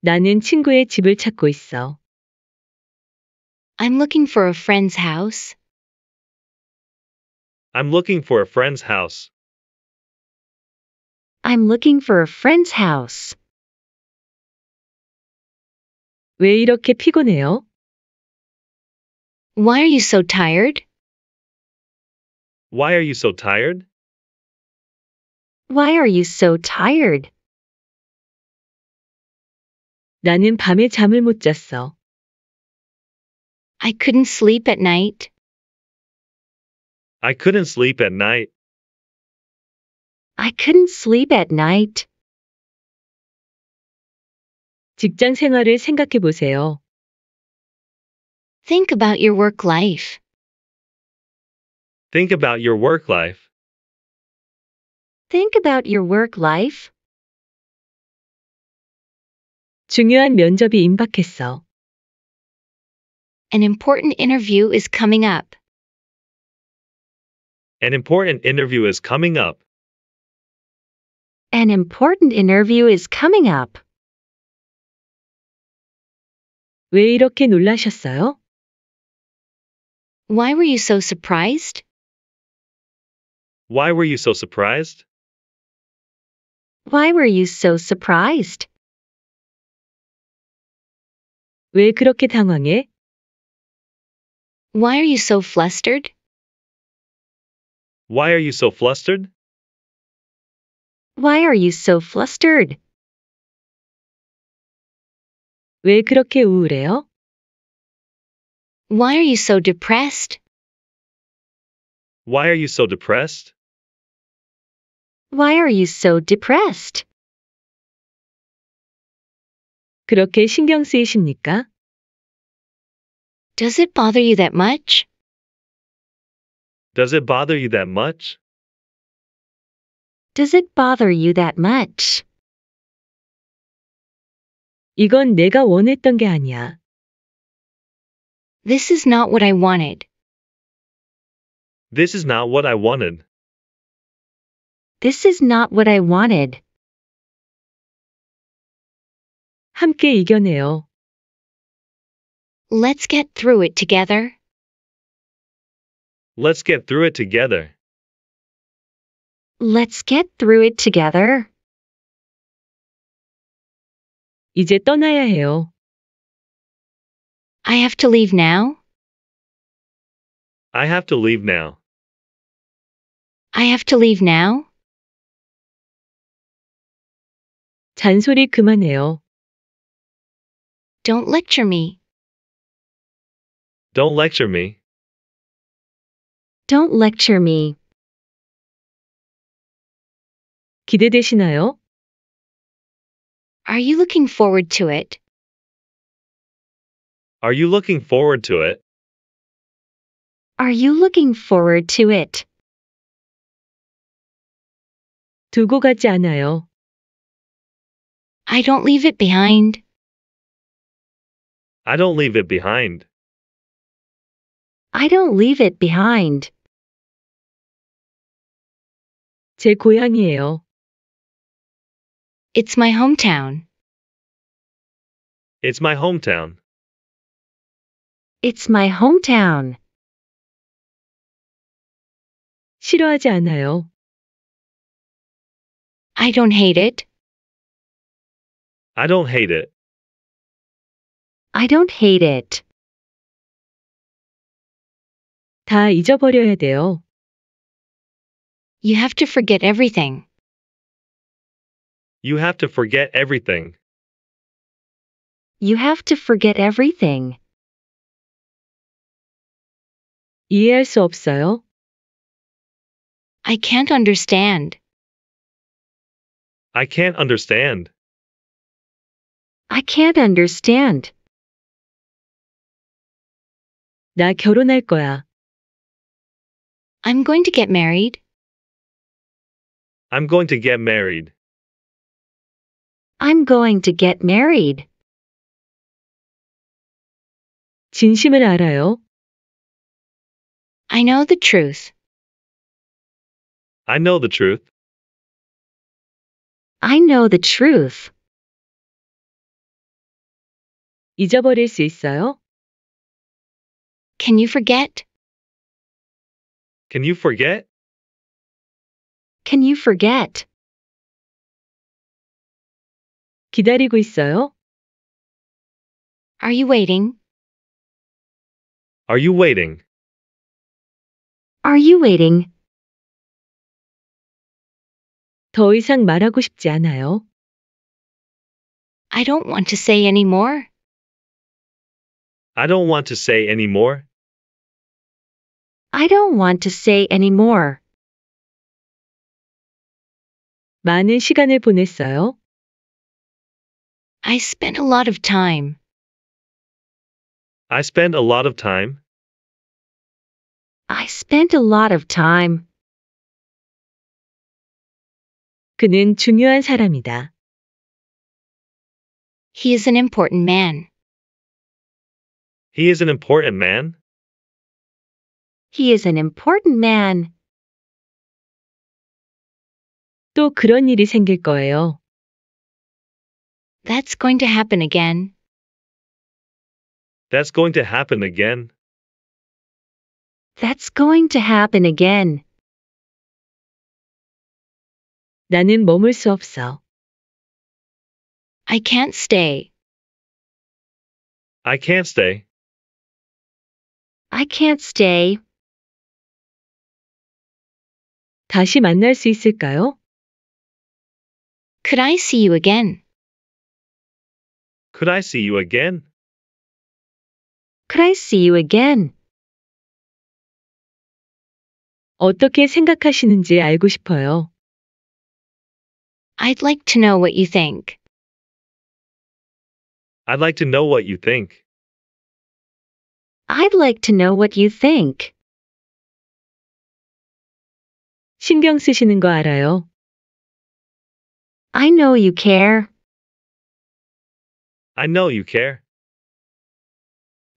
나는 친구의 집을 찾고 있어. I'm looking for a friend's house. I'm looking for a friend's house. I'm looking for a friend's house. 왜 이렇게 피곤해요? Why are you so tired? Why are you so tired? Why are you so tired? 나는 밤에 잠을 못 잤어. I couldn't sleep at night. I couldn't sleep at night. I couldn't sleep at night. 직장 생활을 생각해 보세요. Think about your work life. Think about your work life. Think about your work life. 중요한 면접이 임박했어. An important interview is coming up. An important interview is coming up. An important interview is coming up. 왜 이렇게 놀라셨어요? Why were you so surprised? Why were you so surprised? Why were you so surprised? 왜 그렇게 당황해? Why are you so flustered? Why are you so flustered? Why are you so flustered? 왜 그렇게 우울해요? Why are you so depressed? Why are you so depressed? Why are you so depressed? 그렇게 신경 쓰이십니까? Does it bother you that much? Does it bother you that much? Does it bother you that much? 이건 내가 원했던 게 아니야. This is not what I wanted. This is not what I wanted. This is not what I wanted. 함께 이겨내요. Let's get through it together. Let's get through it together. Let's get through it together. 이제 떠나야 해요. I have to leave now. I have to leave now. I have to leave now. 잔소리 그만해요. Don't lecture me. Don't lecture me. Don't lecture me. 기대되시나요? Are you looking forward to it? Are you looking forward to it? Are you looking forward to it? 두고 가지 않아요. I don't leave it behind. I don't leave it behind. I don't leave it behind. 제 고향이에요. It's my hometown. It's my hometown. It's my hometown. 싫어하지 않아요. I don't hate it. I don't hate it. I don't hate it. 다 잊어버려야 돼요. You have to forget everything. You have to forget everything. You have to forget everything. 이해할 수 없어요. I can't understand. I can't understand. I can't understand. 나 결혼할 거야. I'm going to get married. I'm going to get married. I'm going to get married. 진심을 알아요. I know the truth. I know the truth. I know the truth. 잊어버릴 수 있어요? Can you forget? Can you forget? can you forget? 기다리고 있어요? Are you waiting? Are you waiting? Are you waiting? 더 이상 말하고 싶지 않아요. I don't want to say any more. I don't want to say any more. I don't want to say any more. 많은 시간을 보냈어요? I spent a lot of time. I spent a lot of time. I spent a lot of time. 그는 중요한 사람이다. He is an important man. He is an important man. He is an important man. 또 그런 일이 생길 거예요. That's going to happen again. That's going to happen again. That's going to happen again. 나는 머물 수 없어. I can't stay. I can't stay. I can't stay. 다시 만날 수 있을까요? Could I see you again? Could I see you again? Could I see you again? 어떻게 생각하시는지 알고 싶어요. I'd like to know what you think. I'd like to know what you think. I'd like to know what you think. 신경 쓰시는 거 알아요. I know you care. I know you care.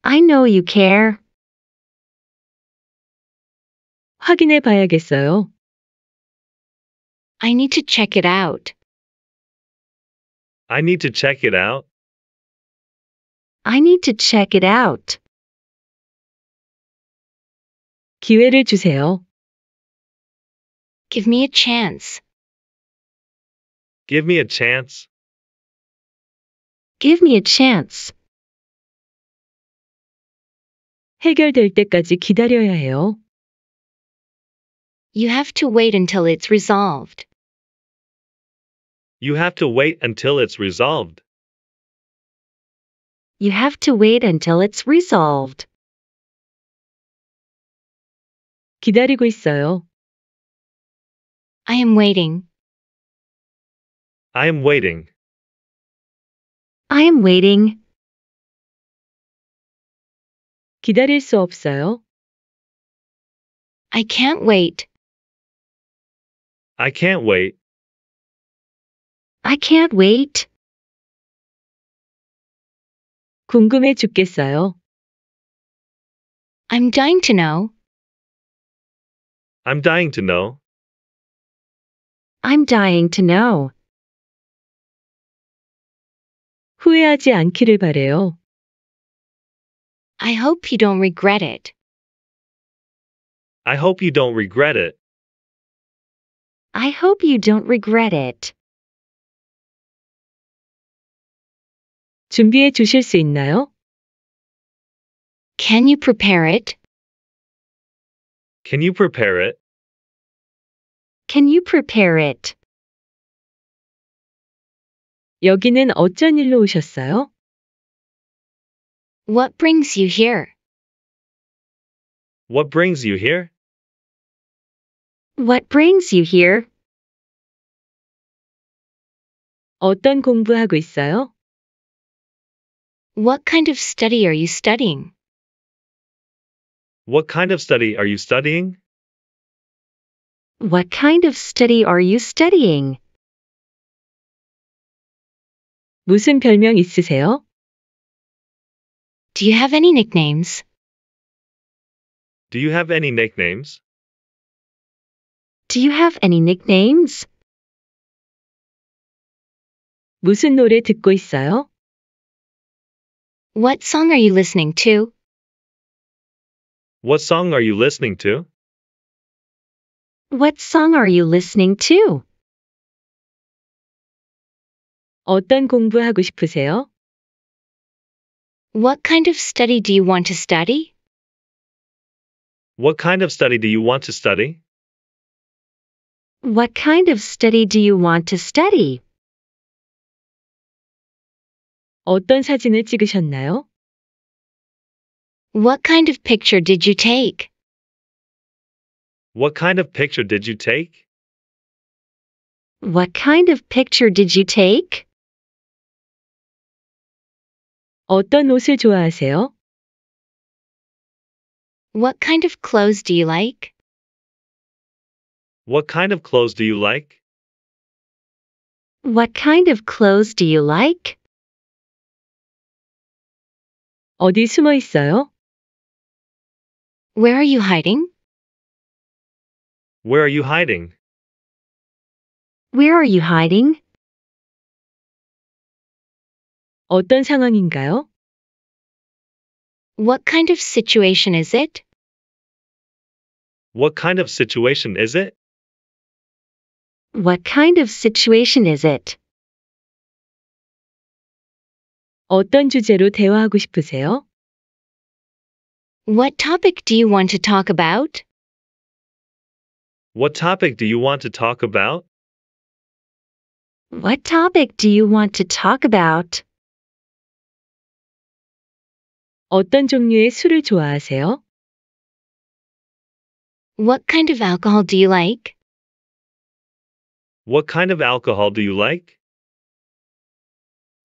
I know you care. 확인해 봐야겠어요. I need to check it out. I need to check it out. I need to check it out. 기회를 주세요. Give me a chance. Give me a chance. Give me a chance. 해결될 때까지 기다려야 해요. You have to wait until it's resolved. You have to wait until it's resolved. You have to wait until it's resolved. 기다리고 있어요. I am waiting. I am waiting. I am waiting. 기다릴 수 없어요. I can't wait. I can't wait. I can't wait. 궁금해 죽겠어요. I'm dying to know. I'm dying to know. I'm dying to know. 후회하지 않기를 바래요. I hope you don't regret it. I hope you don't regret it. I hope you don't regret it. 준비해 주실 수 있나요? Can you prepare it? Can you prepare it? Can you prepare it? 여기는 어쩐 일로 오셨어요? What brings you here? What brings you here? What brings you here? 어떤 공부하고 있어요? What kind of study are you studying? What kind of study are you studying? What kind of study are you studying? 무슨 별명 있으세요? Do you have any nicknames? Do you have any nicknames? Do you have any nicknames? 무슨 노래 듣고 있어요? What song are you listening to? What song are you listening to? What song are you listening to? 어떤 공부하고 싶으세요? What kind of study do you want to study? What kind of study do you want to study? What kind of study do you want to study? 어떤 사진을 찍으셨나요? What kind of picture did you take? What kind of picture did you take? What kind of picture did you take? 어떤 옷을 좋아하세요? What kind of clothes do you like? What kind of clothes do you like? What kind of clothes do you like? 어디 숨어 있어요? Where are you hiding? Where are you hiding? Where are you hiding? 어떤 상황인가요? What kind of situation is it? What kind of situation is it? What kind of situation is it? 어떤 주제로 대화하고 싶으세요? What topic do you want to talk about? What topic do you want to talk about? What topic do you want to talk about? 어떤 종류의 술을 좋아하세요? What kind of alcohol do you like? What kind of alcohol do you like?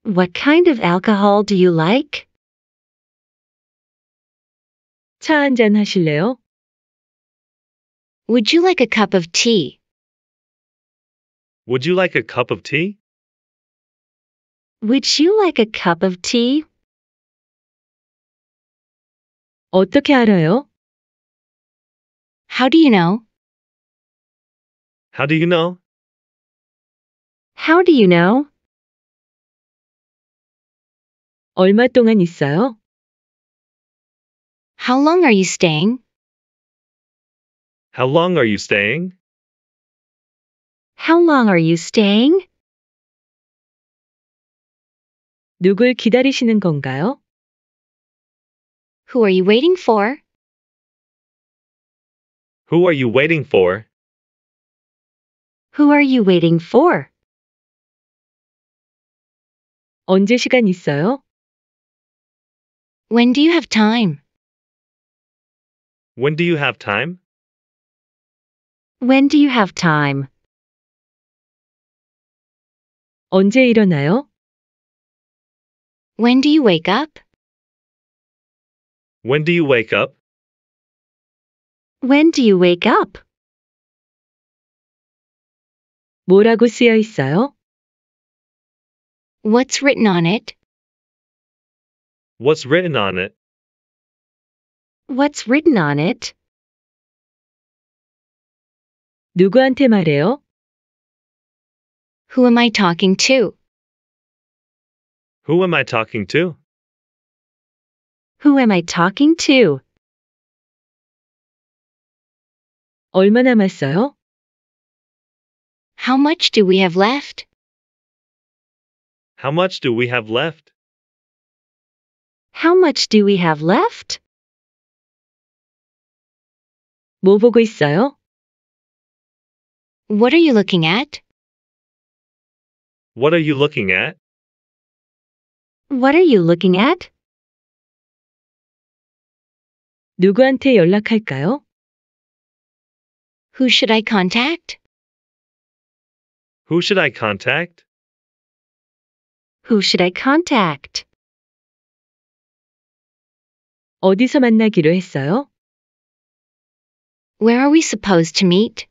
What kind of alcohol do you like? 하실래요? Would you like a cup of tea? Would you like a cup of tea? Would you like a cup of tea? 어떻게 알아요? How do you know? How do you know? How do you know? 얼마 동안 있어요? How long are you staying? How long are you staying? How long are you staying? 누굴 기다리시는 건가요? Who are you waiting for? Who are you waiting for? Who are you waiting for? 언제 시간 있어요? When do you have time? When do you have time? When do you have time? 언제 일어나요? When do you wake up? When do you wake up? When do you wake up? 뭐라고 쓰여 있어요? What's written on it? What's written on it? What's written on it? 누구한테 말해요? Who am I talking to? Who am I talking to? Who am I talking to? 얼마 남았어요? How much do we have left? How much do we have left? How much do we have left? 뭐 보고 있어요? What are you looking at? What are you looking at? What are you looking at? 누구한테 연락할까요? Who should I contact? Who should I contact? Who should I contact? 어디서 만나기로 했어요? Where are we supposed to meet?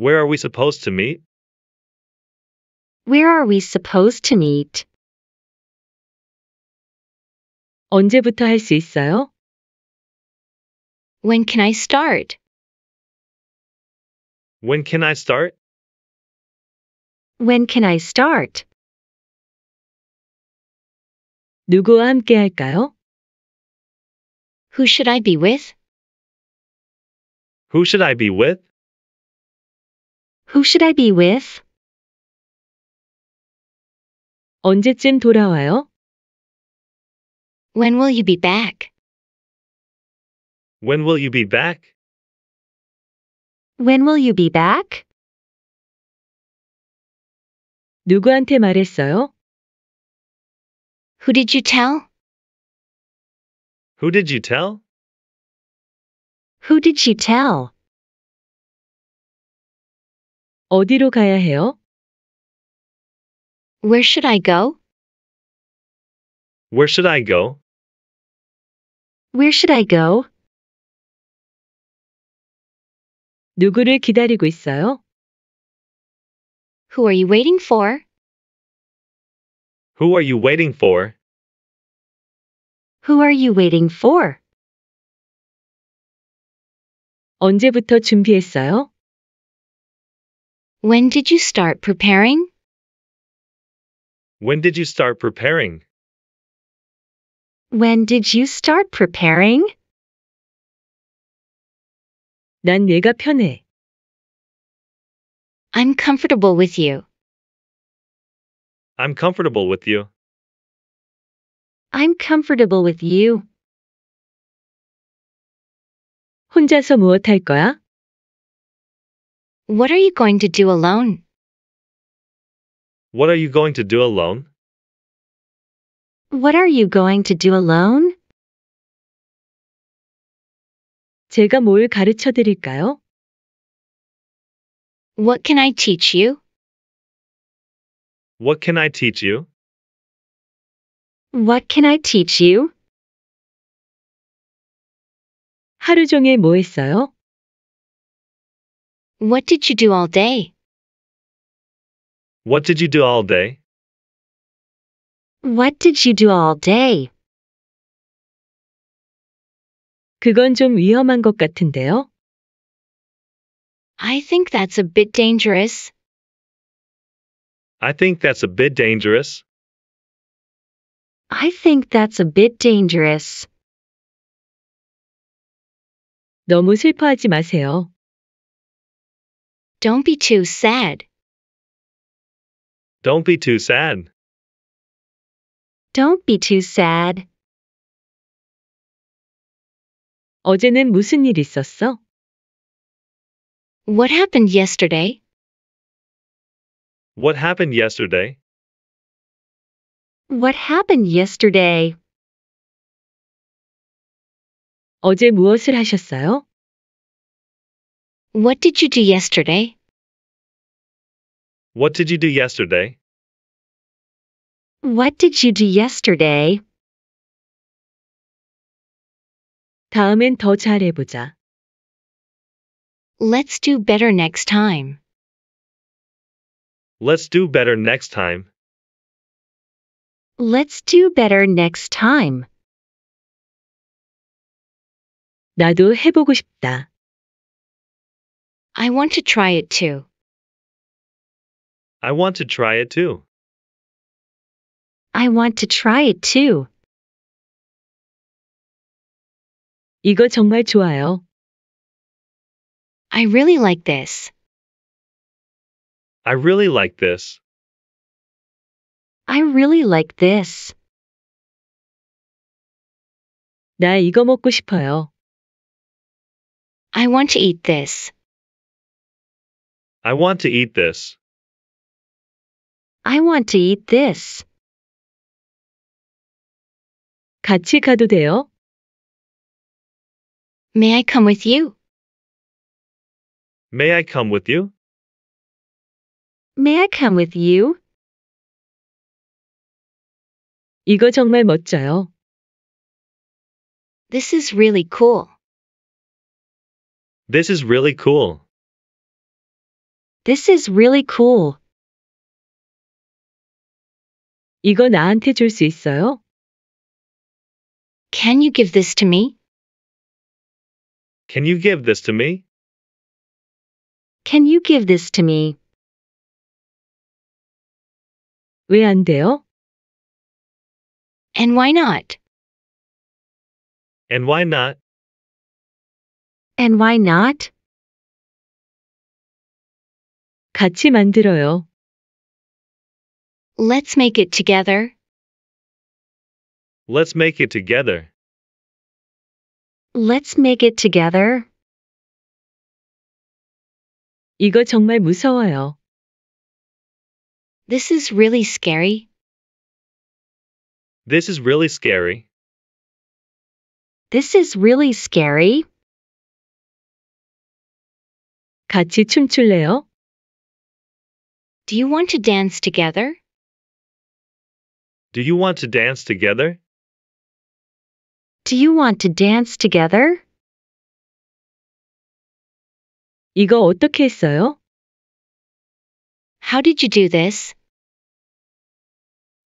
Where are we supposed to meet? Where are we supposed to meet? 언제부터 할 있어요? When can I start? When can I start? When can I start? 누구와 함께 할까요? Who should I be with? Who should I be with? Who should I be with? 언제쯤 돌아와요? When will you be back? When will you be back? When will you be back? 누구한테 말했어요? Who did you tell? Who did you tell? Who did she tell? 어디로 가야 해요? Where should I go? Where should I go? Where should I go? 누구를 기다리고 있어요? Who are you waiting for? Who are you waiting for? Who are you waiting for? 언제부터 준비했어요? When did you start preparing? When did you start preparing? When did you start preparing? 난 얘가 편해. I'm comfortable with you. I'm comfortable with you. I'm comfortable with you. 혼자서 무엇 할 거야? What are you going to do alone? What are you going to do alone? What are you going to do alone? 제가 뭘 가르쳐 드릴까요? What can I teach you? What can I teach you? What can I teach you? 하루 종일 뭐 했어요? What did you do all day? What did you do all day? What did you do all day? 그건 좀 위험한 것 같은데요. I think that's a bit dangerous. I think that's a bit dangerous. I think that's a bit dangerous. 너무 슬퍼하지 마세요. Don't be too sad. Don't be too sad. Don't be too sad. 어제는 무슨 일 있었어? What happened yesterday? What happened yesterday? What happened yesterday? 어제 무엇을 하셨어요? What did you do yesterday? What did you do yesterday? What did you do yesterday? 다음엔 더 잘해보자. Let's do better next time. Let's do better next time. Let's do better next time. 나도 해보고 싶다. I want to try it too. I want to try it too. I want to try it too. 이거 정말 좋아요. I really like this. I really like this. I really like this. 나 이거 먹고 싶어요. I want to eat this. I want to eat this. I want to eat this. 같이 가도 돼요? May I come with you? May I come with you? May I come with you? 이거 정말 멋져요. This is really cool. This is really cool. This is really cool. 이거 나한테 줄 있어요? Can you give this to me? Can you give this to me? Can you give this to me? 돼요? And why not? And why not? And why not? 같이 만들어요. Let's make it together. Let's make it together. Let's make it together. 이거 정말 무서워요. This is really scary. This is really scary. This is really scary. 같이 춤출래요? Do you want to dance together? Do you want to dance together? Do you want to dance together? 이거 어떻게 했어요? How did you do this?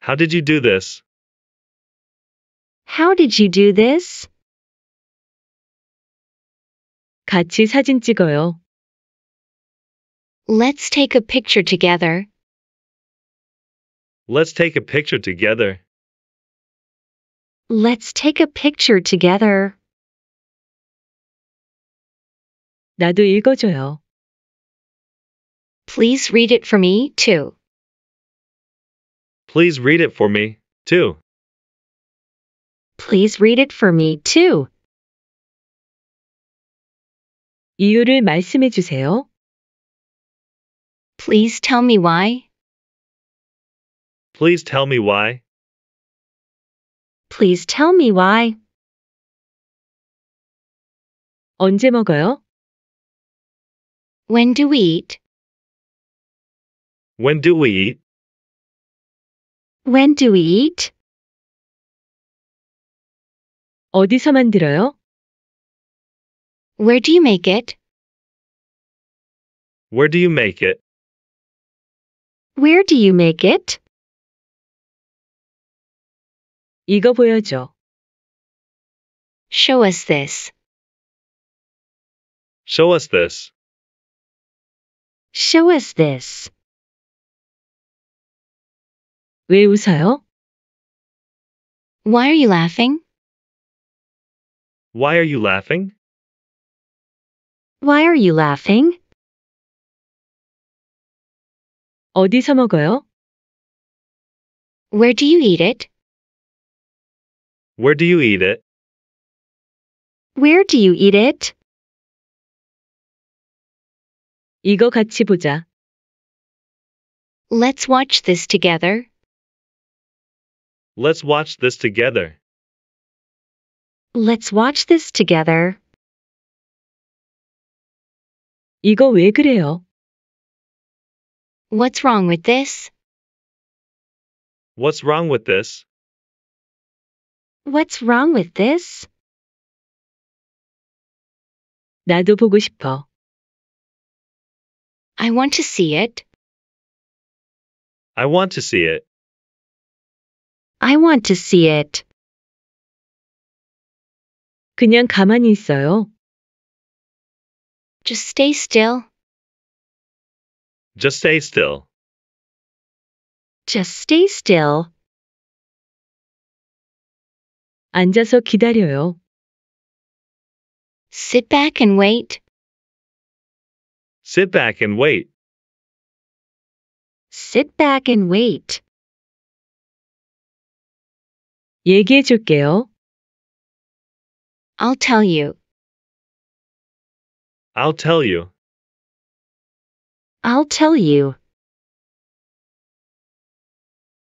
How did you do this? How did you do this? 같이 사진 찍어요. Let's take a picture together. Let's take a picture together. Let's take a picture together. 나도 읽어줘요. Please read it for me, too. Please read it for me, too. Please read it for me, too. 이유를 말씀해 주세요. Please tell me why. Please tell me why. Please tell me why. 언제 먹어요? When do we eat? When do we eat? When do we eat? 어디서 만들어요? Where do you make it? Where do you make it? Where do you make it? 이거 보여줘. Show us this. Show us this. Show us this. 왜 웃어요? Why are you laughing? Why are you laughing? Why are you laughing? 어디서 먹어요? Where do you eat it? Where do you eat it? Where do you eat it? 이거 같이 보자. Let's watch this together. Let's watch this together. Let's watch this together. 이거 왜 그래요? What's wrong with this? What's wrong with this? What's wrong with this? 나도 보고 싶어. I want to see it. I want to see it. I want to see it. 그냥 가만히 있어요. Just stay still. Just stay still. Just stay still. 앉아서 기다려요. Sit back and wait. Sit back and wait. Sit back and wait. 얘기해 줄게요. I'll tell you. I'll tell you. I'll tell you.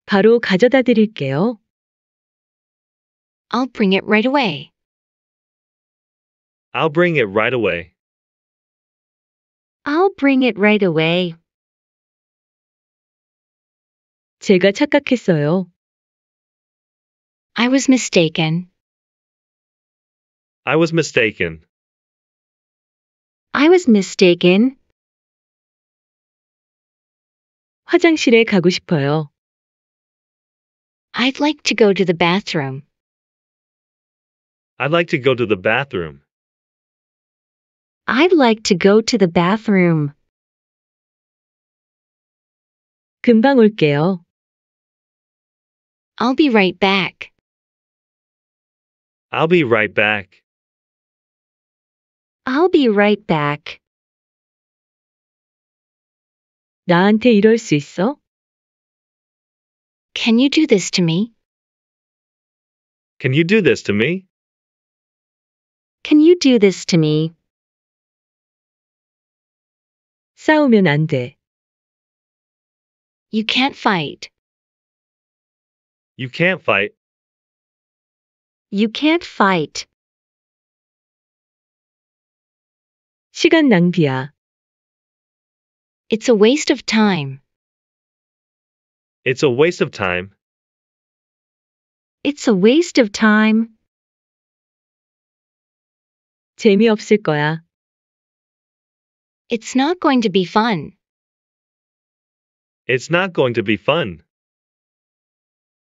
바로 가져다 드릴게요. I'll bring it right away. I'll bring it right away. I'll bring it right away. 제가 착각했어요. I was mistaken. I was mistaken. I was mistaken. 화장실에 가고 싶어요. I'd like to go to the bathroom. I'd like to go to the bathroom. I'd like to go to the bathroom. 금방 올게요. I'll be right back. I'll be right back. I'll be right back. 나한테 이럴 수 있어? Can you do this to me? Can you do this to me? Can you do this to me? 싸우면 안 돼. You can't fight. You can't fight. You can't fight. 시간 낭비야. It's a waste of time. It's a waste of time. It's a waste of time. 재미없을 거야. It's not going to be fun. It's not going to be fun.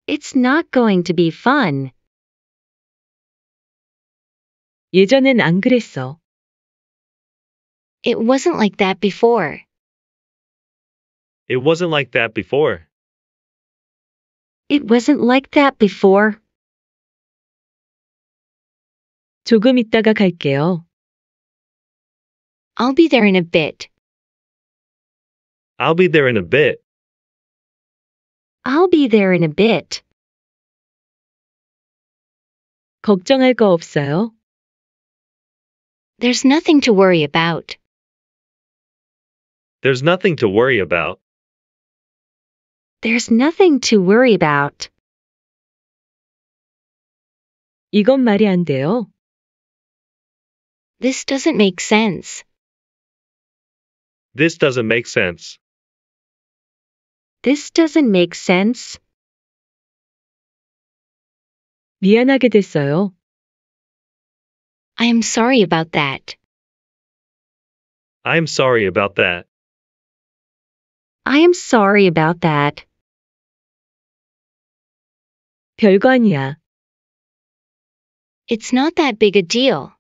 It's not going to be fun. 예전엔 안 그랬어. It wasn't like that before. It wasn't like that before. It wasn't like that before. 조금 있다가 갈게요. I'll be there in a bit. I'll be there in a bit. I'll be there in a bit. 걱정할 거 없어요? There's nothing to worry about. There's nothing to worry about. There's nothing to worry about. 이건 말이 안 돼요. This doesn't make sense. This doesn't make sense. This doesn't make sense. 미안하게 됐어요. I am sorry about that. I am sorry about that. I am sorry about that. 별거 아니야. It's not that big a deal.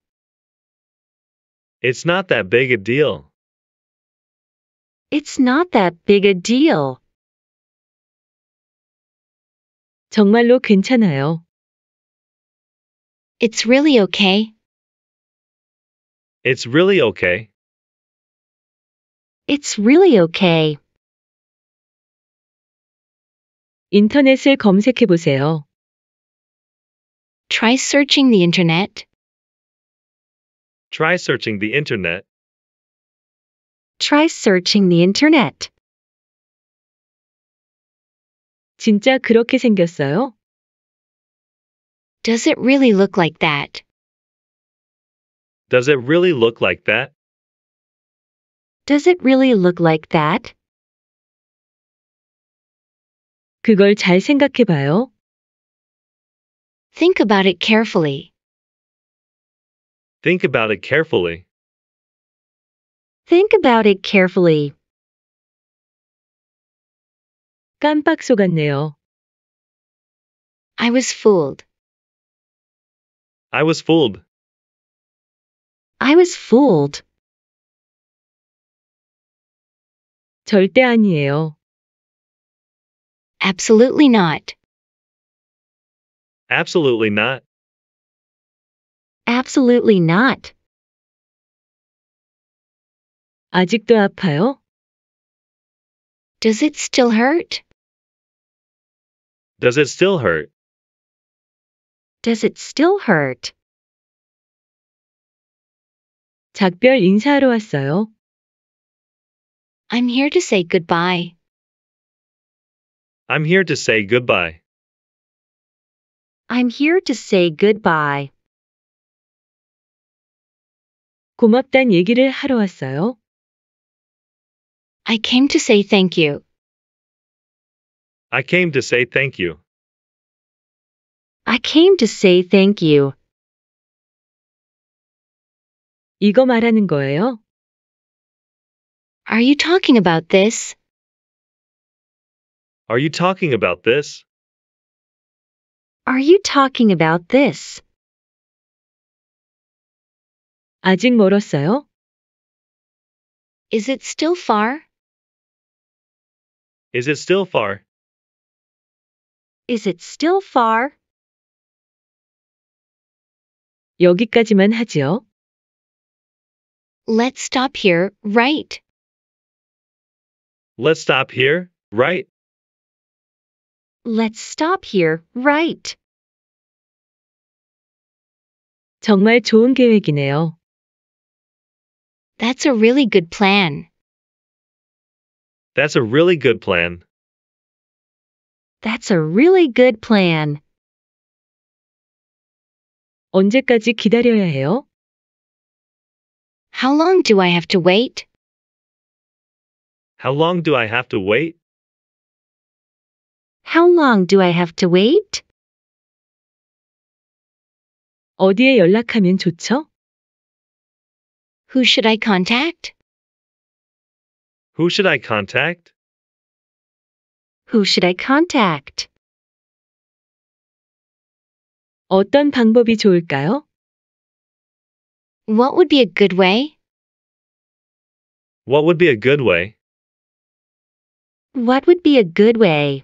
It's not that big a deal. It's not that big a deal. 정말로 괜찮아요. It's really okay. It's really okay. It's really okay. 인터넷을 검색해 보세요. Try searching the internet. Try searching the internet. Try searching the internet. 진짜 그렇게 생겼어요? Does it really look like that? Does it really look like that? Does it really look like that? 그걸 잘 생각해 봐요. Think about it carefully. Think about it carefully. Think about it carefully. 깜빡 속았네요. I was fooled. I was fooled. I was fooled. 절대 아니에요. Absolutely not. Absolutely not. Absolutely not. 아직도 아파요? Does it still hurt? Does it still hurt? Does it still hurt? 작별 인사하러 왔어요. I'm here to say goodbye. I'm here to say goodbye. I'm here to say goodbye. 고맙단 얘기를 하러 왔어요. I came to say thank you. I came to say thank you. I came to say thank you. 이거 말하는 거예요? Are you talking about this? Are you talking about this? Are you talking about this? 아직 멀었어요? Is it still far? Is it still far? Is it still far? 여기까지만 하지요. Let's stop here, right? Let's stop here, right? Let's stop here, right? 정말 좋은 계획이네요. That's a really good plan. That's a really good plan. That's a really good plan. 언제까지 기다려야 해요? How long do I have to wait? How long do I have to wait? How long do I have to wait? 어디에 연락하면 좋죠? Who should I contact? Who should I contact? Who should I contact? 어떤 방법이 좋을까요? What would be a good way? What would be a good way? What would be a good way?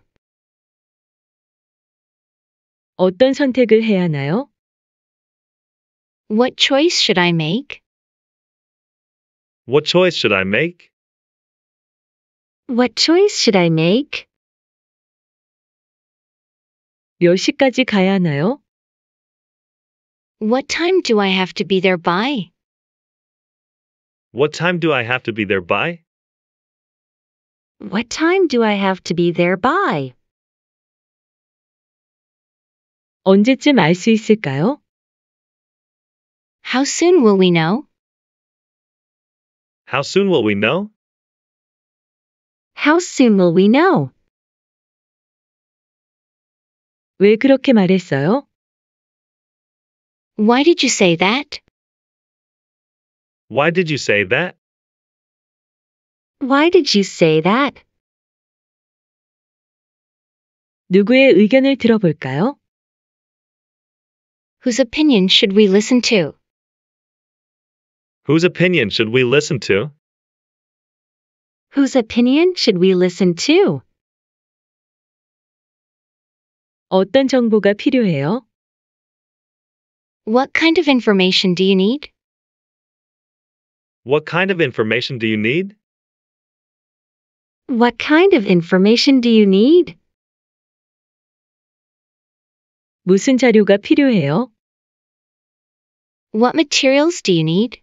어떤 선택을 해야 하나요? What choice should I make? What choice should I make? What choice should I make? 몇 시까지 가야 하나요? What time do I have to be there by? What time do I have to be there by? What time do I have to be there by? 언제쯤 알 있을까요? How soon will we know? How soon will we know? How soon will we know? 왜 그렇게 말했어요? Why did you say that? Why did you say that? Why did you say that? 누구의 의견을 들어볼까요? Whose opinion should we listen to? Whose opinion should we listen to? Whose opinion should we listen to? 어떤 정보가 필요해요? What kind of information do you need? What kind of information do you need? What kind of information do you need? 무슨 자료가 필요해요? What materials do you need?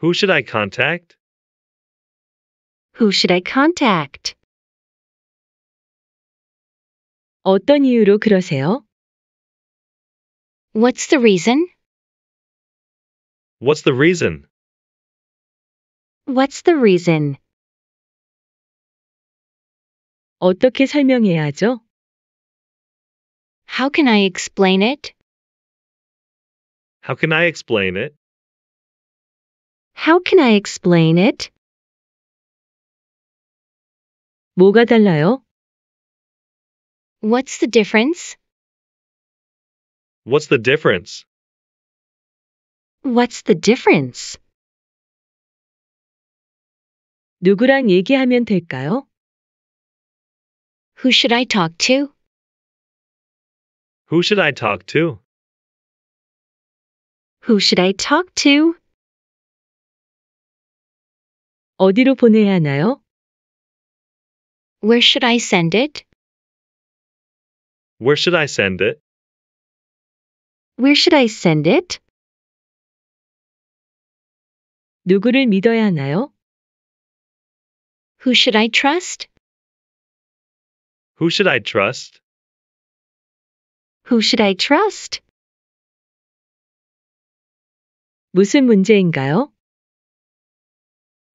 Who should I contact? Who should I contact? 어떤 이유로 그러세요? What's the reason? What's the reason? What's the reason? 어떻게 How can I explain it? How can I explain it? How can I explain it? 뭐가 달라요? What's the difference? What's the difference? What's the difference? 누구랑 얘기하면 될까요? Who should I talk to? Who should I talk to? Who should I talk to? 어디로 보내야 하나요? Where should I send it? Where should I send it? Where should I send it? 누구를 믿어야 하나요? Who should I trust? Who should I trust? Who should I trust? 무슨 문제인가요?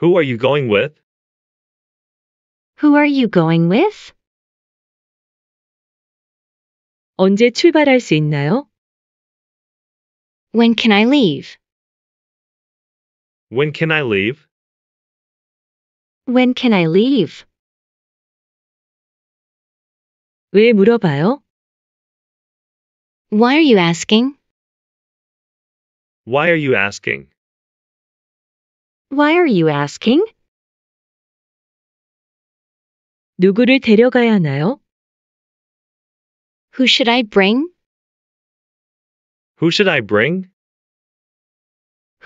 Who are you going with? Who are you going with? 언제 출발할 수 있나요? When can I leave? When can I leave? When can I leave? 왜 물어봐요? Why are you asking? Why are you asking? Why are you asking? 누구를 데려가야 하나요? Who should I bring? Who should I bring?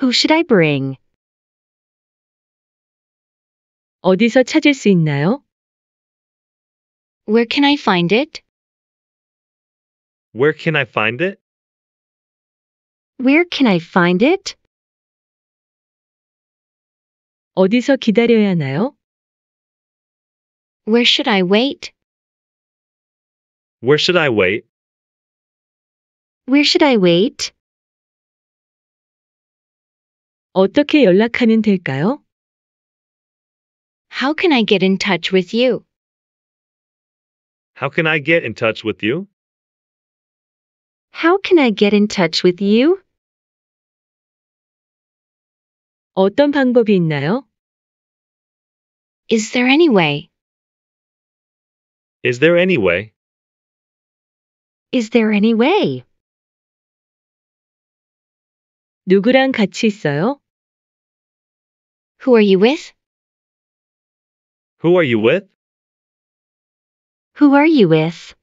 Who should I bring? 어디서 찾을 수 있나요? Where can I find it? Where can I find it? Where can I find it? 어디서 기다려야 하나요? Where should I wait? Where should I wait? Where should I wait? 어떻게 연락하면 될까요? How can I get in touch with you? How can I get in touch with you? How can I get in touch with you? 어떤 방법이 있나요? Is there any way? Is there any way? Is there any way? 누구랑 같이 있어요? Who are you with? Who are you with? Who are you with?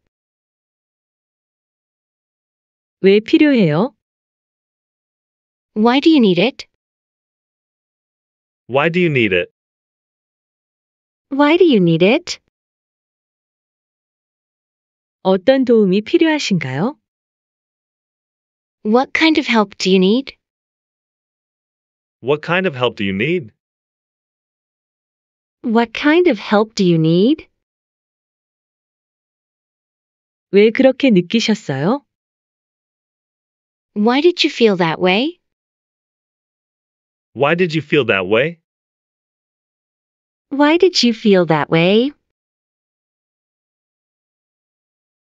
왜 필요해요? Why do you need it? Why do you need it? Why do you need it? 어떤 도움이 필요하신가요? What kind of help do you need? What kind of help do you need? What kind of help do you need? 왜 그렇게 느끼셨어요? Why did you feel that way? Why did you feel that way? Why did you feel that way?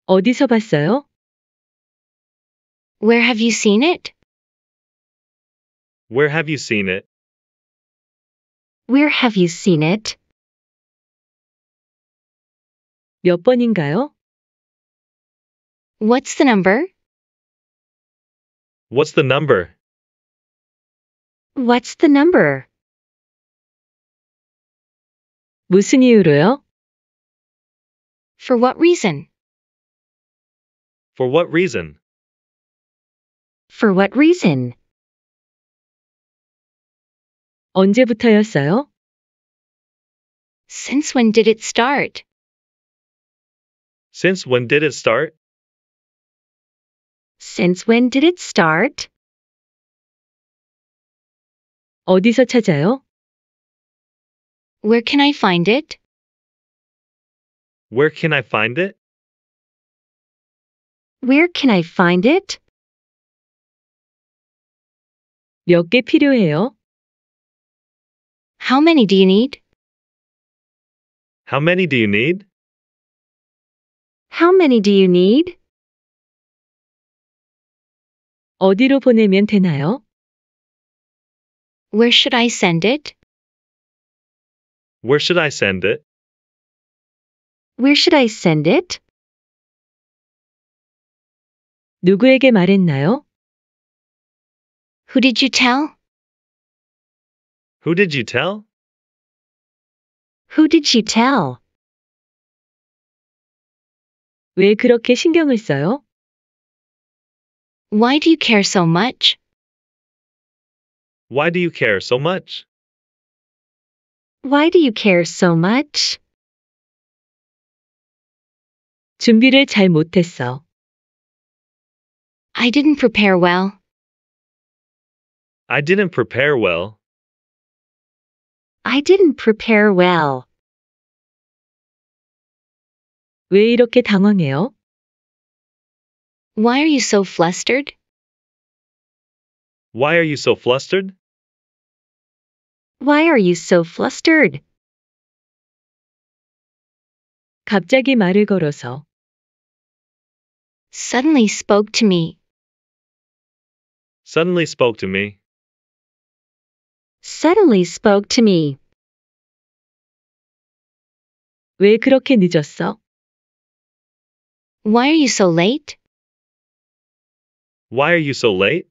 어디서 봤어요? Where have you seen it? Where have you seen it? Where have you seen it? 몇 번인가요? What's the number? What's the number? What's the number? 무슨 이유로요? For what reason? For what reason? For what reason? 언제부터였어요? Since when did it start? Since when did it start? Since when did it start? 어디서 찾아요? Where can I find it? Where can I find it? Where can I find it? 필요해요? How many do you need? How many do you need? How many do you need? 어디로 보내면 되나요? Where should I send it? Where should I send it? Where should I send it? 누구에게 말했나요? Who did you tell? Who did you tell? Who did she tell? 왜 그렇게 신경을 써요? Why do you care so much? Why do you care so much? Why do you care so much? 준비를 잘 못했어. I didn't prepare well. I didn't prepare well. I didn't prepare well. 왜 이렇게 당황해요? Why are you so flustered? Why are you so flustered? Why are you so flustered? 갑자기 말을 걸어서 suddenly spoke to me. Suddenly spoke to me. Suddenly spoke to me. 왜 그렇게 늦었어? Why are you so late? Why are you so late?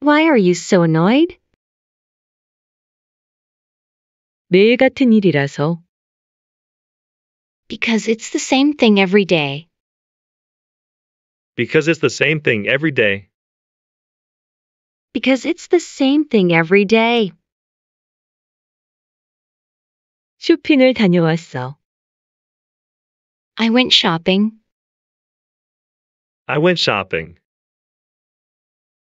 Why are you so annoyed? 매일 같은 일이라서. Because it's the same thing every day. Because it's the same thing every day. Because it's the same thing every day. 쇼핑을 다녀왔어. I went shopping. I went shopping.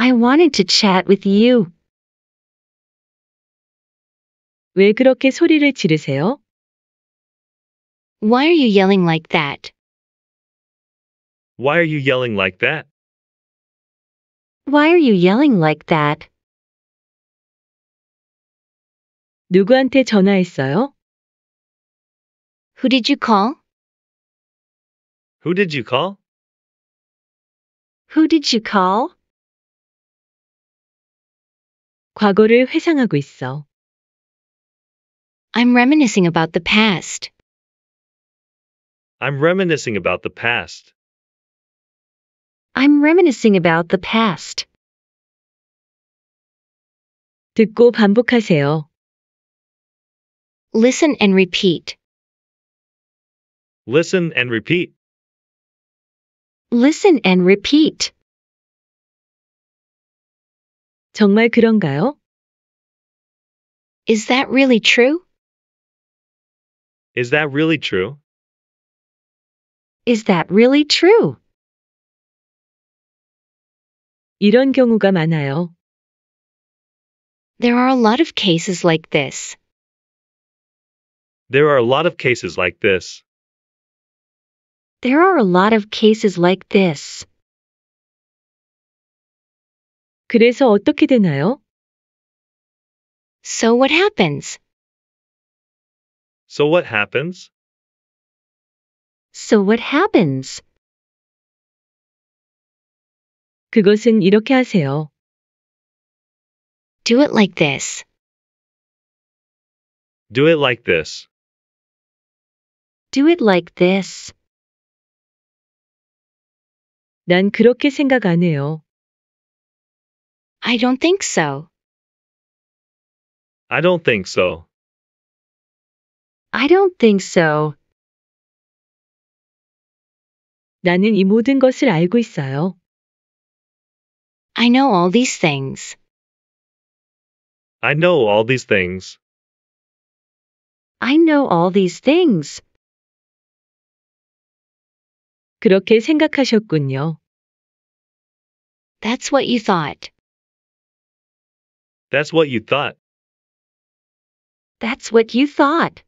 I wanted to chat with you. 왜 그렇게 소리를 지르세요? Why are you yelling like that? Why are you yelling like that? Why are you yelling like that? 누구한테 전화했어요? Who did you call? Who did you call? Who did you call? 과거를 회상하고 있어. I'm reminiscing about the past. I'm reminiscing about the past. I'm reminiscing about the past. 듣고 반복하세요. Listen and repeat. Listen and repeat. Listen and repeat. 정말 그런가요? Is that really true? Is that really true? Is that really true? 이런 경우가 많아요. There are a lot of cases like this. There are a lot of cases like this. There are a lot of cases like this. 그래서 어떻게 되나요? So what happens? So what happens? So what happens? 그것은 이렇게 하세요. Do it like this. Do it like this. Do it like this. 난 그렇게 생각 안 해요. I don't think so. I don't think so. I don't think so. 나는 이 모든 것을 알고 있어요. I know all these things. I know all these things. I know all these things. 그렇게 생각하셨군요. That's what you thought. That's what you thought. That's what you thought.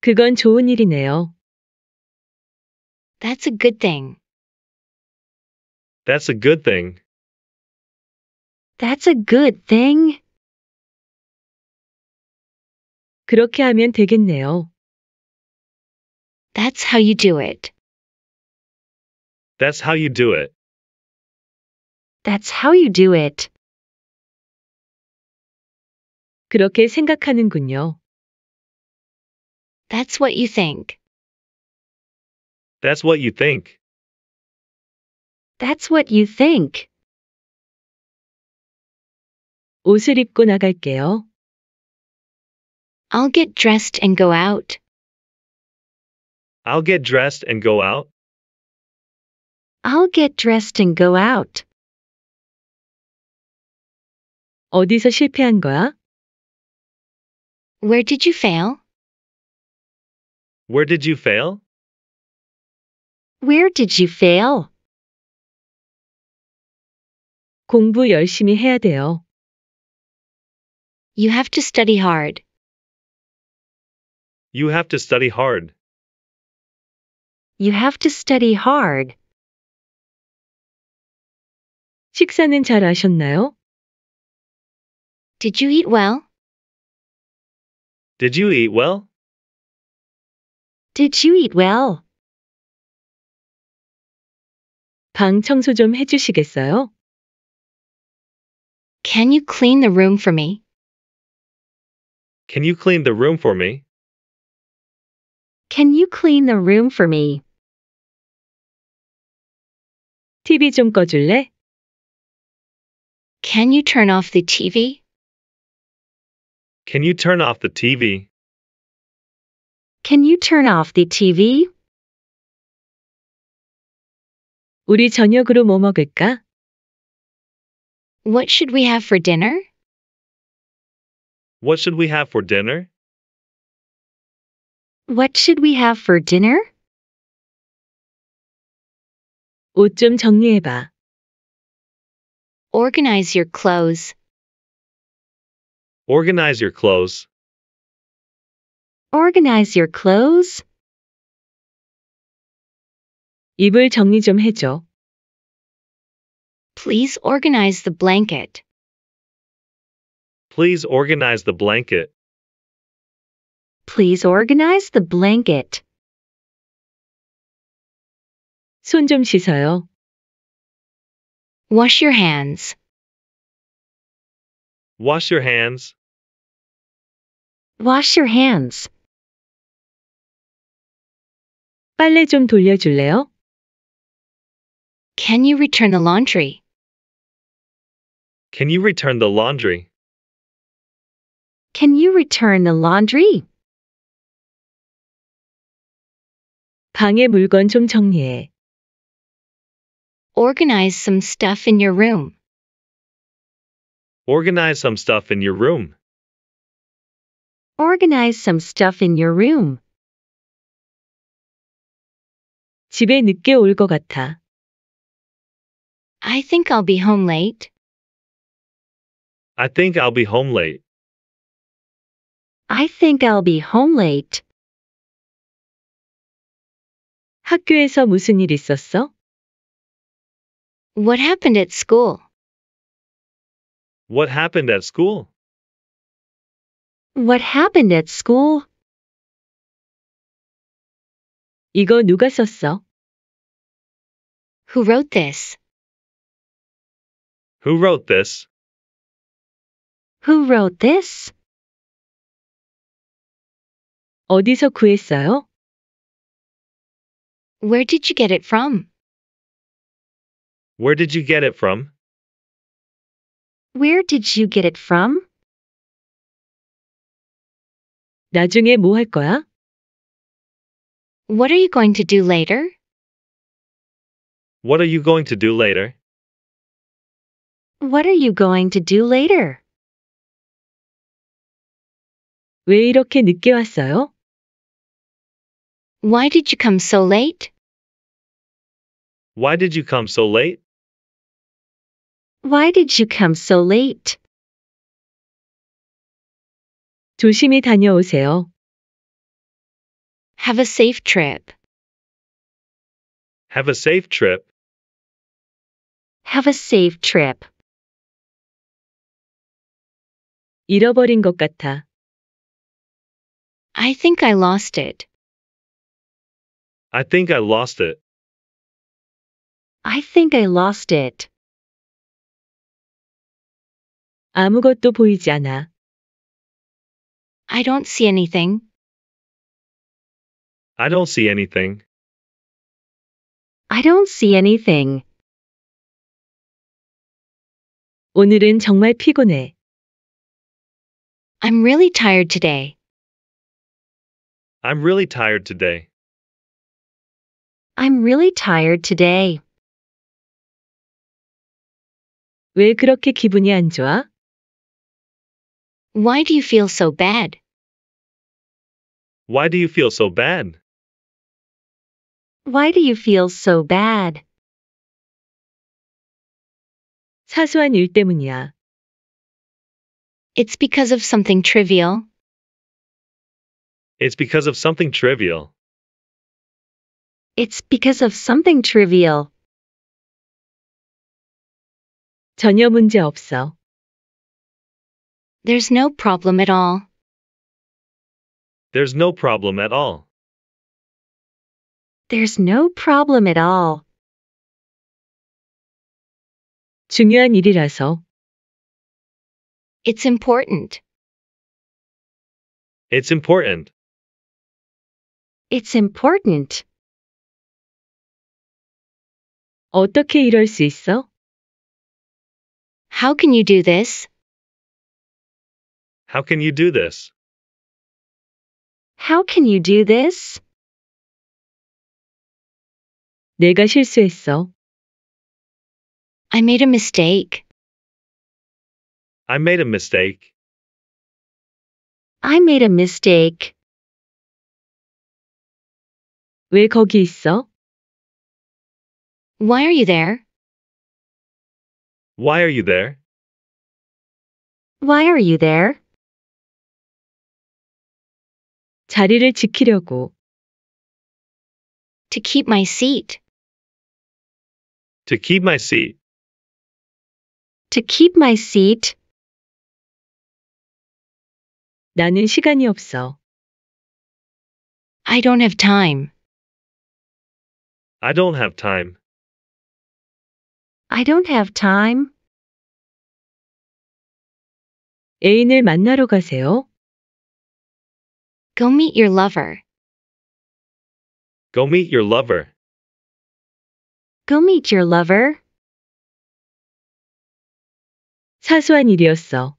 그건 좋은 일이네요. That's a good thing. That's a good thing. That's a good thing. 그렇게 하면 되겠네요. That's how you do it. That's how you do it. That's how you do it. 그렇게 생각하는군요. That's what you think. That's what you think. That's what you think. 옷을 입고 나갈게요. I'll get dressed and go out. I'll get dressed and go out. I'll get dressed and go out. 어디서 실패한 거야? Where did you fail? Where did you fail? Where did you fail? 공부 열심히 해야 돼요. You have to study hard. You have to study hard. You have to study hard. 식사는 잘 하셨나요? Did you eat well? Did you eat well? Did you eat well? 방 청소 좀 해주시겠어요? Can you clean the room for me? Can you clean the room for me? Can you clean the room for me? TV 좀 꺼줄래? Can you turn off the TV? Can you turn off the TV? Can you turn off the TV? 우리 저녁으로 뭐 먹을까? What should we have for dinner? What should we have for dinner? What should we have for dinner? Organize your clothes. Organize your clothes. Organize your clothes. 이불 정리 좀 해줘. Please organize the blanket. Please organize the blanket. Please organize the blanket. 손 좀 씻어요. Wash your hands. Wash your hands. Wash your hands. 빨래 좀 돌려줄래요? Can you return the laundry? Can you return the laundry? Can you return the laundry? 방에 물건 좀 정리해. Organize some stuff in your room. Organize some stuff in your room. Organize some stuff in your room. 집에 늦게 같아. I think I'll be home late. I think I'll be home late. I think I'll be home late. 학교에서 무슨 일 있었어? What happened at school? What happened at school? What happened at school? 이거 누가 썼어? Who wrote this? Who wrote this? Who wrote this? 어디서 구했어요? Where did you get it from? Where did you get it from? Where did you get it from? 나중에 거야? What are you going to do later? What are you going to do later? What are you going to do later? 왜 이렇게 늦게 왔어요? Why did you come so late? Why did you come so late? Why did you come so late? 조심히 다녀오세요. Have a safe trip. Have a safe trip. Have a safe trip. 잃어버린 것 같아. I think I lost it. I think I lost it. I think I lost it. 아무것도 보이지 않아. I don't see anything. I don't see anything. I don't see anything. 오늘은 정말 피곤해. I'm really tired today. I'm really tired today. I'm really tired today. 왜 그렇게 기분이 안 좋아? Why do you feel so bad? Why do you feel so bad? Why do you feel so bad? 사소한 일 때문이야. It's because of something trivial. It's because of something trivial. It's because of something trivial. 전혀 문제 없어. There's no problem at all. There's no problem at all. There's no problem at all. 중요한 일이라서. It's important. It's important. It's important. 어떻게 이럴 수 있어? How can you do this? How can you do this? How can you do this? 내가 실수했어. I made a mistake. I made a mistake. I made a mistake. 왜 거기 있어? Why are you there? Why are you there? Why are you there? 자리를 지키려고. To keep my seat. To keep my seat. To keep my seat. 나는 시간이 없어. I don't have time. I don't have time. I don't have time. 애인을 만나러 가세요. Go meet your lover. Go meet your lover. Go meet your lover. 사소한 일이었어.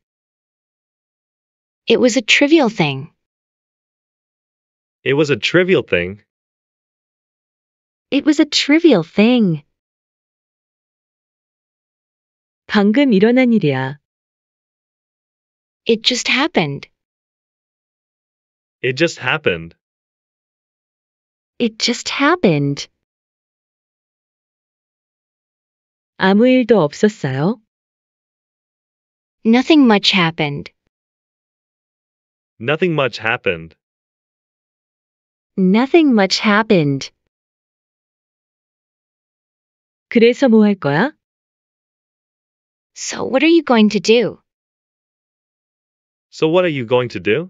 It was a trivial thing. It was a trivial thing. It was a trivial thing. 방금 일어난 일이야. It just happened. It just happened. It just happened. 아무 일도 없었어요. Nothing much happened. Nothing much happened. Nothing much happened. 그래서 뭐 할 거야? So what are you going to do? So what are you going to do?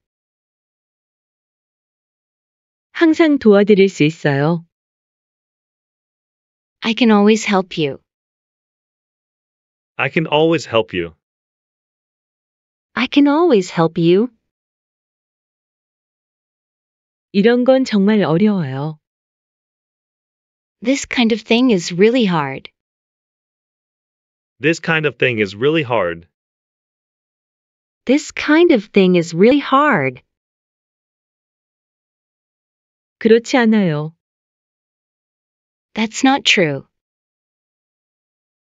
항상 도와드릴 수 있어요. I can always help you. I can always help you. I can always help you. 이런 건 정말 어려워요. This kind of thing is really hard. This kind of thing is really hard. This kind of thing is really hard. 그렇지 않아요. That's not true.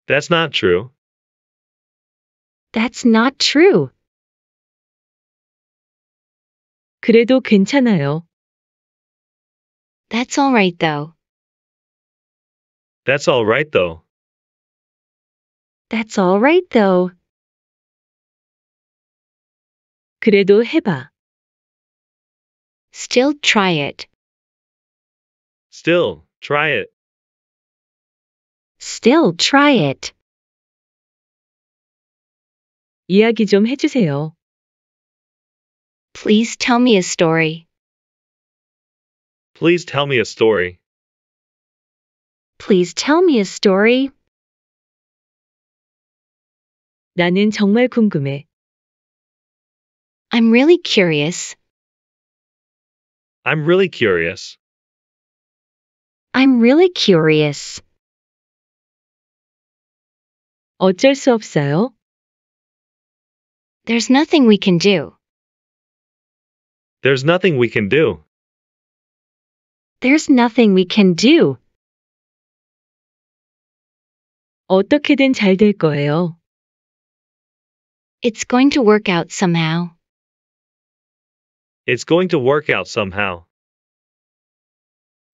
That's not true. That's not true. 그래도 괜찮아요. That's all right though. That's all right though. That's all right though. 그래도 해봐. Still try it. Still, try it. Still try it. 이야기 좀 해주세요. Please tell me a story. Please tell me a story. Please tell me a story. 나는 정말 궁금해. I'm really curious. I'm really curious. I'm really curious. 어쩔 수 없어요. There's nothing we can do. There's nothing we can do. There's nothing we can do. 어떻게든 거예요. It's going to work out somehow. It's going to work out somehow.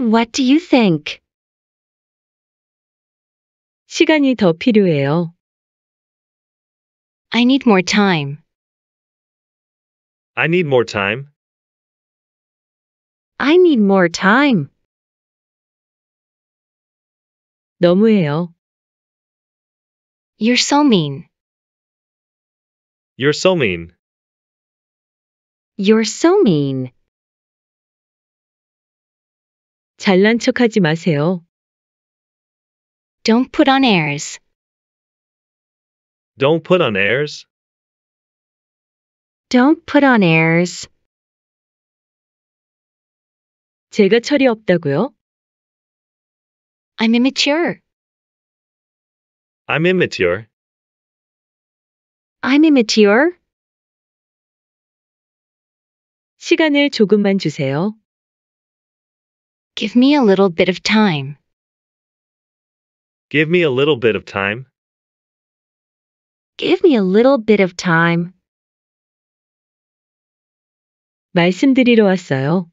What do you think? 시간이 더 필요해요. I need more time. I need more time. I need more time. 너무해요. You're so mean. You're so mean. You're so mean. 잘난 척하지 마세요. Don't put on airs. Don't put on airs. Don't put on airs. 제가 철이 없다고요? I'm immature. I'm immature. I'm immature. 시간을 조금만 주세요. Give me a little bit of time. Give me a little bit of time. Give me a little bit of time. 말씀드리러 왔어요.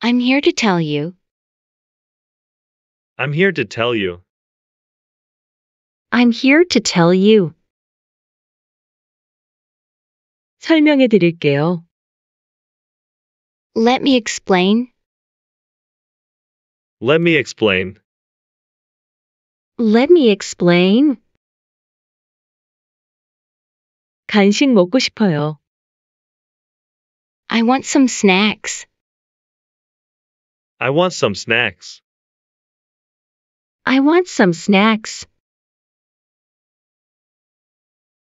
I'm here to tell you. I'm here to tell you. I'm here to tell you. 설명해 드릴게요. Let me explain. Let me explain. Let me explain. 간식 먹고 싶어요. I want some snacks. I want some snacks. I want some snacks.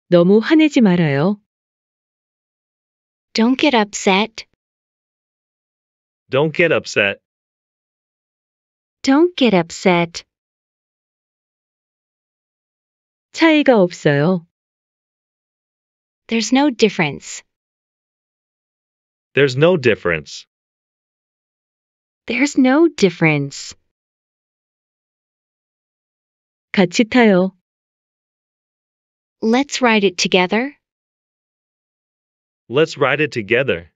너무 화내지 말아요. Don't get upset. Don't get upset. Don't get upset. 차이가 없어요. There's no difference. There's no difference. There's no difference. 같이 타요. Let's ride it together. Let's ride it together.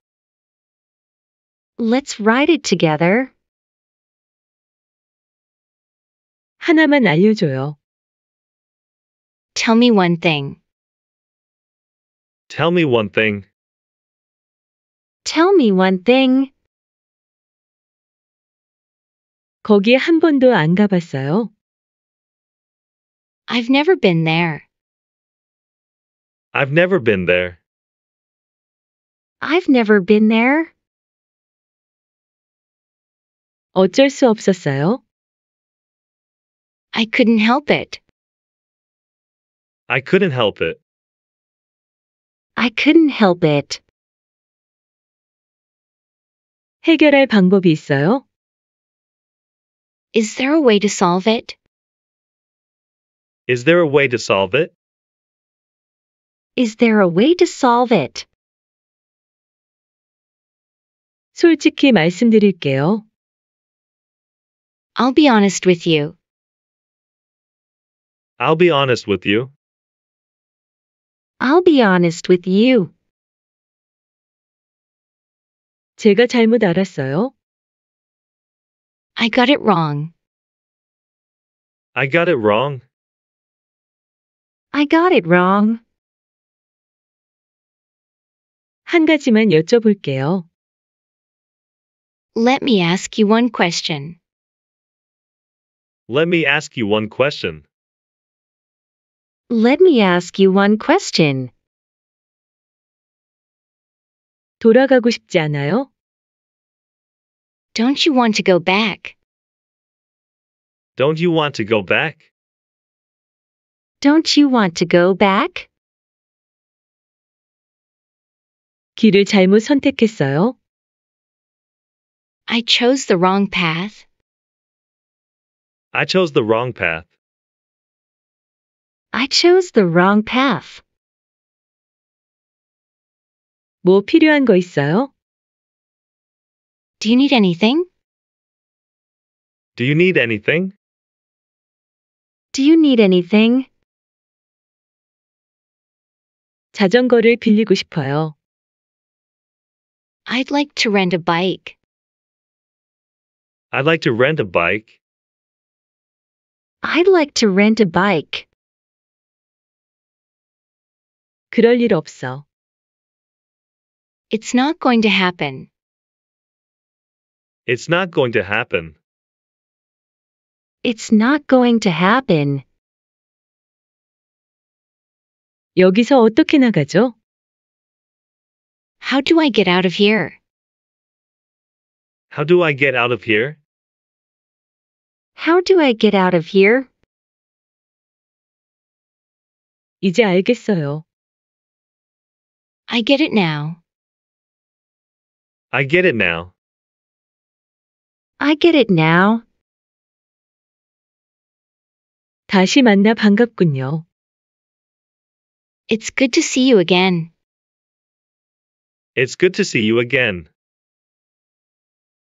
Let's ride it together. 하나만 알려줘요. Tell me one thing. Tell me one thing. Tell me one thing. 거기에 한 번도 안 가봤어요. I've never been there. I've never been there. I've never been there. 어쩔 수 없었어요. I couldn't help it. I couldn't help it. I couldn't help it. 해결할 방법이 있어요? Is there a way to solve it? Is there a way to solve it? Is there a way to solve it? 솔직히 말씀드릴게요. I'll be honest with you. I'll be honest with you. I'll be honest with you. 제가 잘못 알았어요. I got it wrong. I got it wrong. I got it wrong. 한 가지만 여쭤볼게요. Let me ask you one question. Let me ask you one question. Let me ask you one question. 돌아가고 싶지 않아요? Don't you want to go back? Don't you want to go back? Don't you want to go back? 길을 잘못 선택했어요. I chose the wrong path. I chose the wrong path. I chose the wrong path. 뭐 필요한 거 있어요? Do you need anything? Do you need anything? Do you need anything? 자전거를 빌리고 싶어요. I'd like to rent a bike. I'd like to rent a bike. I'd like to rent a bike. 그럴 일 없어. It's not going to happen. It's not going to happen. It's not going to happen. 여기서 어떻게 나가죠? How do I get out of here? How do I get out of here? How do I get out of here? 이제 알겠어요. I get it now. I get it now. I get it now. 다시 만나 반갑군요. It's good to see you again. It's good to see you again.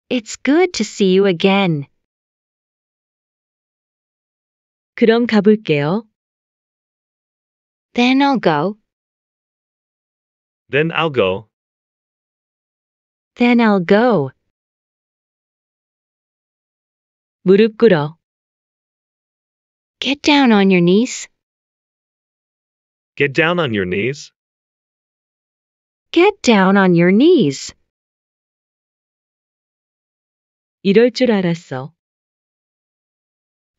It's good to see you again. 그럼 가볼게요. Then I'll go. Then I'll go. Then I'll go. 무릎 꿇어. Get down on your knees. Get down on your knees. Get down on your knees. 이럴 줄 알았어.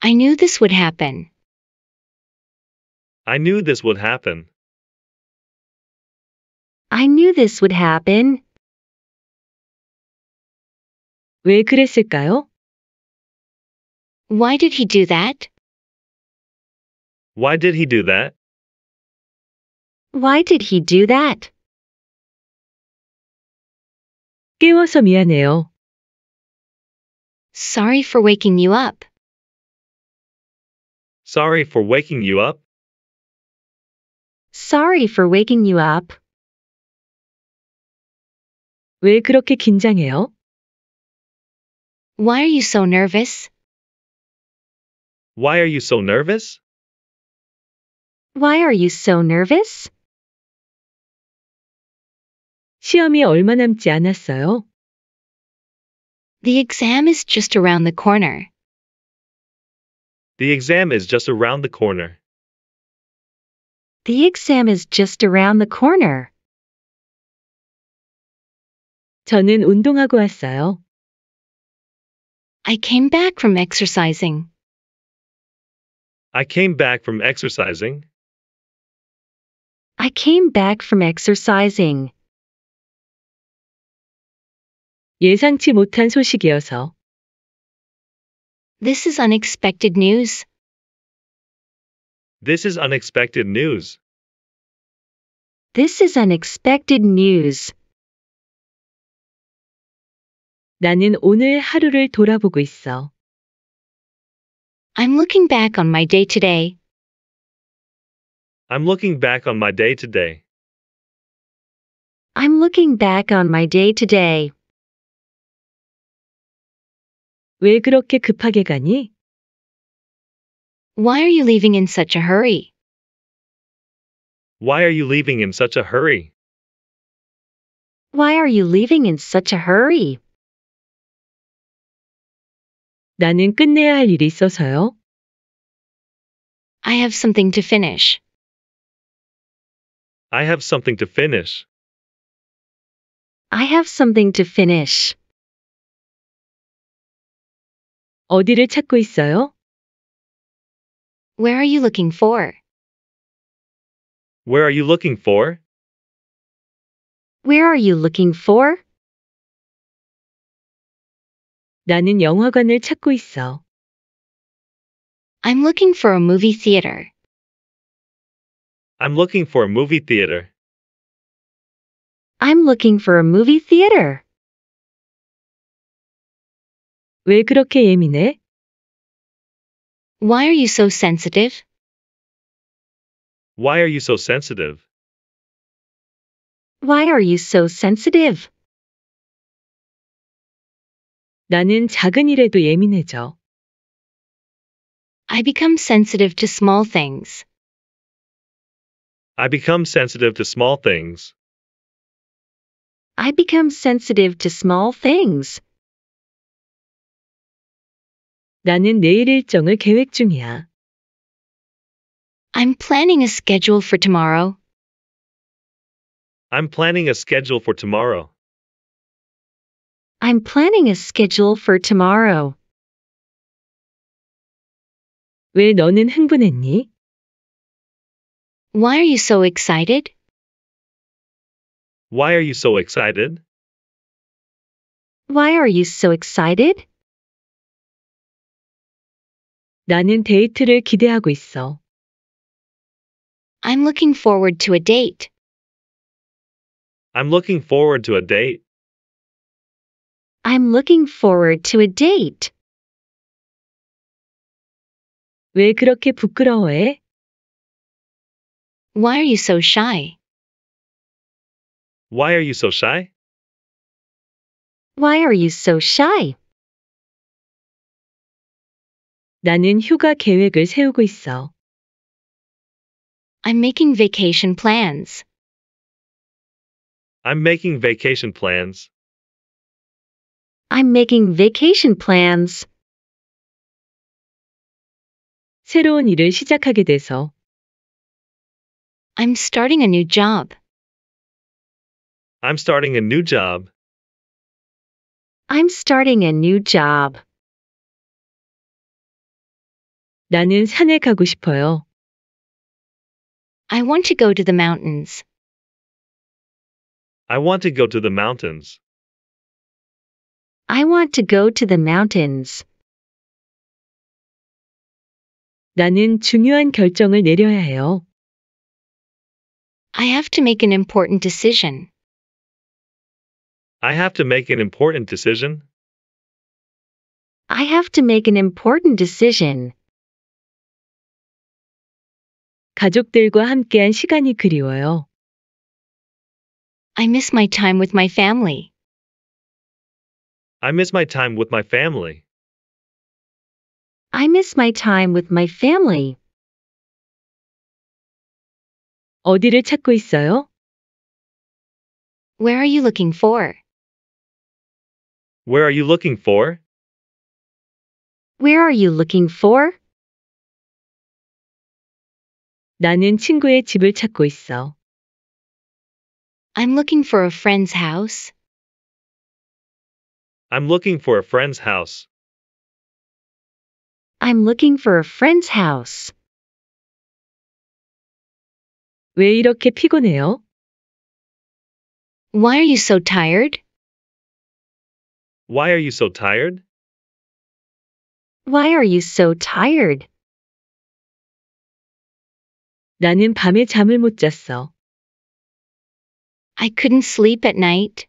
I knew this would happen. I knew this would happen. I knew this would happen. 왜 그랬을까요? Why did he do that? Why did he do that? Why did he do that? 깨워서 미안해요. Sorry for waking you up. Sorry for waking you up. Sorry for waking you up. 왜 그렇게 긴장해요? Why are you so nervous? Why are you so nervous? Why are you so nervous? 시험이 얼마 남지 않았어요? The exam is just around the corner. The exam is just around the corner. The exam is just around the corner. 저는 운동하고 왔어요. I came back from exercising. I came back from exercising. I came back from exercising. 예상치 못한 소식이어서. This is unexpected news. This is unexpected news. This is unexpected news. 나는 오늘 하루를 돌아보고 있어. I'm looking back on my day today. I'm looking back on my day today. I'm looking back on my day today. 왜 그렇게 급하게 가니? Why are you leaving in such a hurry? Why are you leaving in such a hurry? Why are you leaving in such a hurry? 나는 끝내야 할 일이 있어서요. I have something to finish. I have something to finish. I have something to finish. 어디를 찾고 있어요? Where are you looking for? Where are you looking for? Where are you looking for? 나는 영화관을 찾고 있어. I'm looking for a movie theater. I'm looking for a movie theater. I'm looking for a movie theater. 왜 그렇게 예민해? Why are you so sensitive? Why are you so sensitive? Why are you so sensitive? 나는 작은 일에도 예민해져. I become sensitive to small things. I become sensitive to small things. I become sensitive to small things. 나는 내일 일정을 계획 중이야. I'm planning a schedule for tomorrow. I'm planning a schedule for tomorrow. I'm planning a schedule for tomorrow. 왜 너는 흥분했니? Why are you so excited? Why are you so excited? Why are you so excited? 나는 데이트를 기대하고 있어. I'm looking forward to a date. I'm looking forward to a date. I'm looking forward to a date. 왜 그렇게 부끄러워해? Why are you so shy? Why are you so shy? Why are you so shy? 나는 휴가 계획을 세우고 있어. I'm making vacation plans. I'm making vacation plans. I'm making vacation plans. 새로운 일을 시작하게 돼서 I'm starting a new job. I'm starting a new job. I'm starting a new job. 나는 산에 가고 싶어요. I want to go to the mountains. I want to go to the mountains. I want to go to the mountains. 나는 중요한 결정을 내려야 해요. I have to make an important decision. I have to make an important decision. I have to make an important decision. 가족들과 함께한 시간이 그리워요. I miss my time with my family. I miss my time with my family. I miss my time with my family. 어디를 찾고 있어요? Where are you looking for? Where are you looking for? Where are you looking for? 나는 친구의 집을 찾고 있어. I'm looking for a friend's house. I'm looking for a friend's house. I'm looking for a friend's house. 왜 이렇게 피곤해요? Why are you so tired? Why are you so tired? Why are you so tired? 나는 밤에 잠을 못 잤어. I couldn't sleep at night.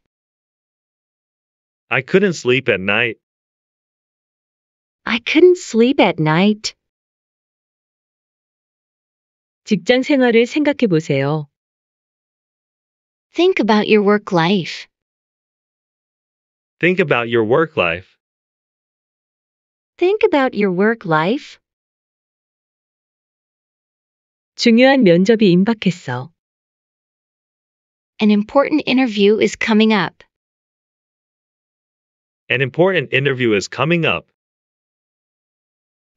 I couldn't sleep at night. I couldn't sleep at night. 직장 생활을 생각해 보세요. Think about your work life. Think about your work life. Think about your work life. 중요한 면접이 임박했어. An important interview is coming up. An important interview is coming up.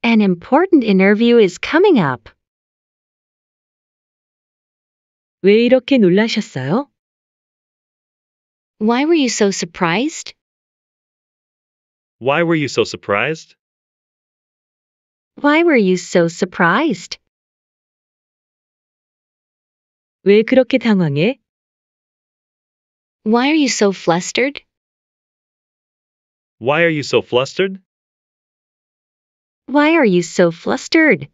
An important interview is coming up. 왜 이렇게 놀라셨어요? Why were you so surprised? Why were you so surprised? Why were you so surprised? 왜 그렇게 당황해? Why are you so flustered? Why are you so flustered? Why are you so flustered?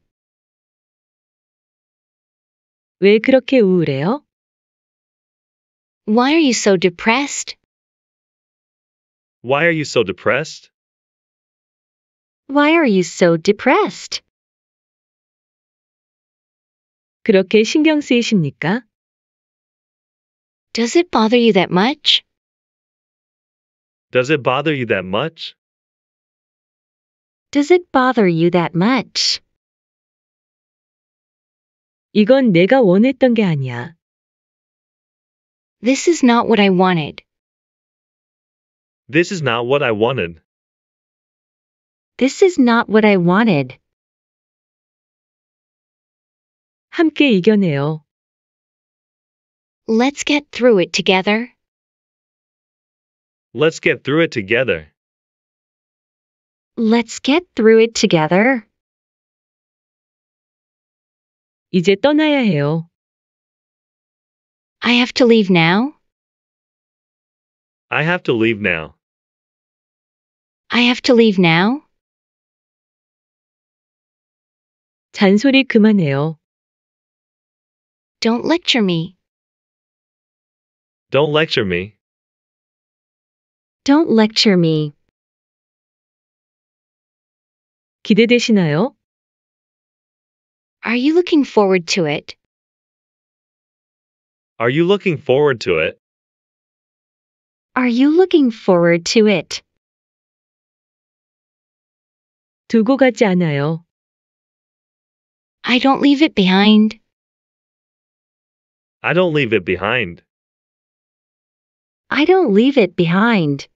왜 그렇게 우울해요? Why are you so depressed? Why are you so depressed? Why are you so depressed? 그렇게 신경 쓰이십니까? Does it bother you that much? Does it bother you that much? Does it bother you that much? 이건 내가 원했던 게 아니야. This is not what I wanted. This is not what I wanted. This is not what I wanted. 함께 이겨내요. Let's get through it together. Let's get through it together. Let's get through it together. 이제 떠나야 해요. I have to leave now. I have to leave now. I have to leave now. 잔소리 그만해요. Don't lecture me. Don't lecture me. Don't lecture me. 기대되시나요? Are you looking forward to it? Are you looking forward to it? Are you looking forward to it? 두고 가지 않아요. I don't leave it behind. I don't leave it behind. I don't leave it behind.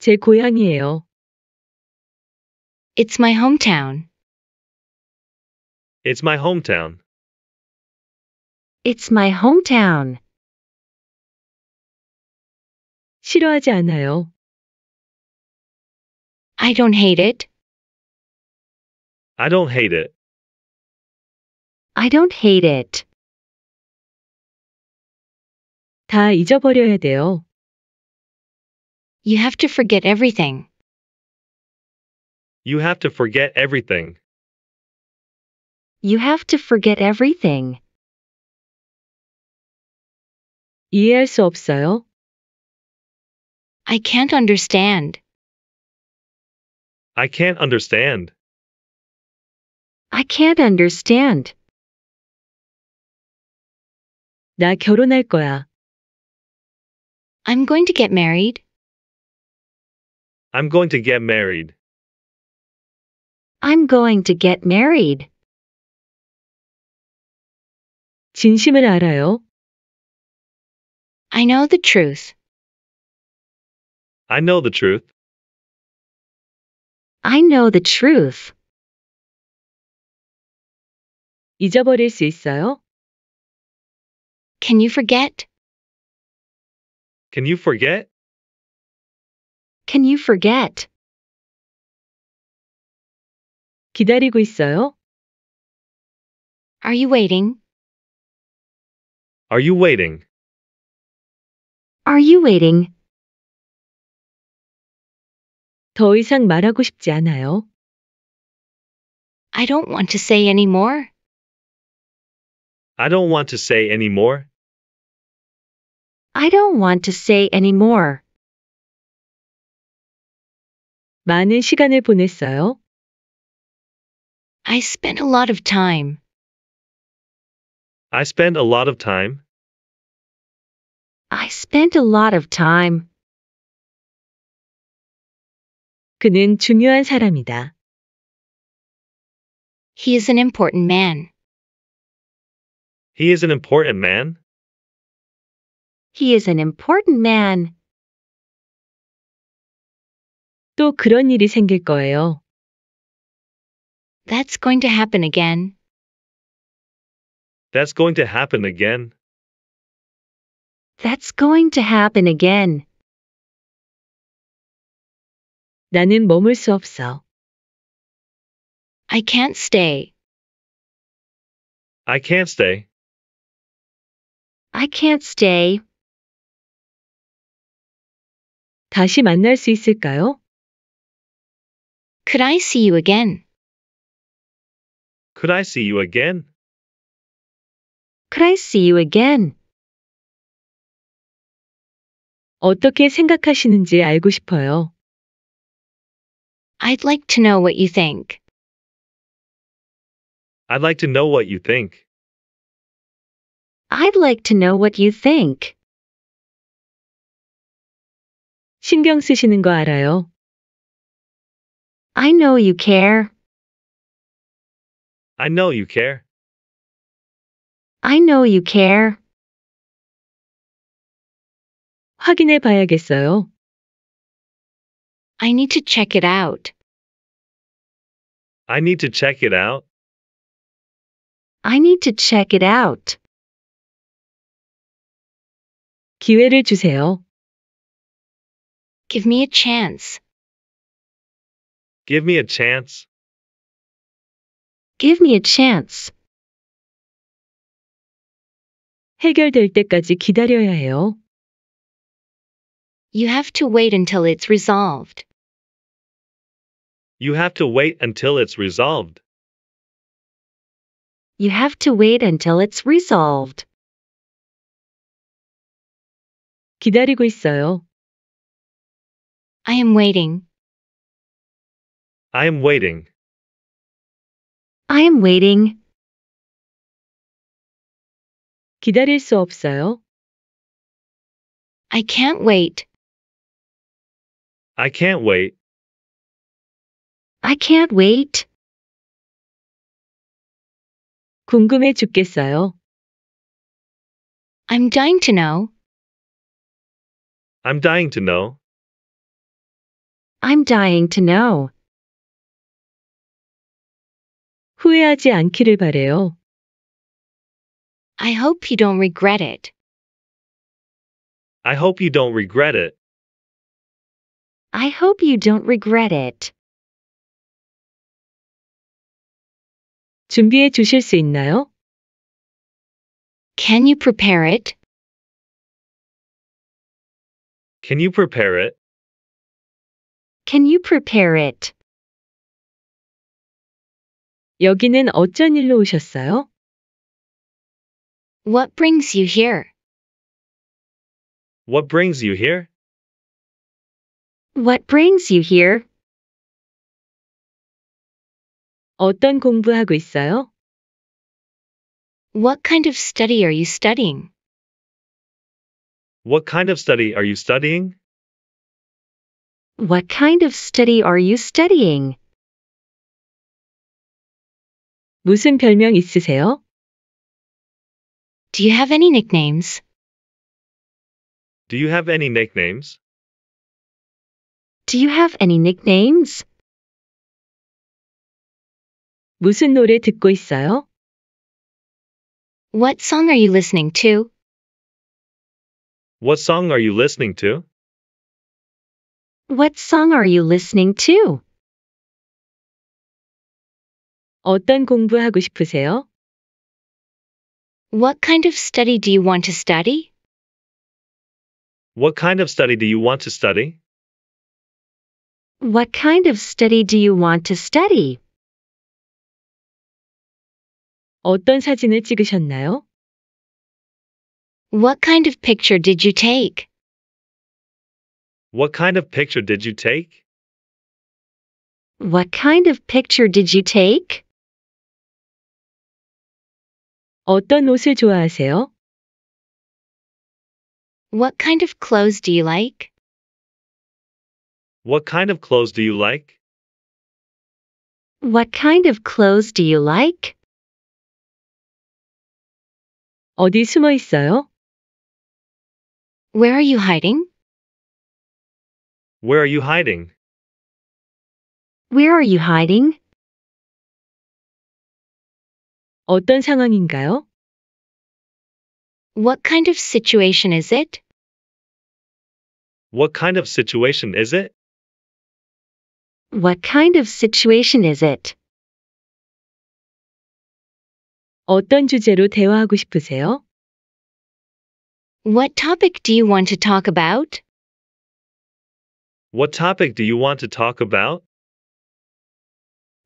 제 고향이에요. It's my hometown. It's my hometown. It's my hometown. 싫어하지 않아요. I don't hate it. I don't hate it. I don't hate it. 다 잊어버려야 돼요. You have to forget everything. You have to forget everything. You have to forget everything. 이해할 수 없어요. I can't understand. I can't understand. I can't understand. 나 결혼할 거야. I'm going to get married. I'm going to get married. I'm going to get married. 진심을 알아요. I know the truth. I know the truth. I know the truth. 잊어버릴 수 있어요? Can you forget? Can you forget? can you forget? 기다리고 있어요? Are you waiting? Are you waiting? Are you waiting? 더 이상 말하고 싶지 않아요. I don't want to say any more. I don't want to say any more. I don't want to say any more. 많은 시간을 보냈어요? I spent a lot of time. I spent a lot of time. I spent a lot of time. 그는 중요한 사람이다. He is an important man. He is an important man. He is an important man. 또 그런 일이 생길 거예요. That's going to happen again. That's going to happen again. That's going to happen again. 나는 머물 수 없어. I can't stay. I can't stay. I can't stay. 다시 만날 수 있을까요? Could I see you again? Could I see you again? Could I see you again? 어떻게 생각하시는지 알고 싶어요. I'd like to know what you think. I'd like to know what you think. I'd like to know what you think. 신경 쓰시는 거 알아요. I know you care. I know you care. I know you care. 확인해 봐야겠어요. I need to check it out. I need to check it out. I need to check it out. 기회를 주세요. Give me a chance. Give me a chance. Give me a chance. 해결될 때까지 기다려야 해요. You have to wait until it's resolved. You have to wait until it's resolved. You have to wait until it's resolved. 기다리고 있어요. I am waiting. I am waiting. I am waiting. 기다릴 수 없어요. I can't wait. I can't wait. I can't wait. 궁금해 죽겠어요. I'm dying to know. I'm dying to know. I'm dying to know. 후회하지 않기를 바래요. I hope you don't regret it. I hope you don't regret it. I hope you don't regret it. 준비해 주실 수 있나요? Can you prepare it? Can you prepare it? Can you prepare it? 여기는 어쩐 일로 오셨어요? What brings you here? What brings you here? What brings you here? 어떤 공부하고 있어요? What kind of study are you studying? What kind of study are you studying? What kind of study are you studying? 무슨 별명 있으세요? Do you have any nicknames? Do you have any nicknames? Do you have any nicknames? 무슨 노래 듣고 있어요? What song are you listening to? What song are you listening to? What song are you listening to? 어떤 공부하고 싶으세요? What kind of study do you want to study? What kind of study do you want to study? What kind of study do you want to study? 어떤 사진을 찍으셨나요? What kind of picture did you take? What kind of picture did you take? What kind of picture did you take? 어떤 옷을 좋아하세요? What kind of clothes do you like? What kind of clothes do you like? What kind of clothes do you like? 어디 숨어 있어요? Where are you hiding? Where are you hiding? Where are you hiding? 어떤 상황인가요? What kind of situation is it? What kind of situation is it? What kind of situation is it? 어떤 주제로 대화하고 싶으세요? What topic do you want to talk about? What topic do you want to talk about?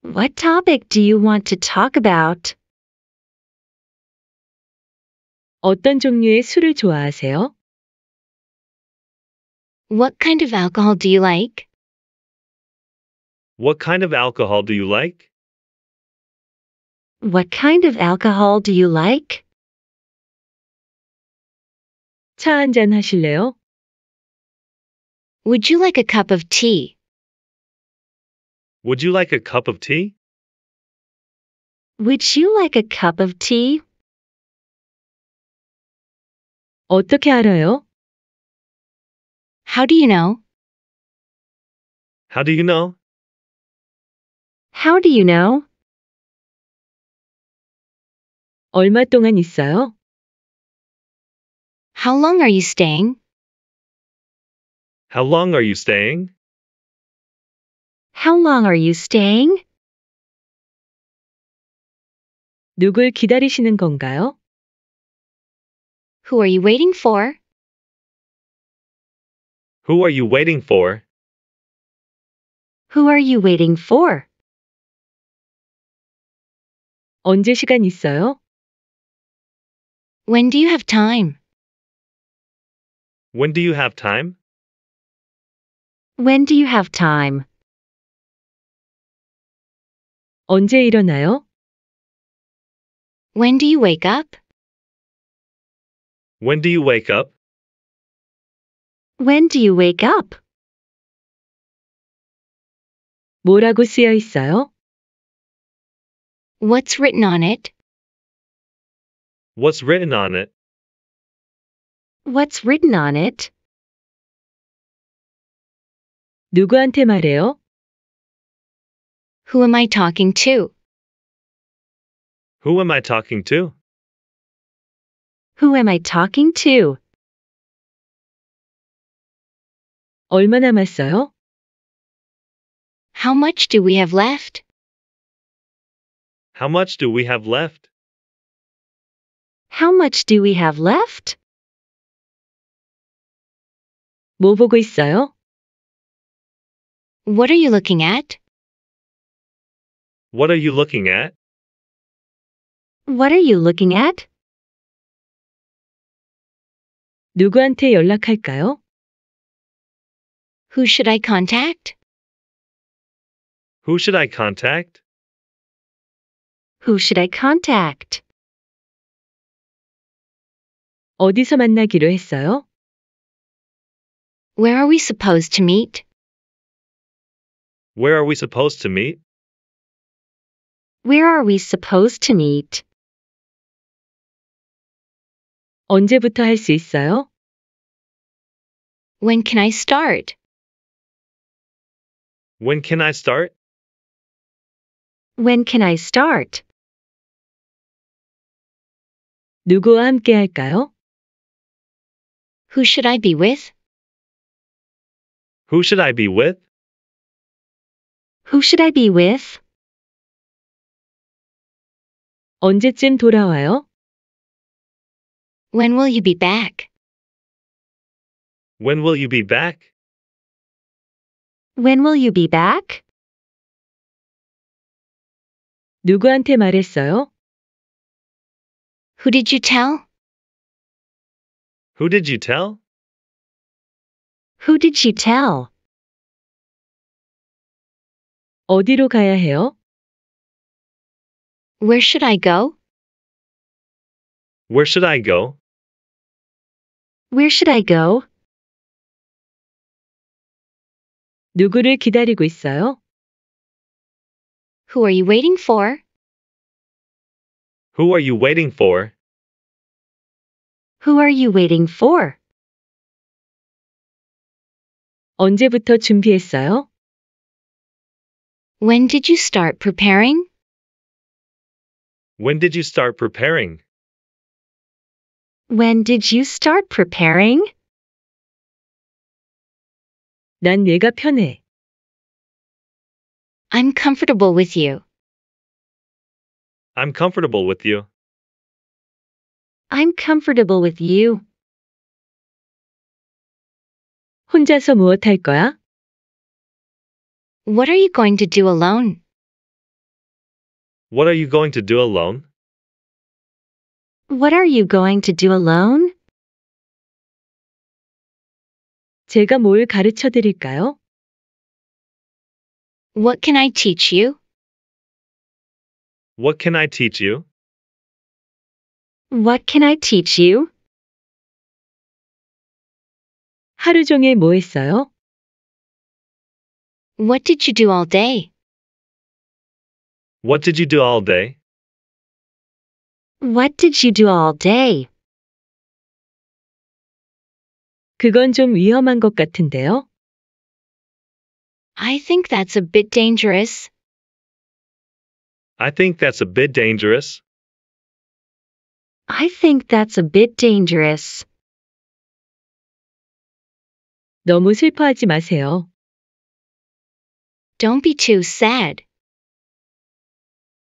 What topic do you want to talk about? 어떤 종류의 술을 좋아하세요? What kind of alcohol do you like? What kind of alcohol do you like? What kind of alcohol do you like? 차한 하실래요? Would you like a cup of tea? Would you like a cup of tea? Would you like a cup of tea? 어떻게 알아요? How do you know? How do you know? How do you know? 얼마 동안 있어요? How long are you staying? How long are you staying? How long are you staying? 누굴 기다리시는 건가요? Who are you waiting for? Who are you waiting for? Who are you waiting for? 언제 시간 있어요? When do you have time? When do you have time? When do you have time? 언제 일어나요? When do you wake up? When do you wake up? When do you wake up? 뭐라고 쓰여 있어요? What's written on it? What's written on it? What's written on it? 누구한테 말해요? Who am I talking to? Who am I talking to? Who am I talking to? 얼마 남았어요? How much do we have left? How much do we have left? How much do we have left? 뭐 보고 있어요? What are you looking at? What are you looking at? What are you looking at? 누구한테 연락할까요? Who should I contact? Who should I contact? Who should I contact? 어디서 만나기로 했어요? Where are we supposed to meet? Where are we supposed to meet? Where are we supposed to meet? 언제부터 할 있어요? When can I start? When can I start? When can I start? 누구와 함께 할까요? Who should I be with? Who should I be with? Who should I be with? 언제쯤 돌아와요? When will you be back? When will you be back? When will you be back? 누구한테 말했어요? Who did you tell? Who did you tell? Who did you tell? 어디로 가야 해요? Where should I go? Where should I go? Where should I go? 누구를 기다리고 있어요? Who are you waiting for? Who are you waiting for? Who are you waiting for? 언제부터 준비했어요? When did you start preparing? When did you start preparing? When did you start preparing? 난 얘가 편해. I'm comfortable with you. I'm comfortable with you. I'm comfortable with you. 혼자서 무엇 할 거야? What are you going to do alone? What are you going to do alone? What are you going to do alone? 제가 뭘 가르쳐 드릴까요? What can I teach you? What can I teach you? What can I teach you? 하루 종일 뭐 했어요? What did you do all day? What did you do all day? What did you do all day? 그건 좀 위험한 것 같은데요. I think that's a bit dangerous. I think that's a bit dangerous. I think that's a bit dangerous. 너무 슬퍼하지 마세요. Don't be too sad.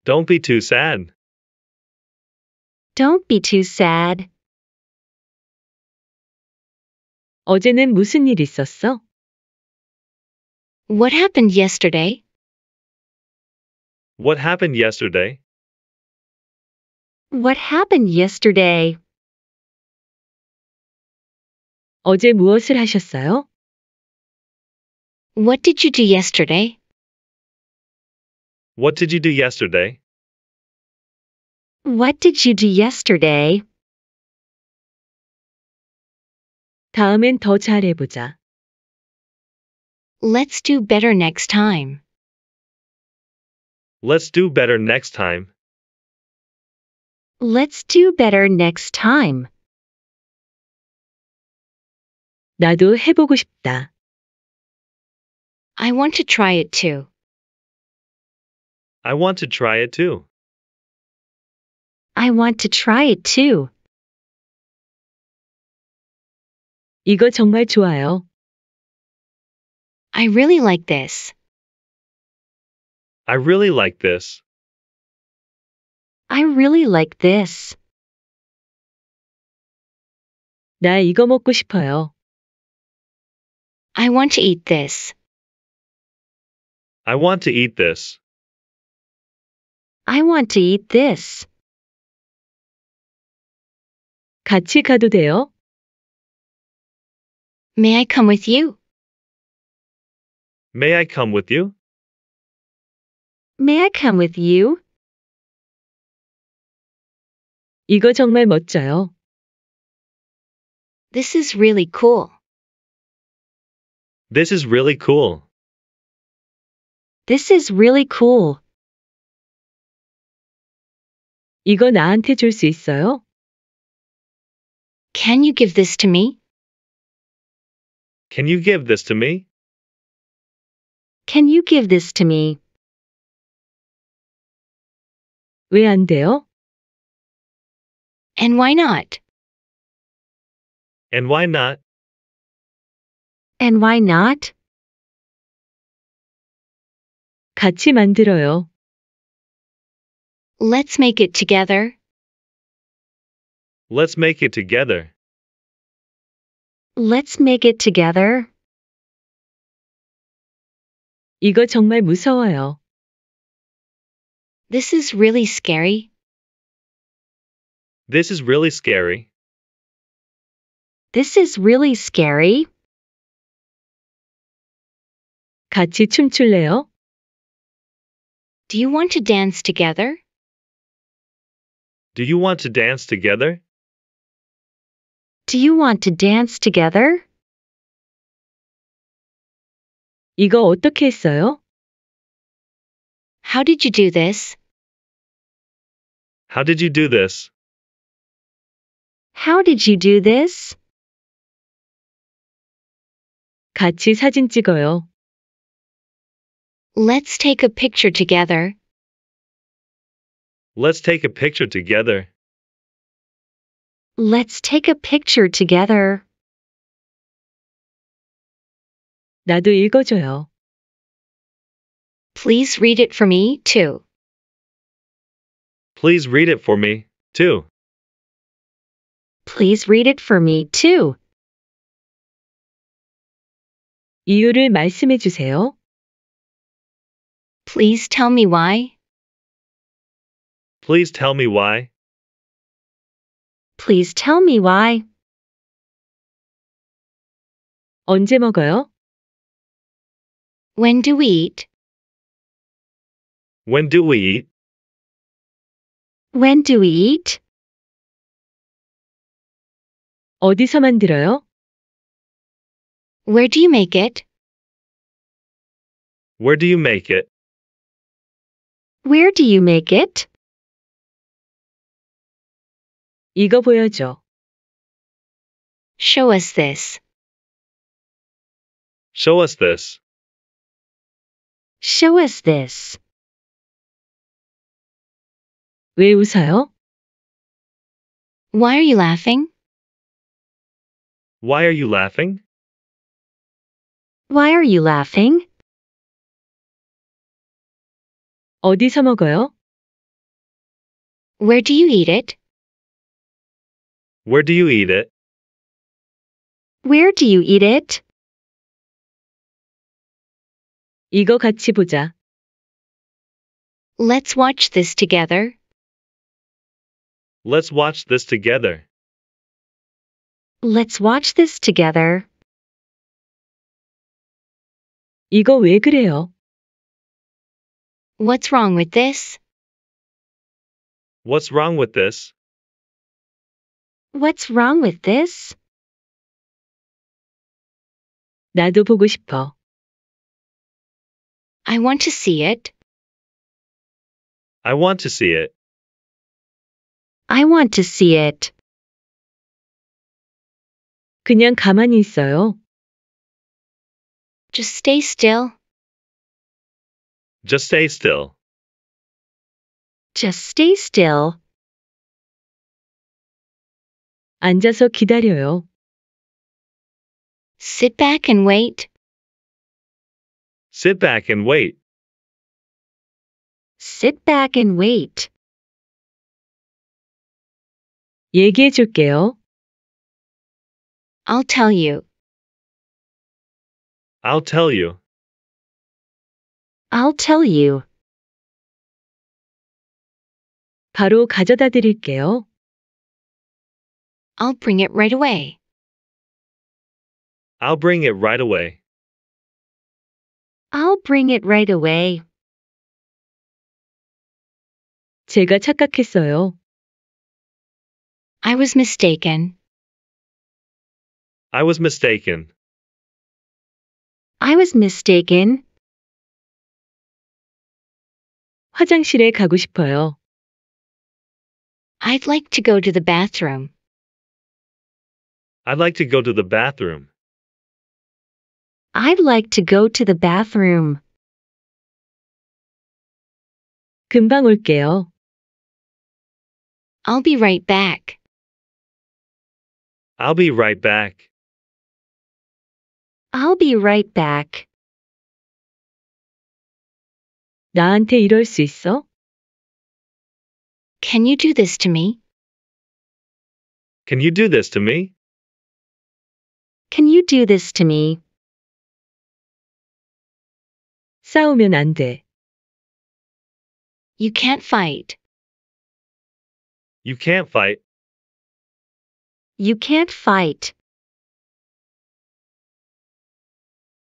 Don't be too sad. Don't be too sad. 어제는 무슨 일 있었어? What happened yesterday? What happened yesterday? What happened yesterday? 어제 무엇을 하셨어요? What did you do yesterday? What did you do yesterday? What did you do yesterday? 다음엔 더 잘해보자. Let's do better next time. Let's do better next time. Let's do better next time. 나도 해보고 싶다. I want to try it too. I want to try it too. I want to try it too. 이거 정말 좋아요. I really like this. I really like this. I really like this. 나 이거 먹고 싶어요. I want to eat this. I want to eat this. I want to eat this. 같이 가도 돼요? May I come with you? May I come with you? May I come with you? 이거 정말 멋져요. This is really cool. This is really cool. This is really cool. 이거 나한테 줄 수 있어요? Can you give this to me? Can you give this to me? Can you give this to me? 돼요? And why not? And why not? And why not? 같이 만들어요. Let's make it together. Let's make it together. Let's make it together. 이거 정말 무서워요. This is really scary. This is really scary. This is really scary. 같이 춤출래요? Do you want to dance together? Do you want to dance together? Do you want to dance together? 이거 어떻게 했어요? How did you do this? How did you do this? How did you do this? 같이 사진 찍어요. Let's take a picture together. Let's take a picture together. Let's take a picture together. 나도 읽어줘요. Please read it for me, too. Please read it for me, too. Please read it for me, too. 이유를 말씀해 주세요. Please tell me why. Please tell me why. Please tell me why. 언제 먹어요? When do we eat? When do we eat? When do we eat? 어디서 만들어요? Where do you make it? Where do you make it? Where do you make it? 이거 보여줘. Show us this. Show us this. Show us this. 왜 웃어요? Why are you laughing? Why are you laughing? Why are you laughing? 어디서 먹어요? Where do you eat it? Where do you eat it? Where do you eat it? 이거 같이 보자. Let's watch this together. Let's watch this together. Let's watch this together. 이거 왜 그래요? What's wrong with this? What's wrong with this? What's wrong with this? 나도 보고 싶어. I want to see it. I want to see it. I want to see it. 그냥 가만히 있어요. Just stay still. Just stay still. Just stay still. 앉아서 기다려요. Sit back and wait. Sit back and wait. Sit back and wait. 얘기해 줄게요. I'll tell you. I'll tell you. I'll tell you. 바로 가져다 드릴게요. I'll bring it right away. I'll bring it right away. I'll bring it right away. 제가 착각했어요. I was mistaken. I was mistaken. I was mistaken. 화장실에 가고 싶어요. I'd like to go to the bathroom. I'd like to go to the bathroom. I'd like to go to the bathroom. 금방 올게요. I'll be right back. I'll be right back. I'll be right back. 나한테 이럴 수 있어? Can you do this to me? Can you do this to me? Can you do this to me? 싸우면 안 돼. You can't fight. You can't fight. You can't fight.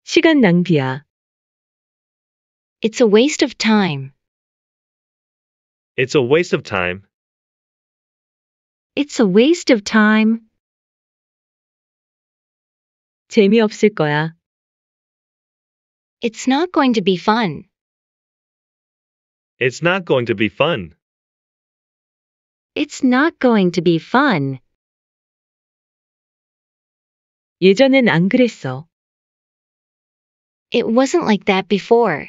시간 낭비야. It's a waste of time. It's a waste of time. It's a waste of time. 재미없을 거야. It's not going to be fun. It's not going to be fun. It's not going to be fun. 예전엔 안 그랬어. It wasn't like that before.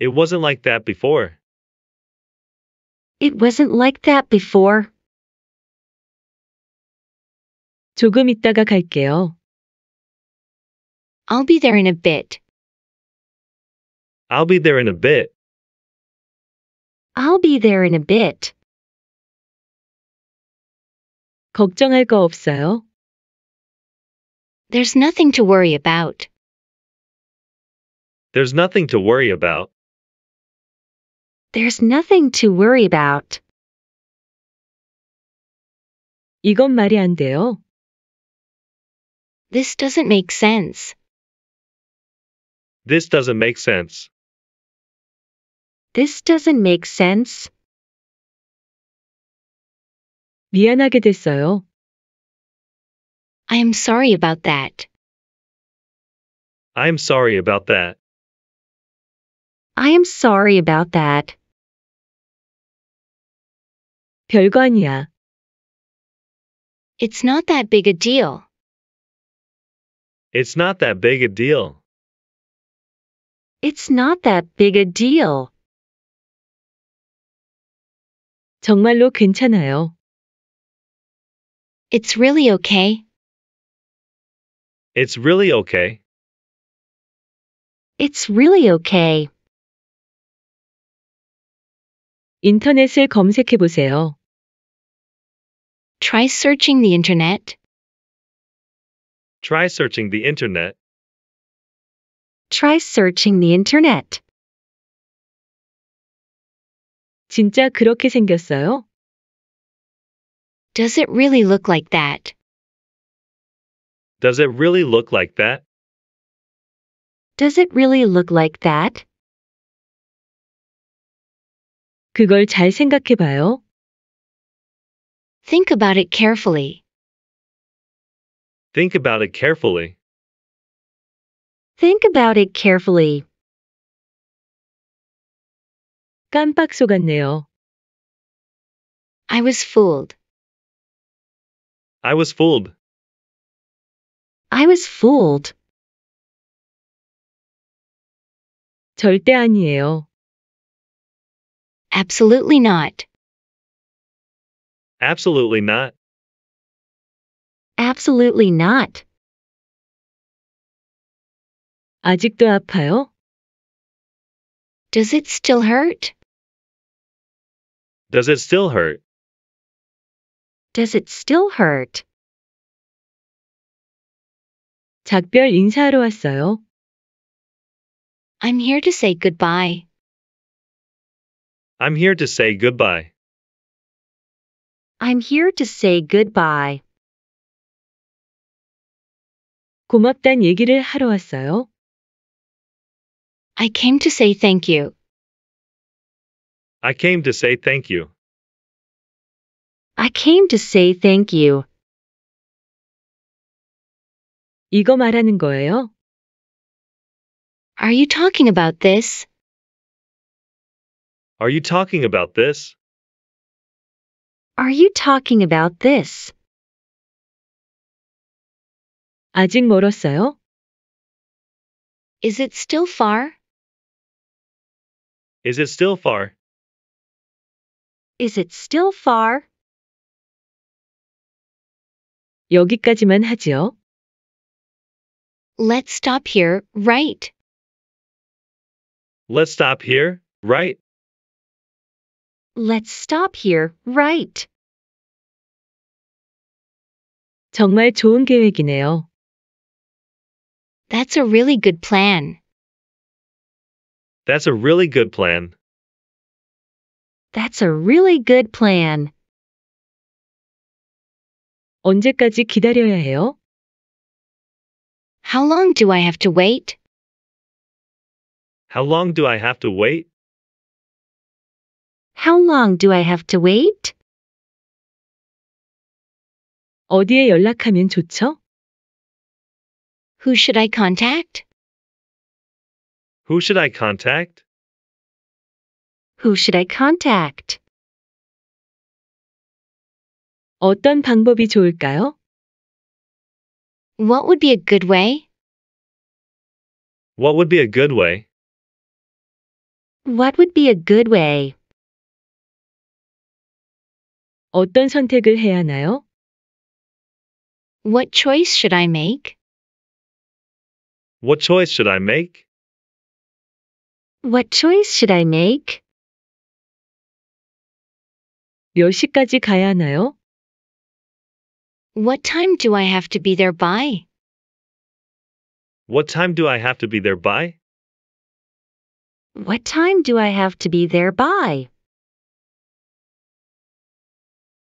It wasn't like that before. It wasn't like that before. 조금 있다가 갈게요. I'll be there in a bit. I'll be there in a bit. I'll be there in a bit. 걱정할 거 없어요? There's nothing to worry about. There's nothing to worry about. There's nothing to worry about. 이건 말이 안 돼요. This doesn't make sense. This doesn't make sense. This doesn't make sense. 미안하게 됐어요. I am sorry about that. I am sorry about that. I am sorry about that. 별거 아니야. It's not that big a deal. It's not that big a deal. It's not that big a deal. 정말로 괜찮아요. It's really okay. It's really okay. It's really okay. 인터넷을 검색해 보세요. Try searching the internet. Try searching the internet. Try searching the internet. 진짜 그렇게 생겼어요? Does it really look like that? Does it really look like that? Does it really look like that? 그걸 잘 Think about it carefully. Think about it carefully. Think about it carefully. 깜빡 속았네요. I was fooled. I was fooled. I was fooled. 절대 아니에요. Absolutely not. Absolutely not. Absolutely not. 아직도 아파요? Does it still hurt? Does it still hurt? Does it still hurt? 작별 인사하러 왔어요. I'm here to say goodbye. I'm here to say goodbye. I'm here to say goodbye. 고맙단 얘기를 하러 왔어요. I came to say thank you. I came to say thank you. I came to say thank you. 이거 말하는 거예요? Are you talking about this? Are you talking about this? Are you talking about this? 아직 멀었어요? Is it still far? Is it still far? Is it still far? 여기까지만 하지요. Let's stop here, right? Let's stop here, right? Let's stop here, right? 정말 좋은 계획이네요. That's a really good plan. That's a really good plan. That's a really good plan. 언제까지 기다려야 해요? How long do I have to wait? How long do I have to wait? How long do I have to wait? 어디에 연락하면 좋죠? Who should I contact? Who should I contact? Who should I contact? 어떤 방법이 좋을까요? What would be a good way? What would be a good way? What would be a good way? 어떤 선택을 해야 하나요? What choice should I make? What choice should I make? What choice should I make? 10시까지 가야 하나요? What time do I have to be there by? What time do I have to be there by? What time do I have to be there by?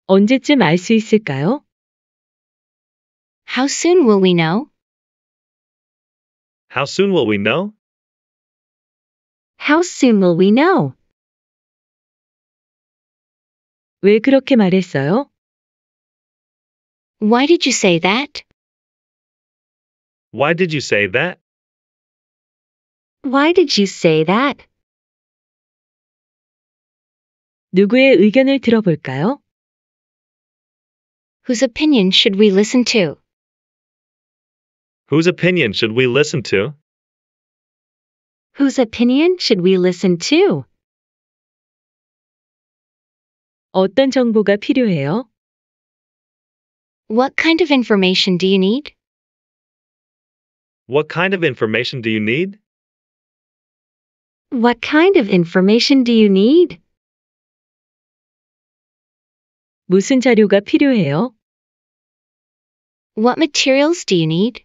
언제쯤 알 있을까요? How soon will we know? How soon will we know? How soon will we know? 왜 그렇게 말했어요? Why did you say that? Why did you say that? Why did you say that? 누구의 의견을 들어볼까요? Whose opinion should we listen to? Whose opinion should we listen to? Whose opinion should we listen to? 어떤 정보가 필요해요? What kind of information do you need? What kind of information do you need? What kind of information do you need? 무슨 자료가 필요해요? What materials do you need?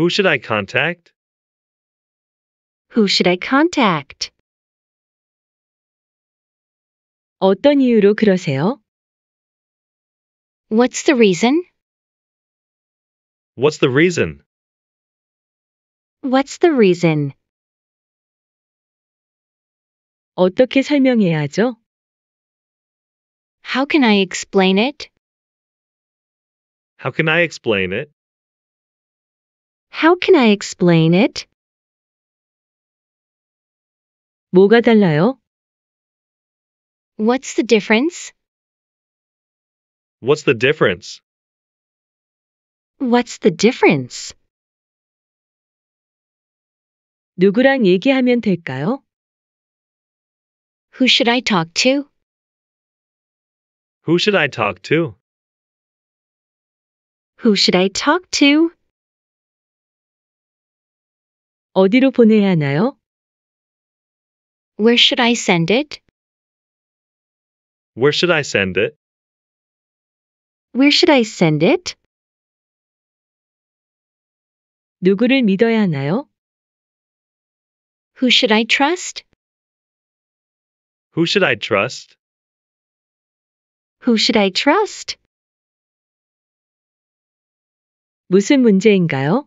Who should I contact? Who should I contact? 어떤 이유로 그러세요? What's the reason? What's the reason? What's the reason? 어떻게 설명해야죠? How can I explain it? How can I explain it? How can I explain it? 뭐가 달라요? What's the difference? What's the difference? What's the difference? 누구랑 얘기하면 될까요? Who should I talk to? Who should I talk to? Who should I talk to? 어디로 보내야 하나요? Where should I send it? Where should I send it? Where should I send it? 누구를 믿어야 하나요? Who should I trust? Who should I trust? Who should I trust? 무슨 문제인가요?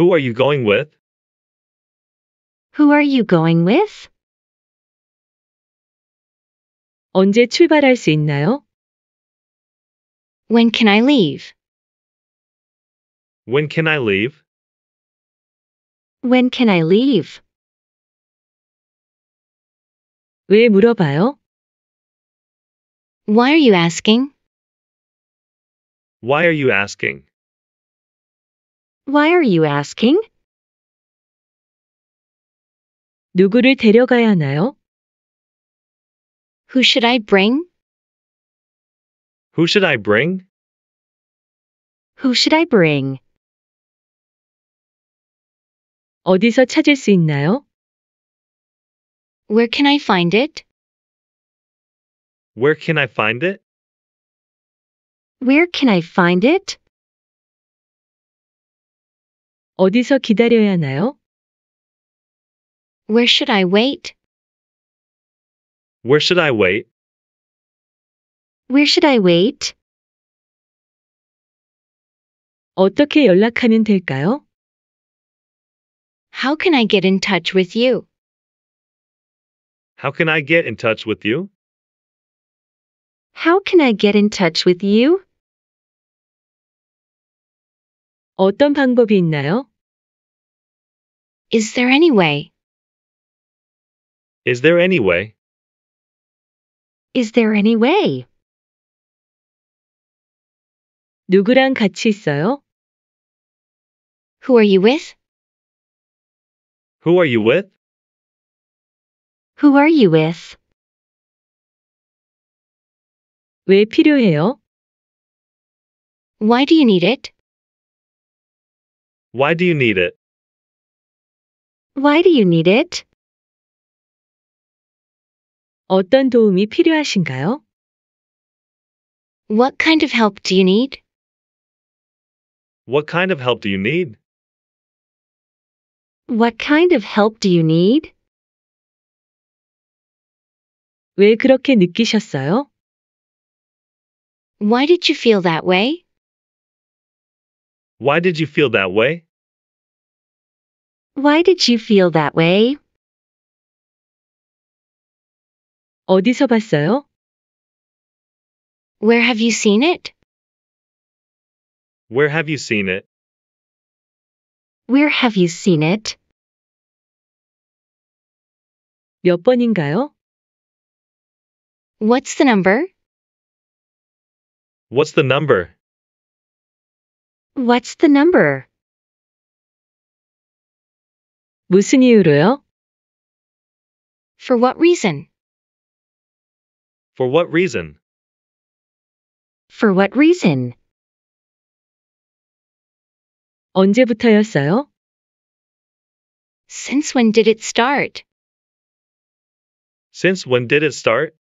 Who are you going with? Who are you going with? 언제 출발할 수 있나요? When can I leave? When can I leave? When can I leave? 왜 물어봐요? Why are you asking? Why are you asking? Why are you asking? 누구를 데려가야 하나요? Who should I bring? Who should I bring? Who should I bring? 어디서 찾을 수 있나요? Where can I find it? Where can I find it? Where can I find it? 어디서 기다려야 하나요? Where should I wait? Where should I wait? Where should I wait? 어떻게 연락하면 될까요? How can I get in touch with you? How can I get in touch with you? How can I get in touch with you? 어떤 방법이 있나요? Is there any way? Is there any way? Is there any way? 누구랑 같이 있어요? Who are you with? Who are you with? Who are you with? 왜 필요해요? Why do you need it? Why do you need it? Why do you need it? 어떤 도움이 필요하신가요? What kind of help do you need? What kind of help do you need? What kind of help do you need? 왜 그렇게 느끼셨어요? Why did you feel that way? Why did you feel that way? Why did you feel that way? 어디서 봤어요? Where have you seen it? Where have you seen it? Where have you seen it? 몇 번인가요? What's the number? What's the number? What's the number? 무슨 이유로요? For what reason? For what reason? For what reason? 언제부터였어요? Since when did it start? Since when did it start?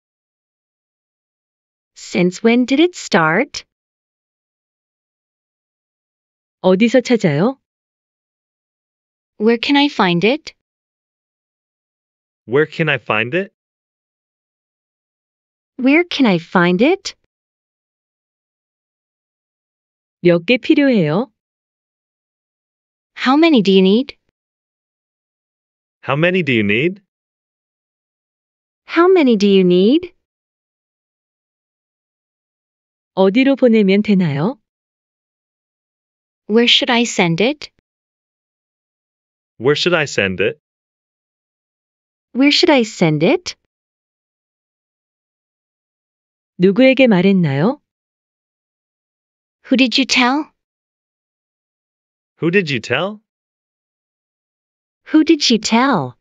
Since when did it start? 어디서 찾아요? Where can I find it? Where can I find it? Where can I find it? 필요해요? How many do you need? How many do you need? How many do you need? 어디로 보내면 되나요? Where should I send it? Where should I send it? Where should I send it? 누구에게 말했나요? Who did you tell? Who did you tell? Who did she tell?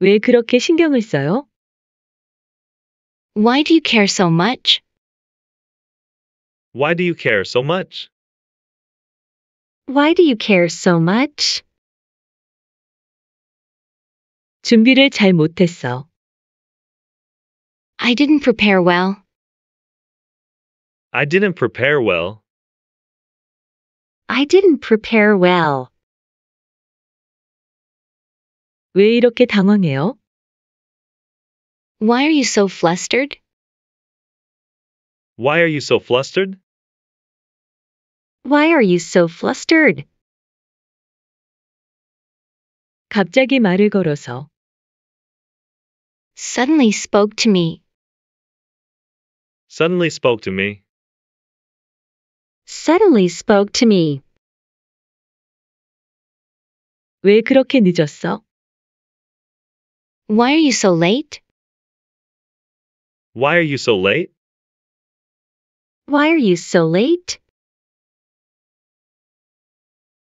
왜 그렇게 신경을 써요? Why do you care so much? Why do you care so much? Why do you care so much? 준비를 잘 못했어. I didn't prepare well. I didn't prepare well. I didn't prepare well. 왜 이렇게 당황해요? Why are you so flustered? Why are you so flustered? Why are you so flustered? 갑자기 말을 걸어서 suddenly spoke to me. Suddenly spoke to me. Suddenly spoke to me. 왜 그렇게 늦었어? Why are you so late? Why are you so late? Why are you so late?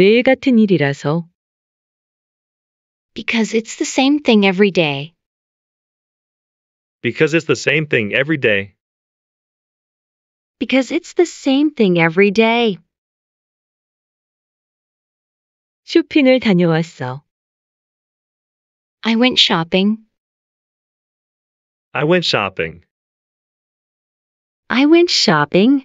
매일 같은 일이라서. Because it's the same thing every day. Because it's the same thing every day. Because it's the same thing every day. 쇼핑을 다녀왔어. I went shopping. I went shopping. I went shopping.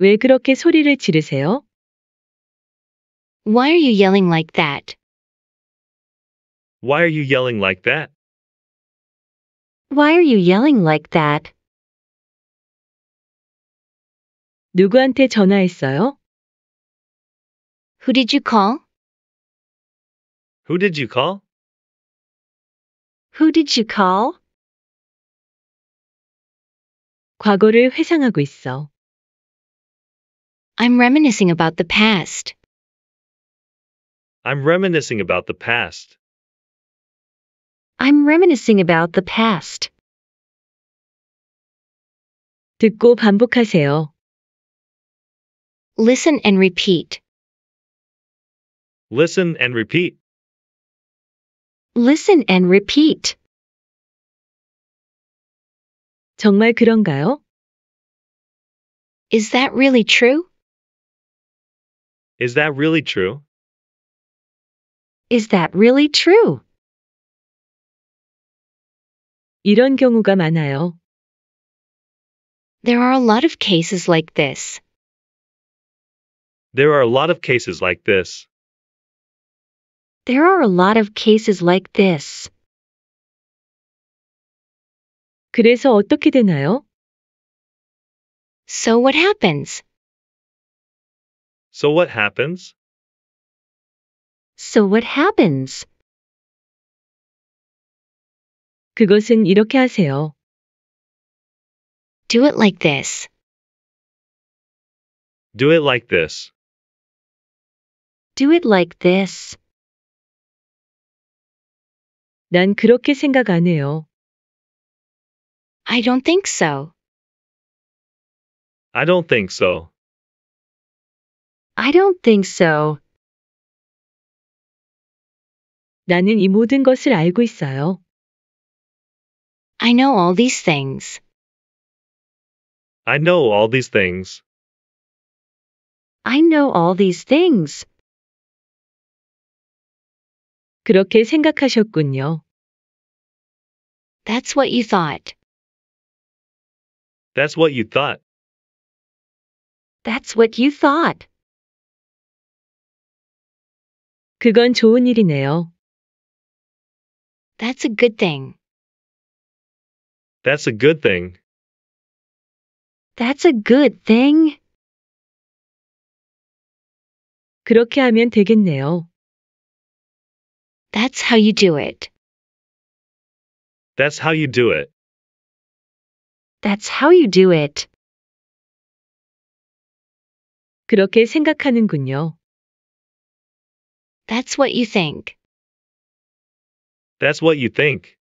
왜 그렇게 소리를 지르세요? Why are you yelling like that? Why are you yelling like that? Why are you yelling like that? 누구한테 전화했어요? Who did you call? Who did you call? Who did you call? 과거를 회상하고 있어. I'm reminiscing about the past. I'm reminiscing about the past. I'm reminiscing about the past. 듣고 반복하세요. Listen and repeat. Listen and repeat. Listen and repeat. 정말 그런가요? Is that really true? Is that really true? Is that really true? 이런 경우가 많아요. There are a lot of cases like this. There are a lot of cases like this. There are a lot of cases like this. 그래서 어떻게 되나요? So what happens? So what happens? So what happens? 그것은 이렇게 하세요. Do it like this. Do it like this. Do it like this. 난 그렇게 생각 안 해요. I don't think so. I don't think so. I don't think so. 나는 이 모든 것을 알고 있어요. I know all these things. I know all these things. I know all these things. 그렇게 생각하셨군요. That's what you thought. That's what you thought. That's what you thought. 그건 좋은 일이네요. That's a good thing. That's a good thing. That's a good thing. 그렇게 하면 되겠네요. That's how you do it. That's how you do it. That's how you do it. 그렇게 생각하는군요. That's what you think. That's what you think.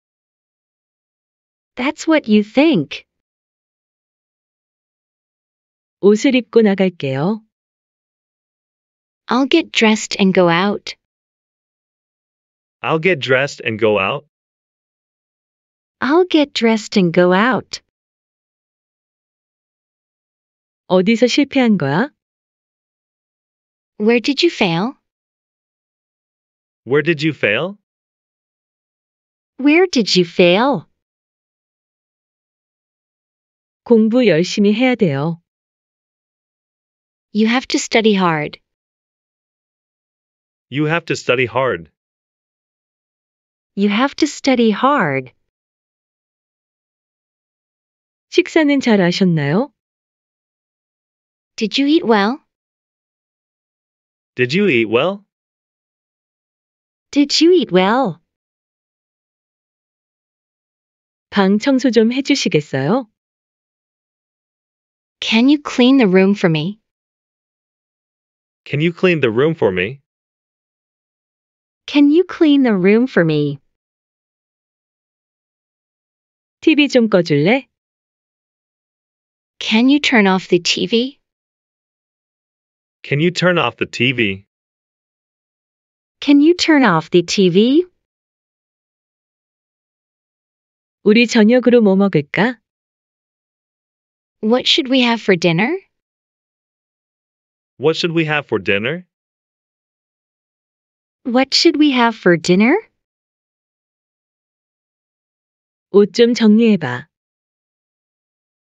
That's what you think. 옷을 입고 나갈게요. I'll get dressed and go out. I'll get dressed and go out. I'll get dressed and go out. 어디서 실패한 거야? Where did you fail? Where did you fail? Where did you fail? 공부 열심히 해야 돼요. You have to study hard. You have to study hard. You have to study hard. 식사는 잘 하셨나요? Did you eat well? Did you eat well? Did you eat well? 방 청소 좀 해주시겠어요? Can you clean the room for me? Can you clean the room for me? Can you clean the room for me? TV 좀 꺼줄래? Can you turn off the TV? Can you turn off the TV? Can you turn off the TV? 우리 저녁으로 뭐 먹을까? What should we have for dinner? What should we have for dinner? What should we have for dinner? 정리해봐.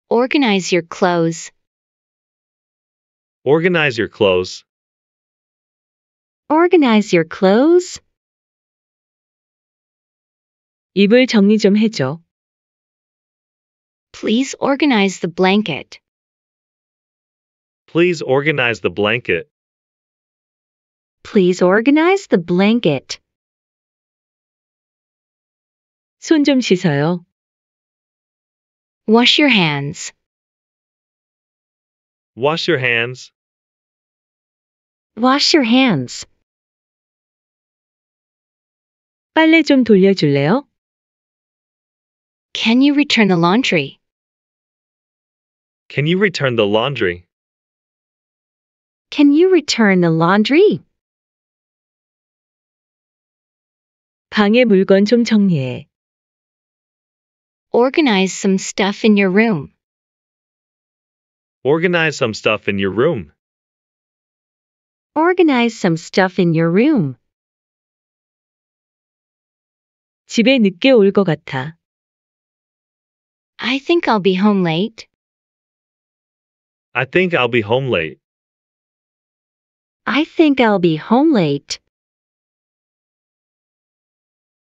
Organize your clothes. Organize your clothes organize your clothes? 이불 정리 좀 해줘. Please organize the blanket. Please organize the blanket. Please organize the blanket. Wash your hands. Wash your hands. Wash your hands. 빨래 좀 돌려줄래요? Can you return the laundry? Can you return the laundry? Can you return the laundry? 방에 물건 좀 정리해. Organize some stuff in your room. Organize some stuff in your room. Organize some stuff in your room. 집에 늦게 같아. I think I'll be home late. I think I'll be home late. I think I'll be home late.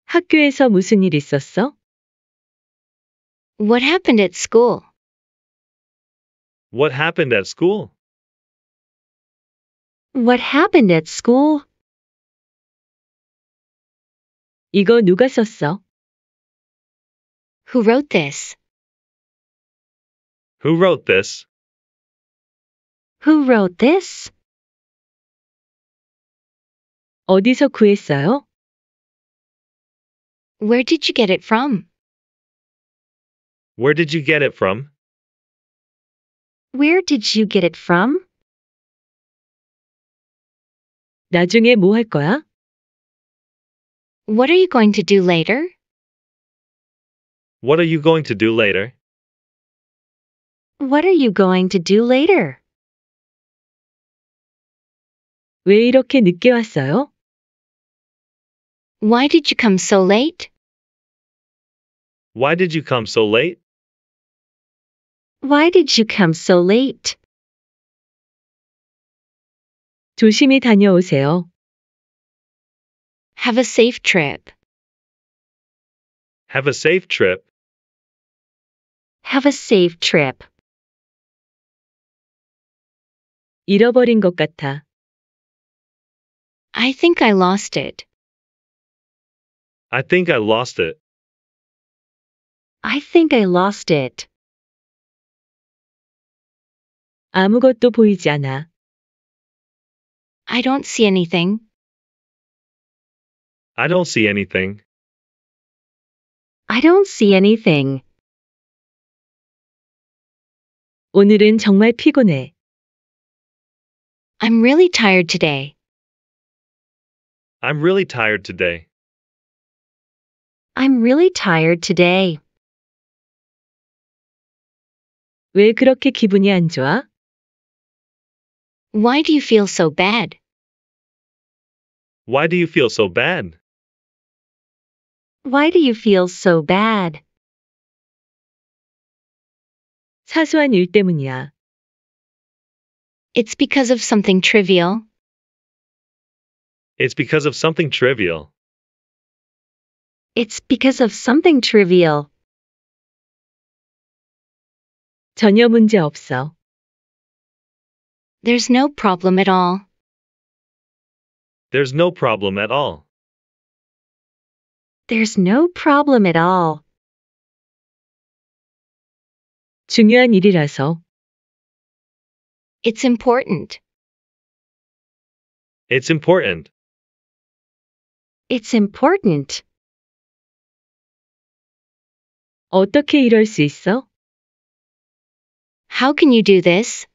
학교에서 무슨 일 있었어? What happened at school? What happened at school? What happened at school? 이거 누가 썼어? Who wrote this? Who wrote this? Who wrote this? 어디서 구했어요? Where did you get it from? Where did you get it from? Where did you get it from? 나중에 뭐 거야? What are you going to do later? What are you going to do later? What are you going to do later? 왜 이렇게 늦게 왔어요? Why did you come so late? Why did you come so late? Why did you come so late? 조심히 다녀오세요. Have a safe trip. Have a safe trip. Have a safe trip. 잃어버린 것 같아. I think I lost it. I think I lost it. I think I lost it. 아무것도 보이지 않아. I don't see anything. I don't see anything. I don't see anything. 오늘은 정말 피곤해. I'm really tired today. I'm really tired today. I'm really tired today. 왜 그렇게 기분이 안 좋아? Why do you feel so bad? Why do you feel so bad? Why do you feel so bad? 사소한 일 때문이야. It's because of something trivial. It's because of something trivial. It's because of something trivial. 전혀 문제 없어. There's no problem at all. There's no problem at all. There's no problem at all. 중요한 일이라서. It's important. It's important. It's important. 어떻게 이럴 수 있어? How can you do this?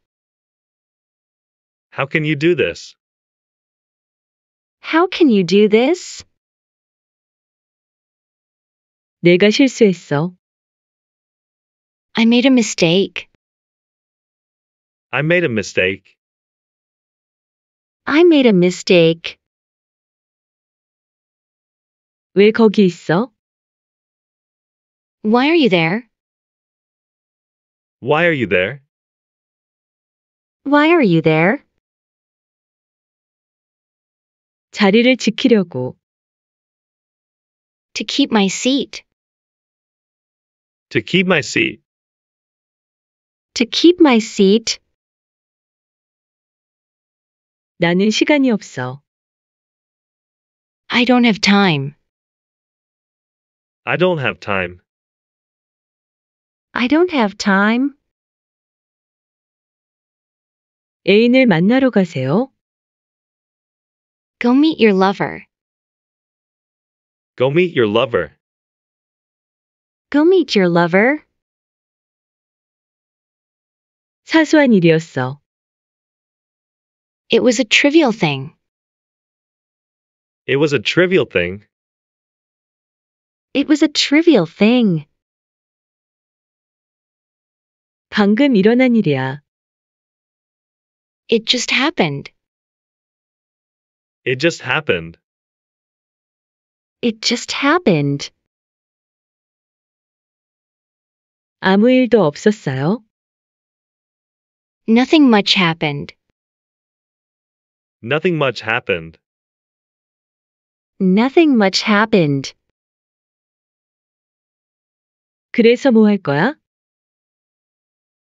How can you do this? How can you do this? 내가 실수했어. I made a mistake. I made a mistake. I made a mistake. 왜 거기 있어? Why are you there? Why are you there? Why are you there? 자리를 지키려고. To keep my seat. To keep my seat. To keep my seat. 나는 시간이 없어. I don't have time. I don't have time. I don't have time. 애인을 만나러 가세요. Go meet your lover. Go meet your lover. Go meet your lover. 사소한 일이었어. It was a trivial thing. It was a trivial thing. It was a trivial thing. 방금 일어난 일이야. It just happened. It just happened. It just happened. 아무 일도 없었어요? Nothing much happened. Nothing much happened. Nothing much happened. 그래서 거야?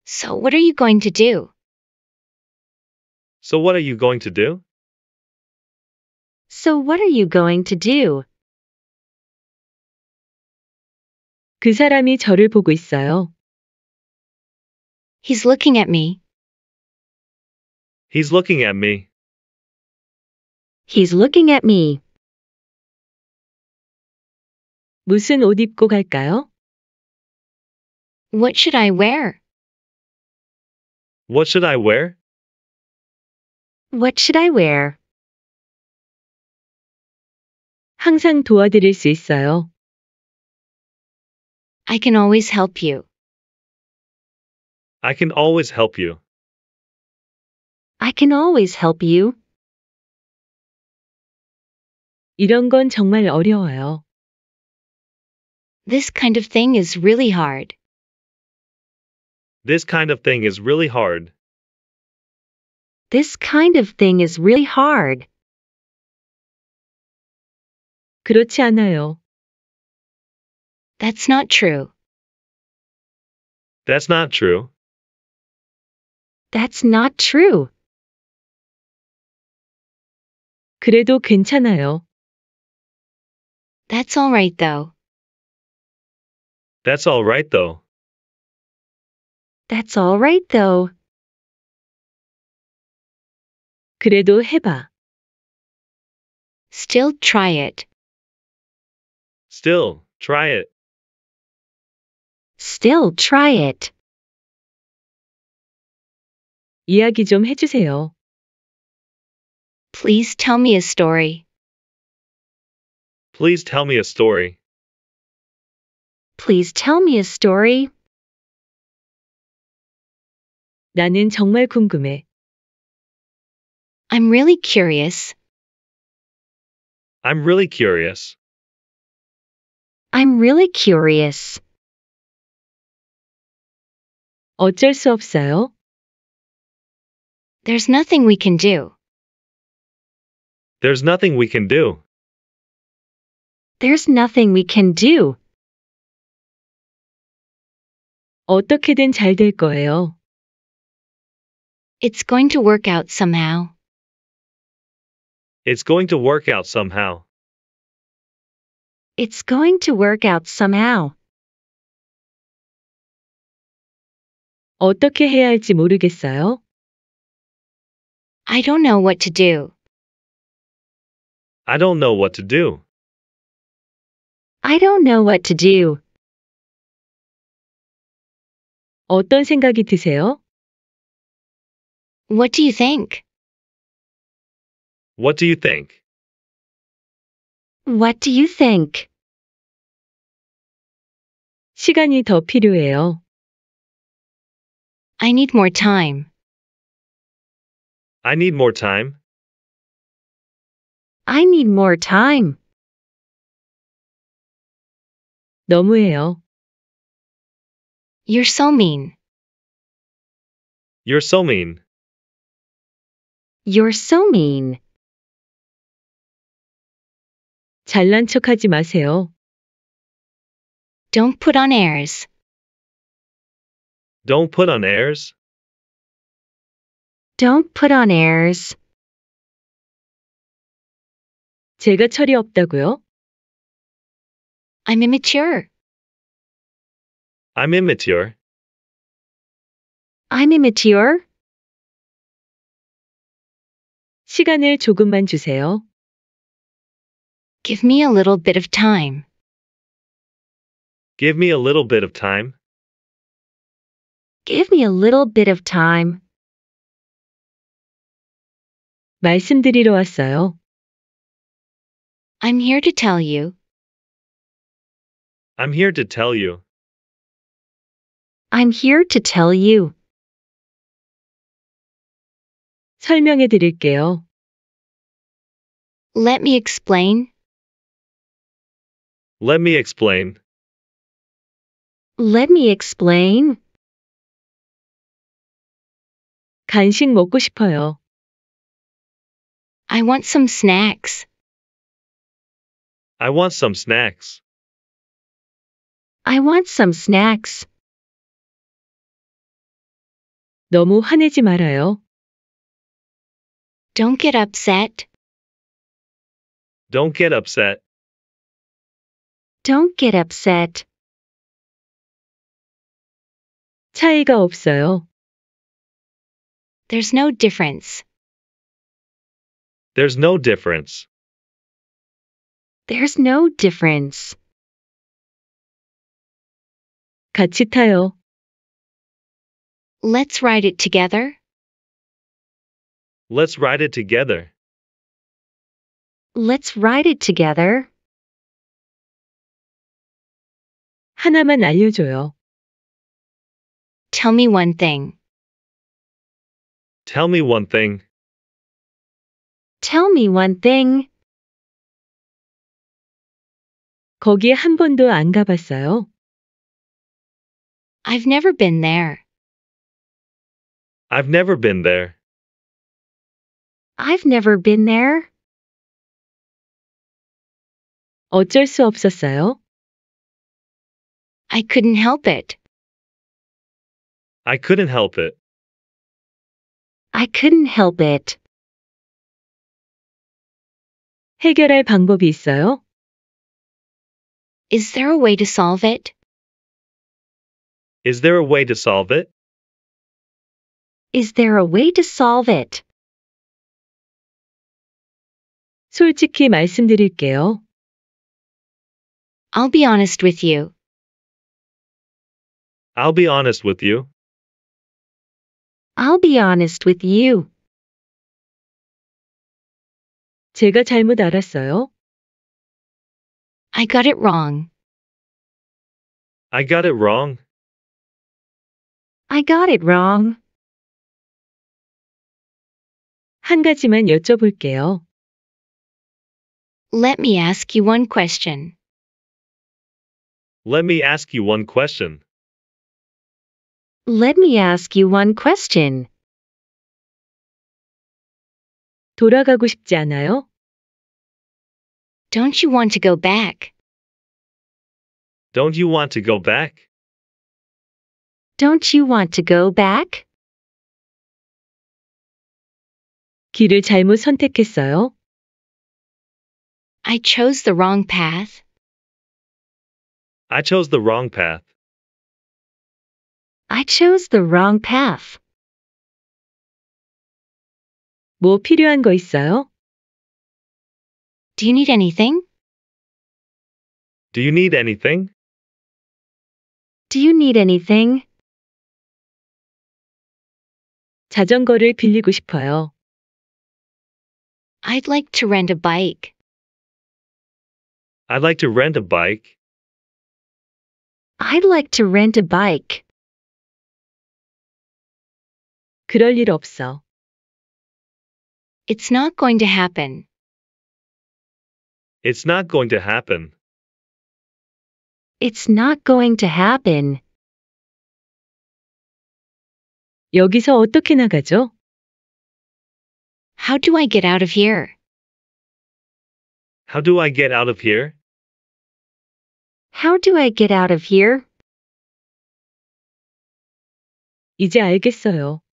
So what are you going to do? So what are you going to do? So what are you going to do? 그 사람이 저를 보고 있어요. He's looking at me. He's looking at me. He's looking at me. 무슨 옷 입고 갈까요? What should I wear? What should I wear? What should I wear? 항상 도와드릴 수 있어요. I can always help you. I can always help you. I can always help you. 이런 건 정말 어려워요. This kind of thing is really hard. This kind of thing is really hard. This kind of thing is really hard. 그렇지 않아요. That's not true. That's not true. That's not true. 그래도 괜찮아요. That's all right though. That's all right though. That's all right though. 그래도 해봐. Still try it. Still, try it. Still try it. 이야기 좀 해주세요. Please tell me a story. Please tell me a story. Please tell me a story. 나는 정말 궁금해. I'm really curious. I'm really curious. I'm really curious. 어쩔 수 없어요. There's nothing we can do. There's nothing we can do. There's nothing we can do. 어떻게든 거예요. It's going to work out somehow. It's going to work out somehow. It's going to work out somehow. 어떻게 해야 할지 모르겠어요. I don't know what to do. I don't know what to do. I don't know what to do. 어떤 생각이 드세요? What do you think? What do you think? What do you think? 시간이 더 필요해요. I need more time. I need more time. I need more time. 너무해요. You're so mean. You're so mean. You're so mean. 잘난 척하지 마세요. Don't put on airs. Don't put on airs. Don't put on airs. 제가 철이 없다고요? I'm immature. I'm immature. I'm immature. 시간을 조금만 주세요. Give me a little bit of time. Give me a little bit of time give me a little bit of time. 말씀드리러 왔어요. I'm here to tell you. I'm here to tell you. I'm here to tell you. 설명해 드릴게요. Let me explain. Let me explain. Let me explain. 간식 먹고 싶어요. I want some snacks. I want some snacks. I want some snacks. 너무 화내지 말아요. Don't get upset. Don't get upset. Don't get upset. 차이가 없어요. There's no difference. There's no difference. There's no difference. 같이 타요. Let's ride it together. Let's ride it together. Let's ride it together. 하나만 알려줘요. Tell me one thing. Tell me one thing. Tell me one thing. 거기에 한 번도 안 가봤어요. I've never been there. I've never been there. I've never been there. 어쩔 수 없었어요. I couldn't help it. I couldn't help it. I couldn't help it. 해결할 방법이 있어요? Is there a way to solve it? Is there a way to solve it? Is there a way to solve it? 솔직히 말씀드릴게요. I'll be honest with you. I'll be honest with you. I'll be honest with you. 제가 잘못 알았어요. I got it wrong. I got it wrong. I got it wrong. 한 가지만 여쭤볼게요. Let me ask you one question. Let me ask you one question. Let me ask you one question. 돌아가고 싶지 않아요? Don't you want to go back? Don't you want to go back? Don't you want to go back? 길을 잘못 선택했어요. I chose the wrong path. I chose the wrong path. I chose the wrong path. 뭐 필요한 거 있어요? Do you need anything? Do you need anything? Do you need anything? 자전거를 빌리고 싶어요. I'd like to rent a bike. I'd like to rent a bike. I'd like to rent a bike. 그럴 일 없어. It's not going to happen. It's not going to happen. It's not going to happen. 여기서 어떻게 나가죠? How do I get out of here? How do I get out of here? How do I get out of here? 이제 알겠어요.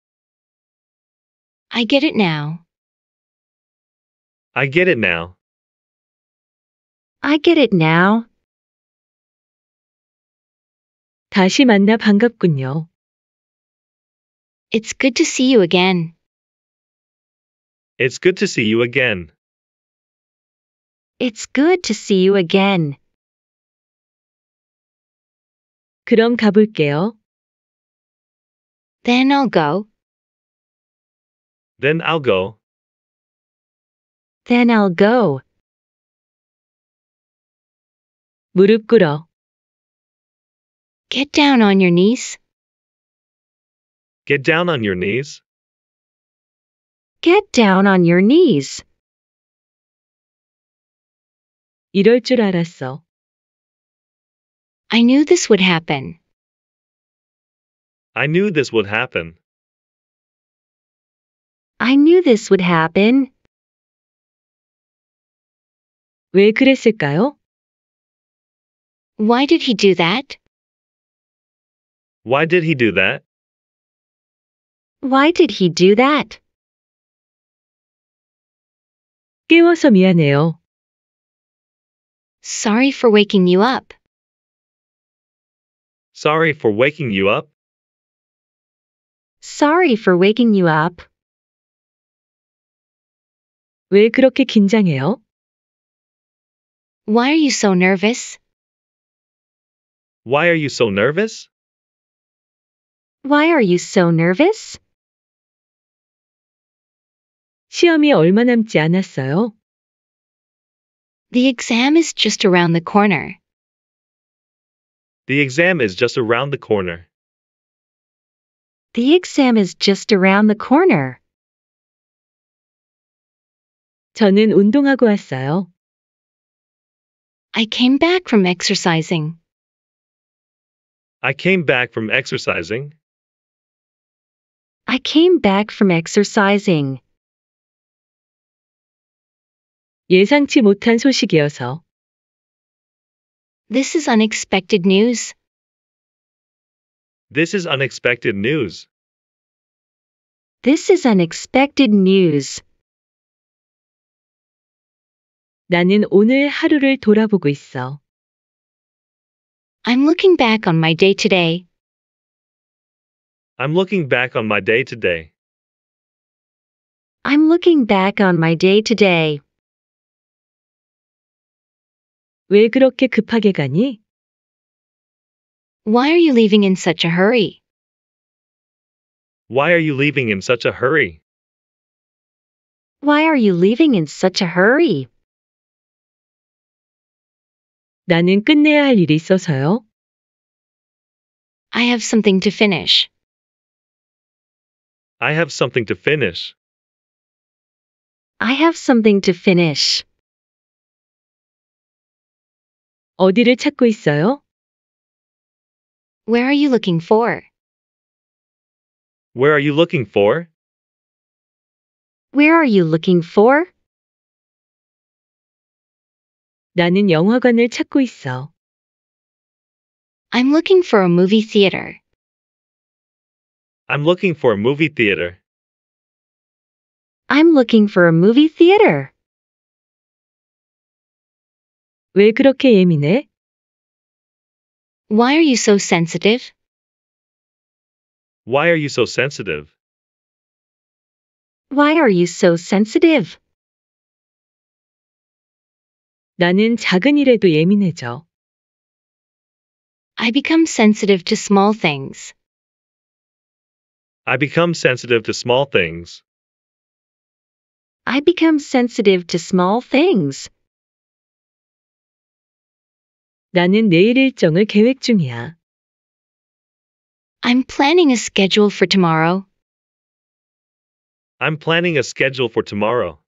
I get it now. I get it now. I get it now. 다시 만나 반갑군요. It's good to see you again. It's good to see you again. It's good to see you again. 그럼 가볼게요. Then I'll go. Then I'll go. Then I'll go. 무릎 꿇어. Get down on your knees. Get down on your knees. Get down on your knees. 이럴 줄 알았어. I knew this would happen. I knew this would happen. I knew this would happen. 왜 그랬을까요? Why did he do that? Why did he do that? Why did he do that? 깨워서 미안해요. Sorry for waking you up. Sorry for waking you up. Sorry for waking you up. 왜 그렇게 긴장해요? Why are you so nervous? Why are you so nervous? Why are you so nervous? 시험이 얼마 남지 않았어요? The exam is just around the corner. The exam is just around the corner. The exam is just around the corner. 저는 운동하고 왔어요. I came back from exercising. I came back from exercising. I came back from exercising. 예상치 못한 소식이어서. This is unexpected news. This is unexpected news. This is unexpected news. 나는 오늘 하루를 돌아보고 있어. I'm looking back on my day today. I'm looking back on my day today. I'm looking back on my day today. 왜 그렇게 급하게 가니? Why are you leaving in such a hurry? Why are you leaving in such a hurry? Why are you leaving in such a hurry? 나는 끝내야 할 일이 있어서요. I have something to finish. I have something to finish. I have something to finish. 어디를 찾고 있어요? Where are you looking for? Where are you looking for? Where are you looking for? 나는 영화관을 찾고 있어. I'm looking for a movie theater. I'm looking for a movie theater. I'm looking for a movie theater. 왜 그렇게 예민해? Why are you so sensitive? Why are you so sensitive? Why are you so sensitive? 나는 작은 일에도 예민해져. I become sensitive to small things. I become sensitive to small things. I become sensitive to small things. 나는 내일 일정을 계획 중이야. I'm planning a schedule for tomorrow. I'm planning a schedule for tomorrow.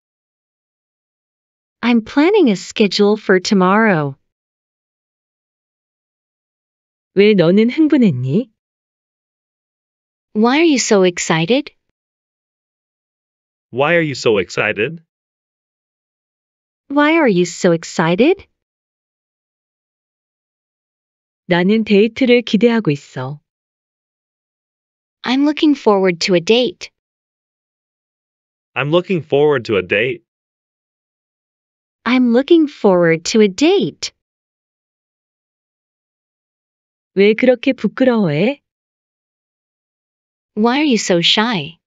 I'm planning a schedule for tomorrow. 왜 너는 흥분했니? Why are you so excited? Why are you so excited? Why are you so excited? 나는 데이트를 기대하고 있어. I'm looking forward to a date. I'm looking forward to a date. I'm looking forward to a date. 왜 그렇게 부끄러워해? Why are you so shy?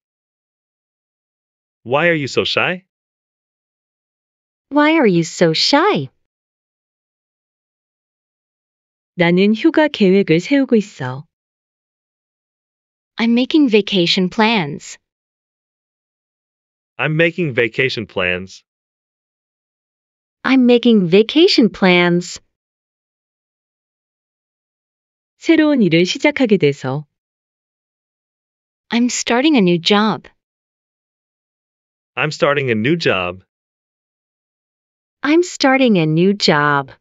Why are you so shy? Why are you so shy? 나는 휴가 계획을 세우고 있어. I'm making vacation plans. I'm making vacation plans. I'm making vacation plans. 새로운 일을 시작하게 돼서 I'm starting a new job. I'm starting a new job. I'm starting a new job.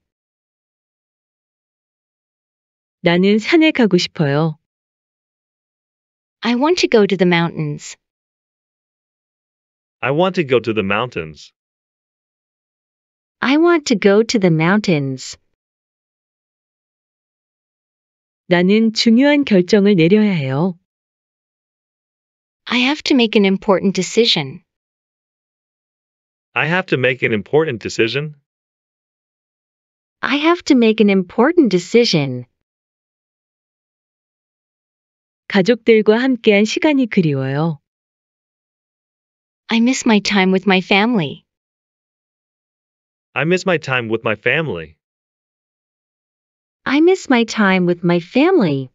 나는 산에 가고 싶어요. I want to go to the mountains. I want to go to the mountains. I want to go to the mountains. 나는 중요한 결정을 내려야 해요. I have to make an important decision. I have to make an important decision. I have to make an important decision. 가족들과 함께한 시간이 그리워요. I miss my time with my family. I miss my time with my family. I miss my time with my family.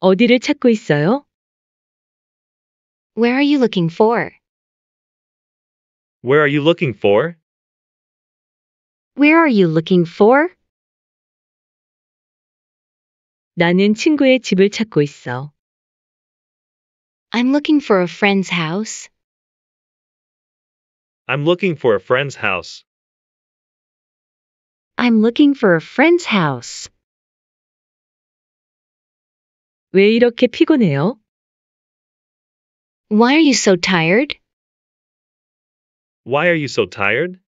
어디를 찾고 있어요? Where are you looking for? Where are you looking for? Where are you looking for? 나는 친구의 집을 찾고 있어. I'm looking for a friend's house. I'm looking for a friend's house. I'm looking for a friend's house. 왜 이렇게 피곤해요? Why are you so tired? Why are you so tired?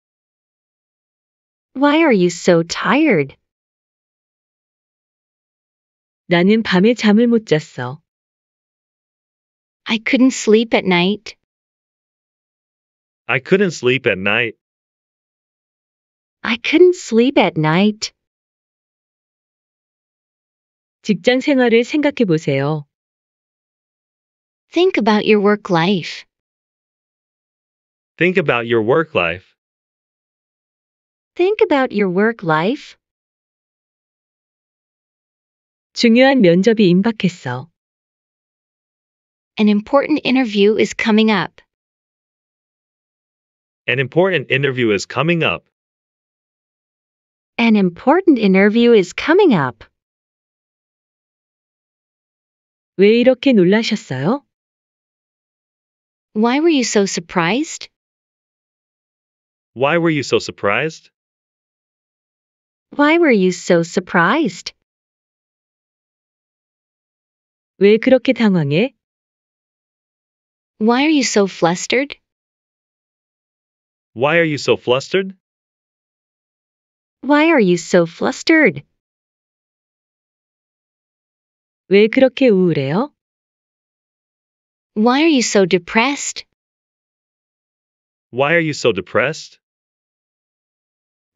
Why are you so tired? 나는 밤에 잠을 못 잤어. I couldn't sleep at night. I couldn't sleep at night. I couldn't sleep at night. 직장 생활을 생각해 보세요. Think about your work life. Think about your work life. Think about your work life. 중요한 면접이 임박했어. An important interview is coming up. An important interview is coming up. An important interview is coming up. 왜 이렇게 놀라셨어요? Why were you so surprised? Why were you so surprised? Why were you so surprised? 왜 그렇게 당황해? Why are you so flustered? Why are you so flustered? Why are you so flustered? 왜 그렇게 우울해요? Why are you so depressed? Why are you so depressed?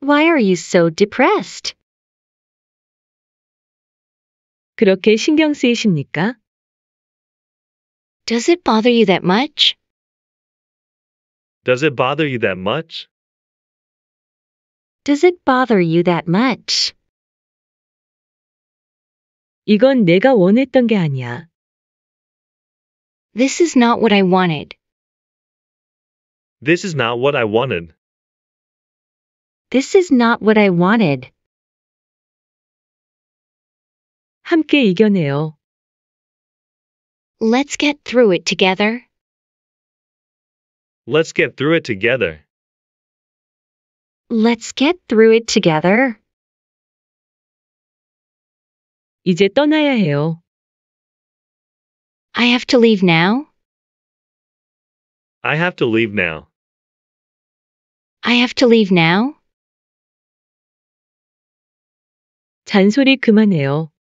Why are you so depressed? 그렇게 신경 쓰이십니까? Does it bother you that much? Does it bother you that much? Does it bother you that much? 이건 내가 원했던 게 아니야. This is not what I wanted. This is not what I wanted. This is not what I wanted. 함께 이겨내요. Let's get through it together. Let's get through it together. Let's get through it together. 이제 떠나야 해요. I have to leave now. I have to leave now. I have to leave now. 잔소리 그만해요.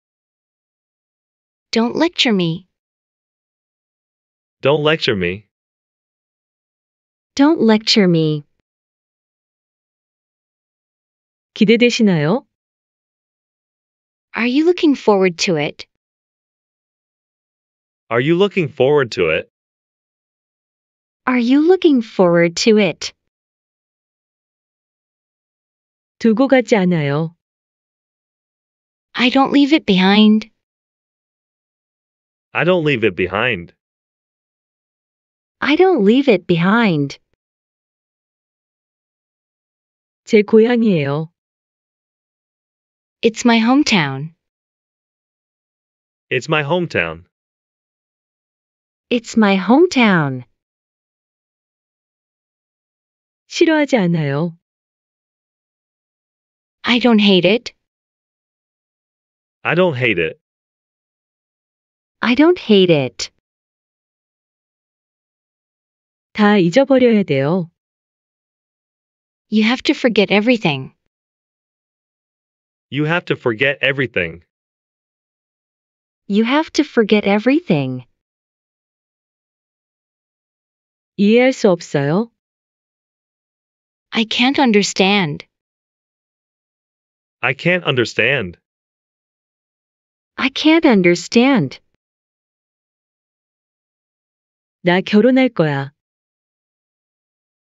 Don't lecture me. Don't lecture me. Don't lecture me. 기대되시나요? Are you looking forward to it? Are you looking forward to it? Are you looking forward to it? 두고 가지 않아요. I don't leave it behind. I don't leave it behind. I don't leave it behind. 제 고향이에요. It's my hometown. It's my hometown. It's my hometown. 싫어하지 않아요. I don't hate it. I don't hate it. I don't hate it. 다 잊어버려야 돼요. You have to forget everything. You have to forget everything. You have to forget everything. 이해할 수 없어요. I can't understand. I can't understand. I can't understand. 나 결혼할 거야.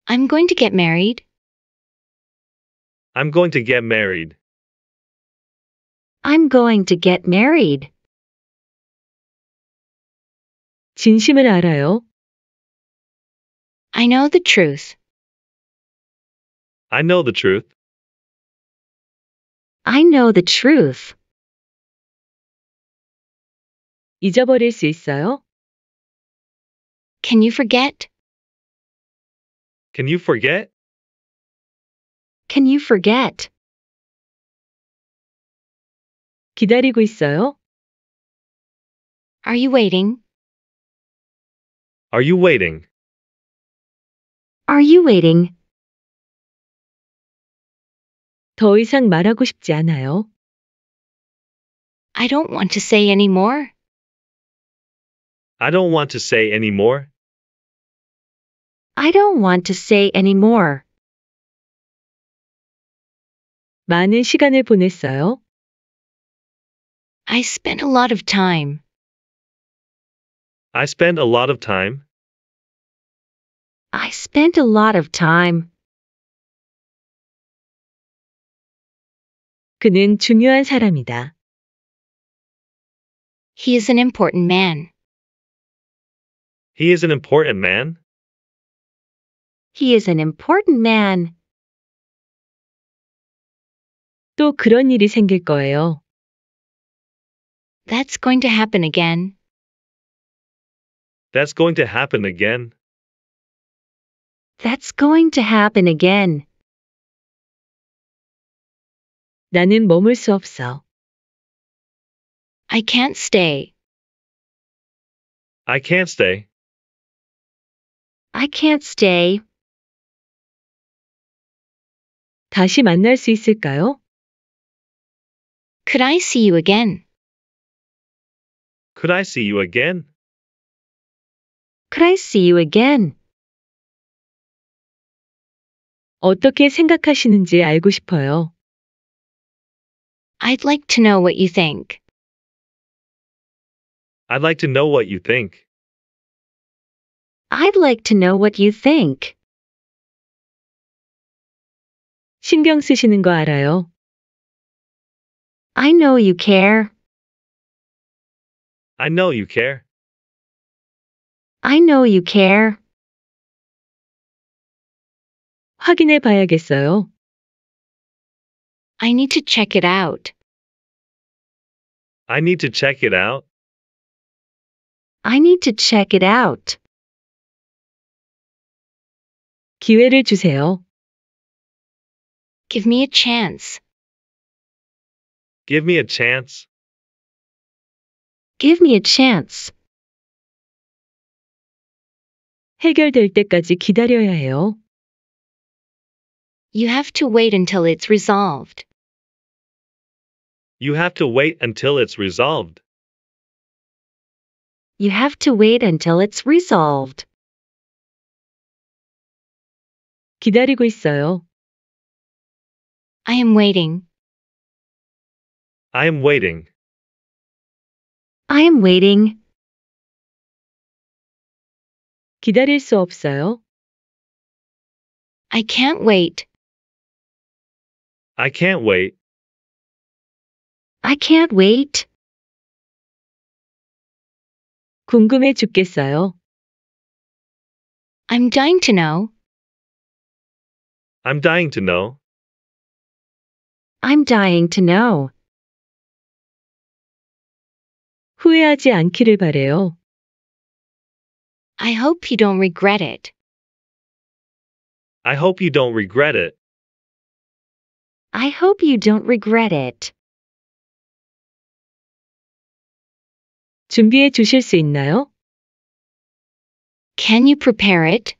I'm going to get married. I'm going to get married. I'm going to get married. 진심을 알아요. I know the truth. I know the truth. I know the truth. 잊어버릴 수 있어요? Can you forget? Can you forget? can you forget? 기다리고 있어요? Are you waiting? Are you waiting? Are you waiting? 더 이상 말하고 싶지 않아요. I don't want to say any more. I don't want to say any more. I don't want to say any more. 많은 시간을 보냈어요? I spent a lot of time. I spent a lot of time. I spent a lot of time. 그는 중요한 사람이다. He is an important man. He is an important man. He is an important man. 또 그런 일이 생길 거예요. That's going to happen again. That's going to happen again. That's going to happen again. 나는 머물 수 없어. I can't stay. I can't stay. I can't stay. 다시 만날 수 있을까요? Could I see you again? Could I see you again? Could I see you again? 어떻게 생각하시는지 알고 싶어요. I'd like to know what you think. I'd like to know what you think. I'd like to know what you think. 신경 쓰시는 거 알아요. I know you care. I know you care. I know you care. 확인해 봐야겠어요. I need to check it out. I need to check it out. I need to check it out. 기회를 주세요. Give me a chance. Give me a chance. Give me a chance. 해결될 때까지 기다려야 해요. You have to wait until it's resolved. You have to wait until it's resolved. You have to wait until it's resolved. 기다리고 있어요. I am waiting. I am waiting. I am waiting. 기다릴 수 없어요. I can't wait. I can't wait. I can't wait. 궁금해 죽겠어요. I'm dying to know. I'm dying to know. I'm dying to know. 후회하지 않기를 바래요. I hope you don't regret it. I hope you don't regret it. I hope you don't regret it. 준비해 주실 수 있나요? Can you prepare it?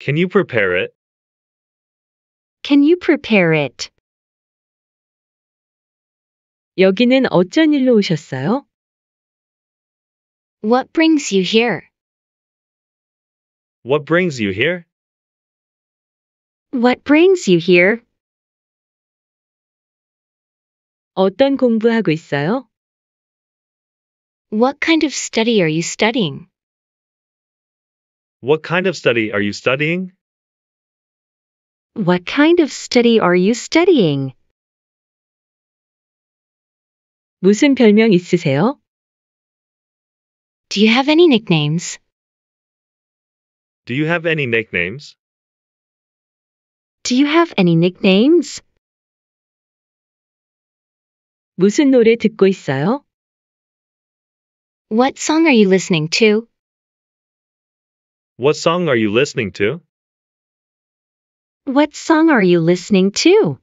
Can you prepare it? Can you prepare it? 여기는 어쩐 일로 오셨어요? What brings you here? What brings you here? What brings you here? 어떤 공부하고 있어요? What kind of study are you studying? What kind of study are you studying? What kind of study are you studying? 무슨 별명 있으세요? Do you have any nicknames? Do you have any nicknames? Do you have any nicknames? 무슨 노래 듣고 있어요? What song are you listening to? What song are you listening to? What song are you listening to?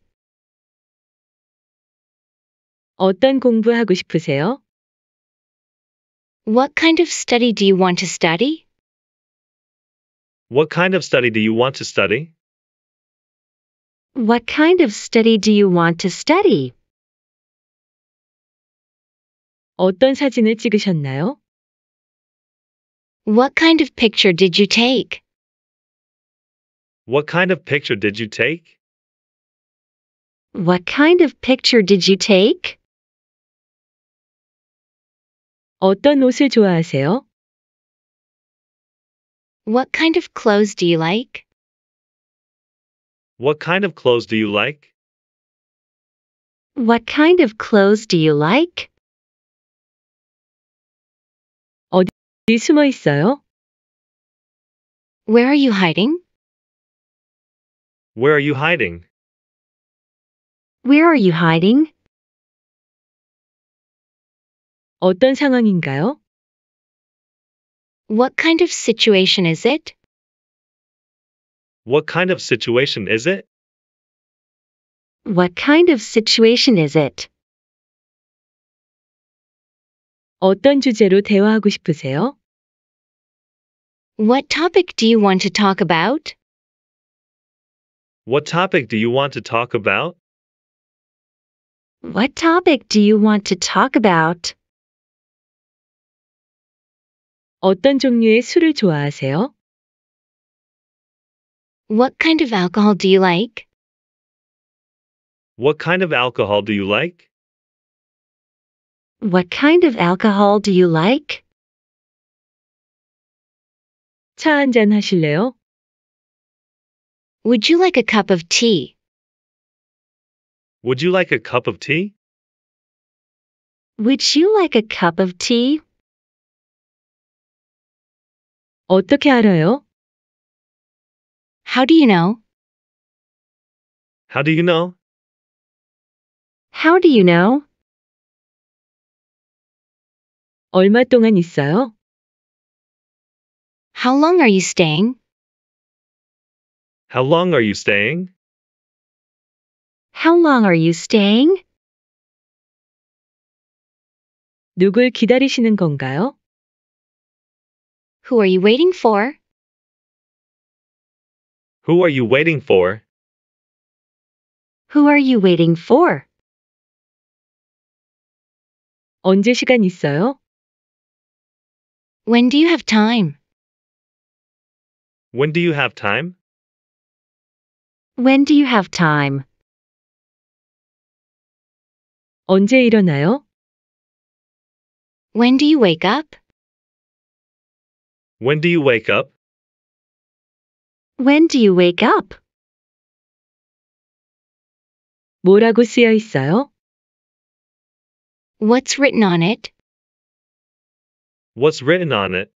어떤 공부하고 싶으세요? What kind of study do you want to study? What kind of study do you want to study? What kind of study do you want to study? 어떤 사진을 찍으셨나요? What kind of picture did you take? What kind of picture did you take? What kind of picture did you take? 어떤 옷을 좋아하세요? What kind of clothes do you like? What kind of clothes do you like? What kind of clothes do you like? 어디 숨어 있어요? Where are you hiding? Where are you hiding? Where are you hiding? 어떤 상황인가요? What kind of situation is it? What kind of situation is it? What kind of situation is it? 어떤 주제로 대화하고 싶으세요? What topic do you want to talk about? What topic do you want to talk about? What topic do you want to talk about? 어떤 종류의 술을 좋아하세요? What kind of alcohol do you like? What kind of alcohol do you like? What kind of alcohol do you like? 차 하실래요? Would you like a cup of tea? Would you like a cup of tea? Would you like a cup of tea? 어떻게 알아요? How do you know? How do you know? How do you know? 얼마 동안 있어요? How long are you staying? How long are you staying? How long are you staying? 누굴 기다리시는 건가요? Who are you waiting for? Who are you waiting for? Who are you waiting for? 언제 시간 있어요? When do you have time? When do you have time? When do you have time? 언제 일어나요? When do you wake up? When do you wake up? When do you wake up? 뭐라고 쓰여 있어요? What's written on it? What's written on it?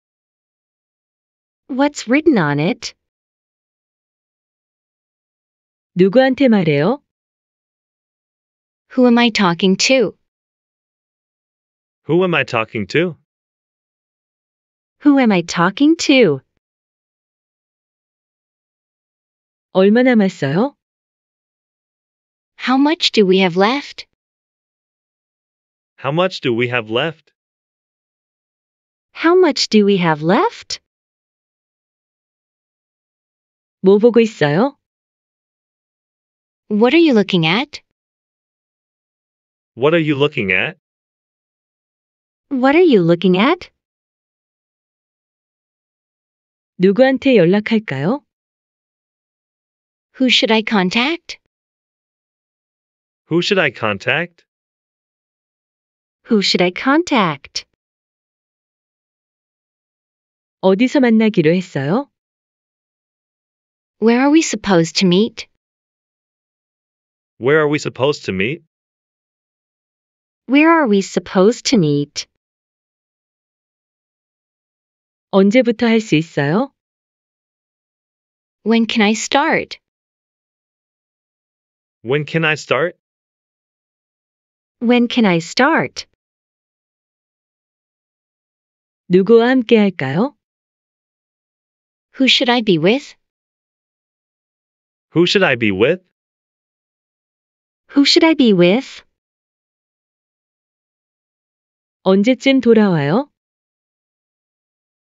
What's written on it? 누구한테 말해요? Who am I talking to? Who am I talking to? Who am I talking to? 얼마 남았어요? How much do we have left? How much do we have left? How much do we have left? 뭐 보고 있어요? What are you looking at? What are you looking at? What are you looking at? 누구한테 연락할까요? Who should I contact? Who should I contact? Who should I contact? 어디서 만나기로 했어요? Where are we supposed to meet? Where are we supposed to meet? Where are we supposed to meet? 언제부터 할 있어요? When can I start? When can I start? When can I start? 누구와 함께 할까요? Who should I be with? Who should I be with? Who should I be with? 언제쯤 돌아와요?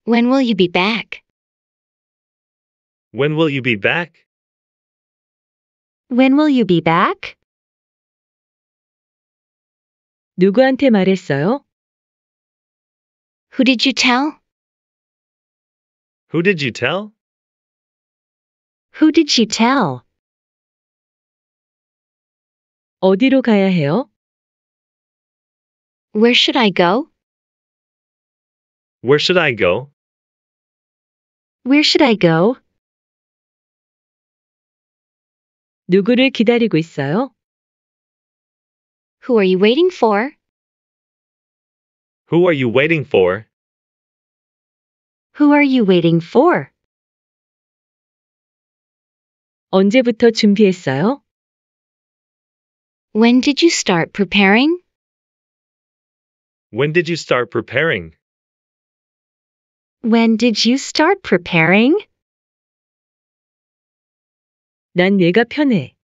When will you be back? When will you be back? When will you be back? 누구한테 말했어요? Who did you tell? Who did you tell? Who did she tell? 어디로 가야 해요? Where should I go? Where should I go? Where should I go? 누구를 기다리고 있어요? Who are you waiting for? Who are you waiting for? Who are you waiting for? 언제부터 준비했어요? When did you start preparing? When did you start preparing? When did you start preparing? 난 편해.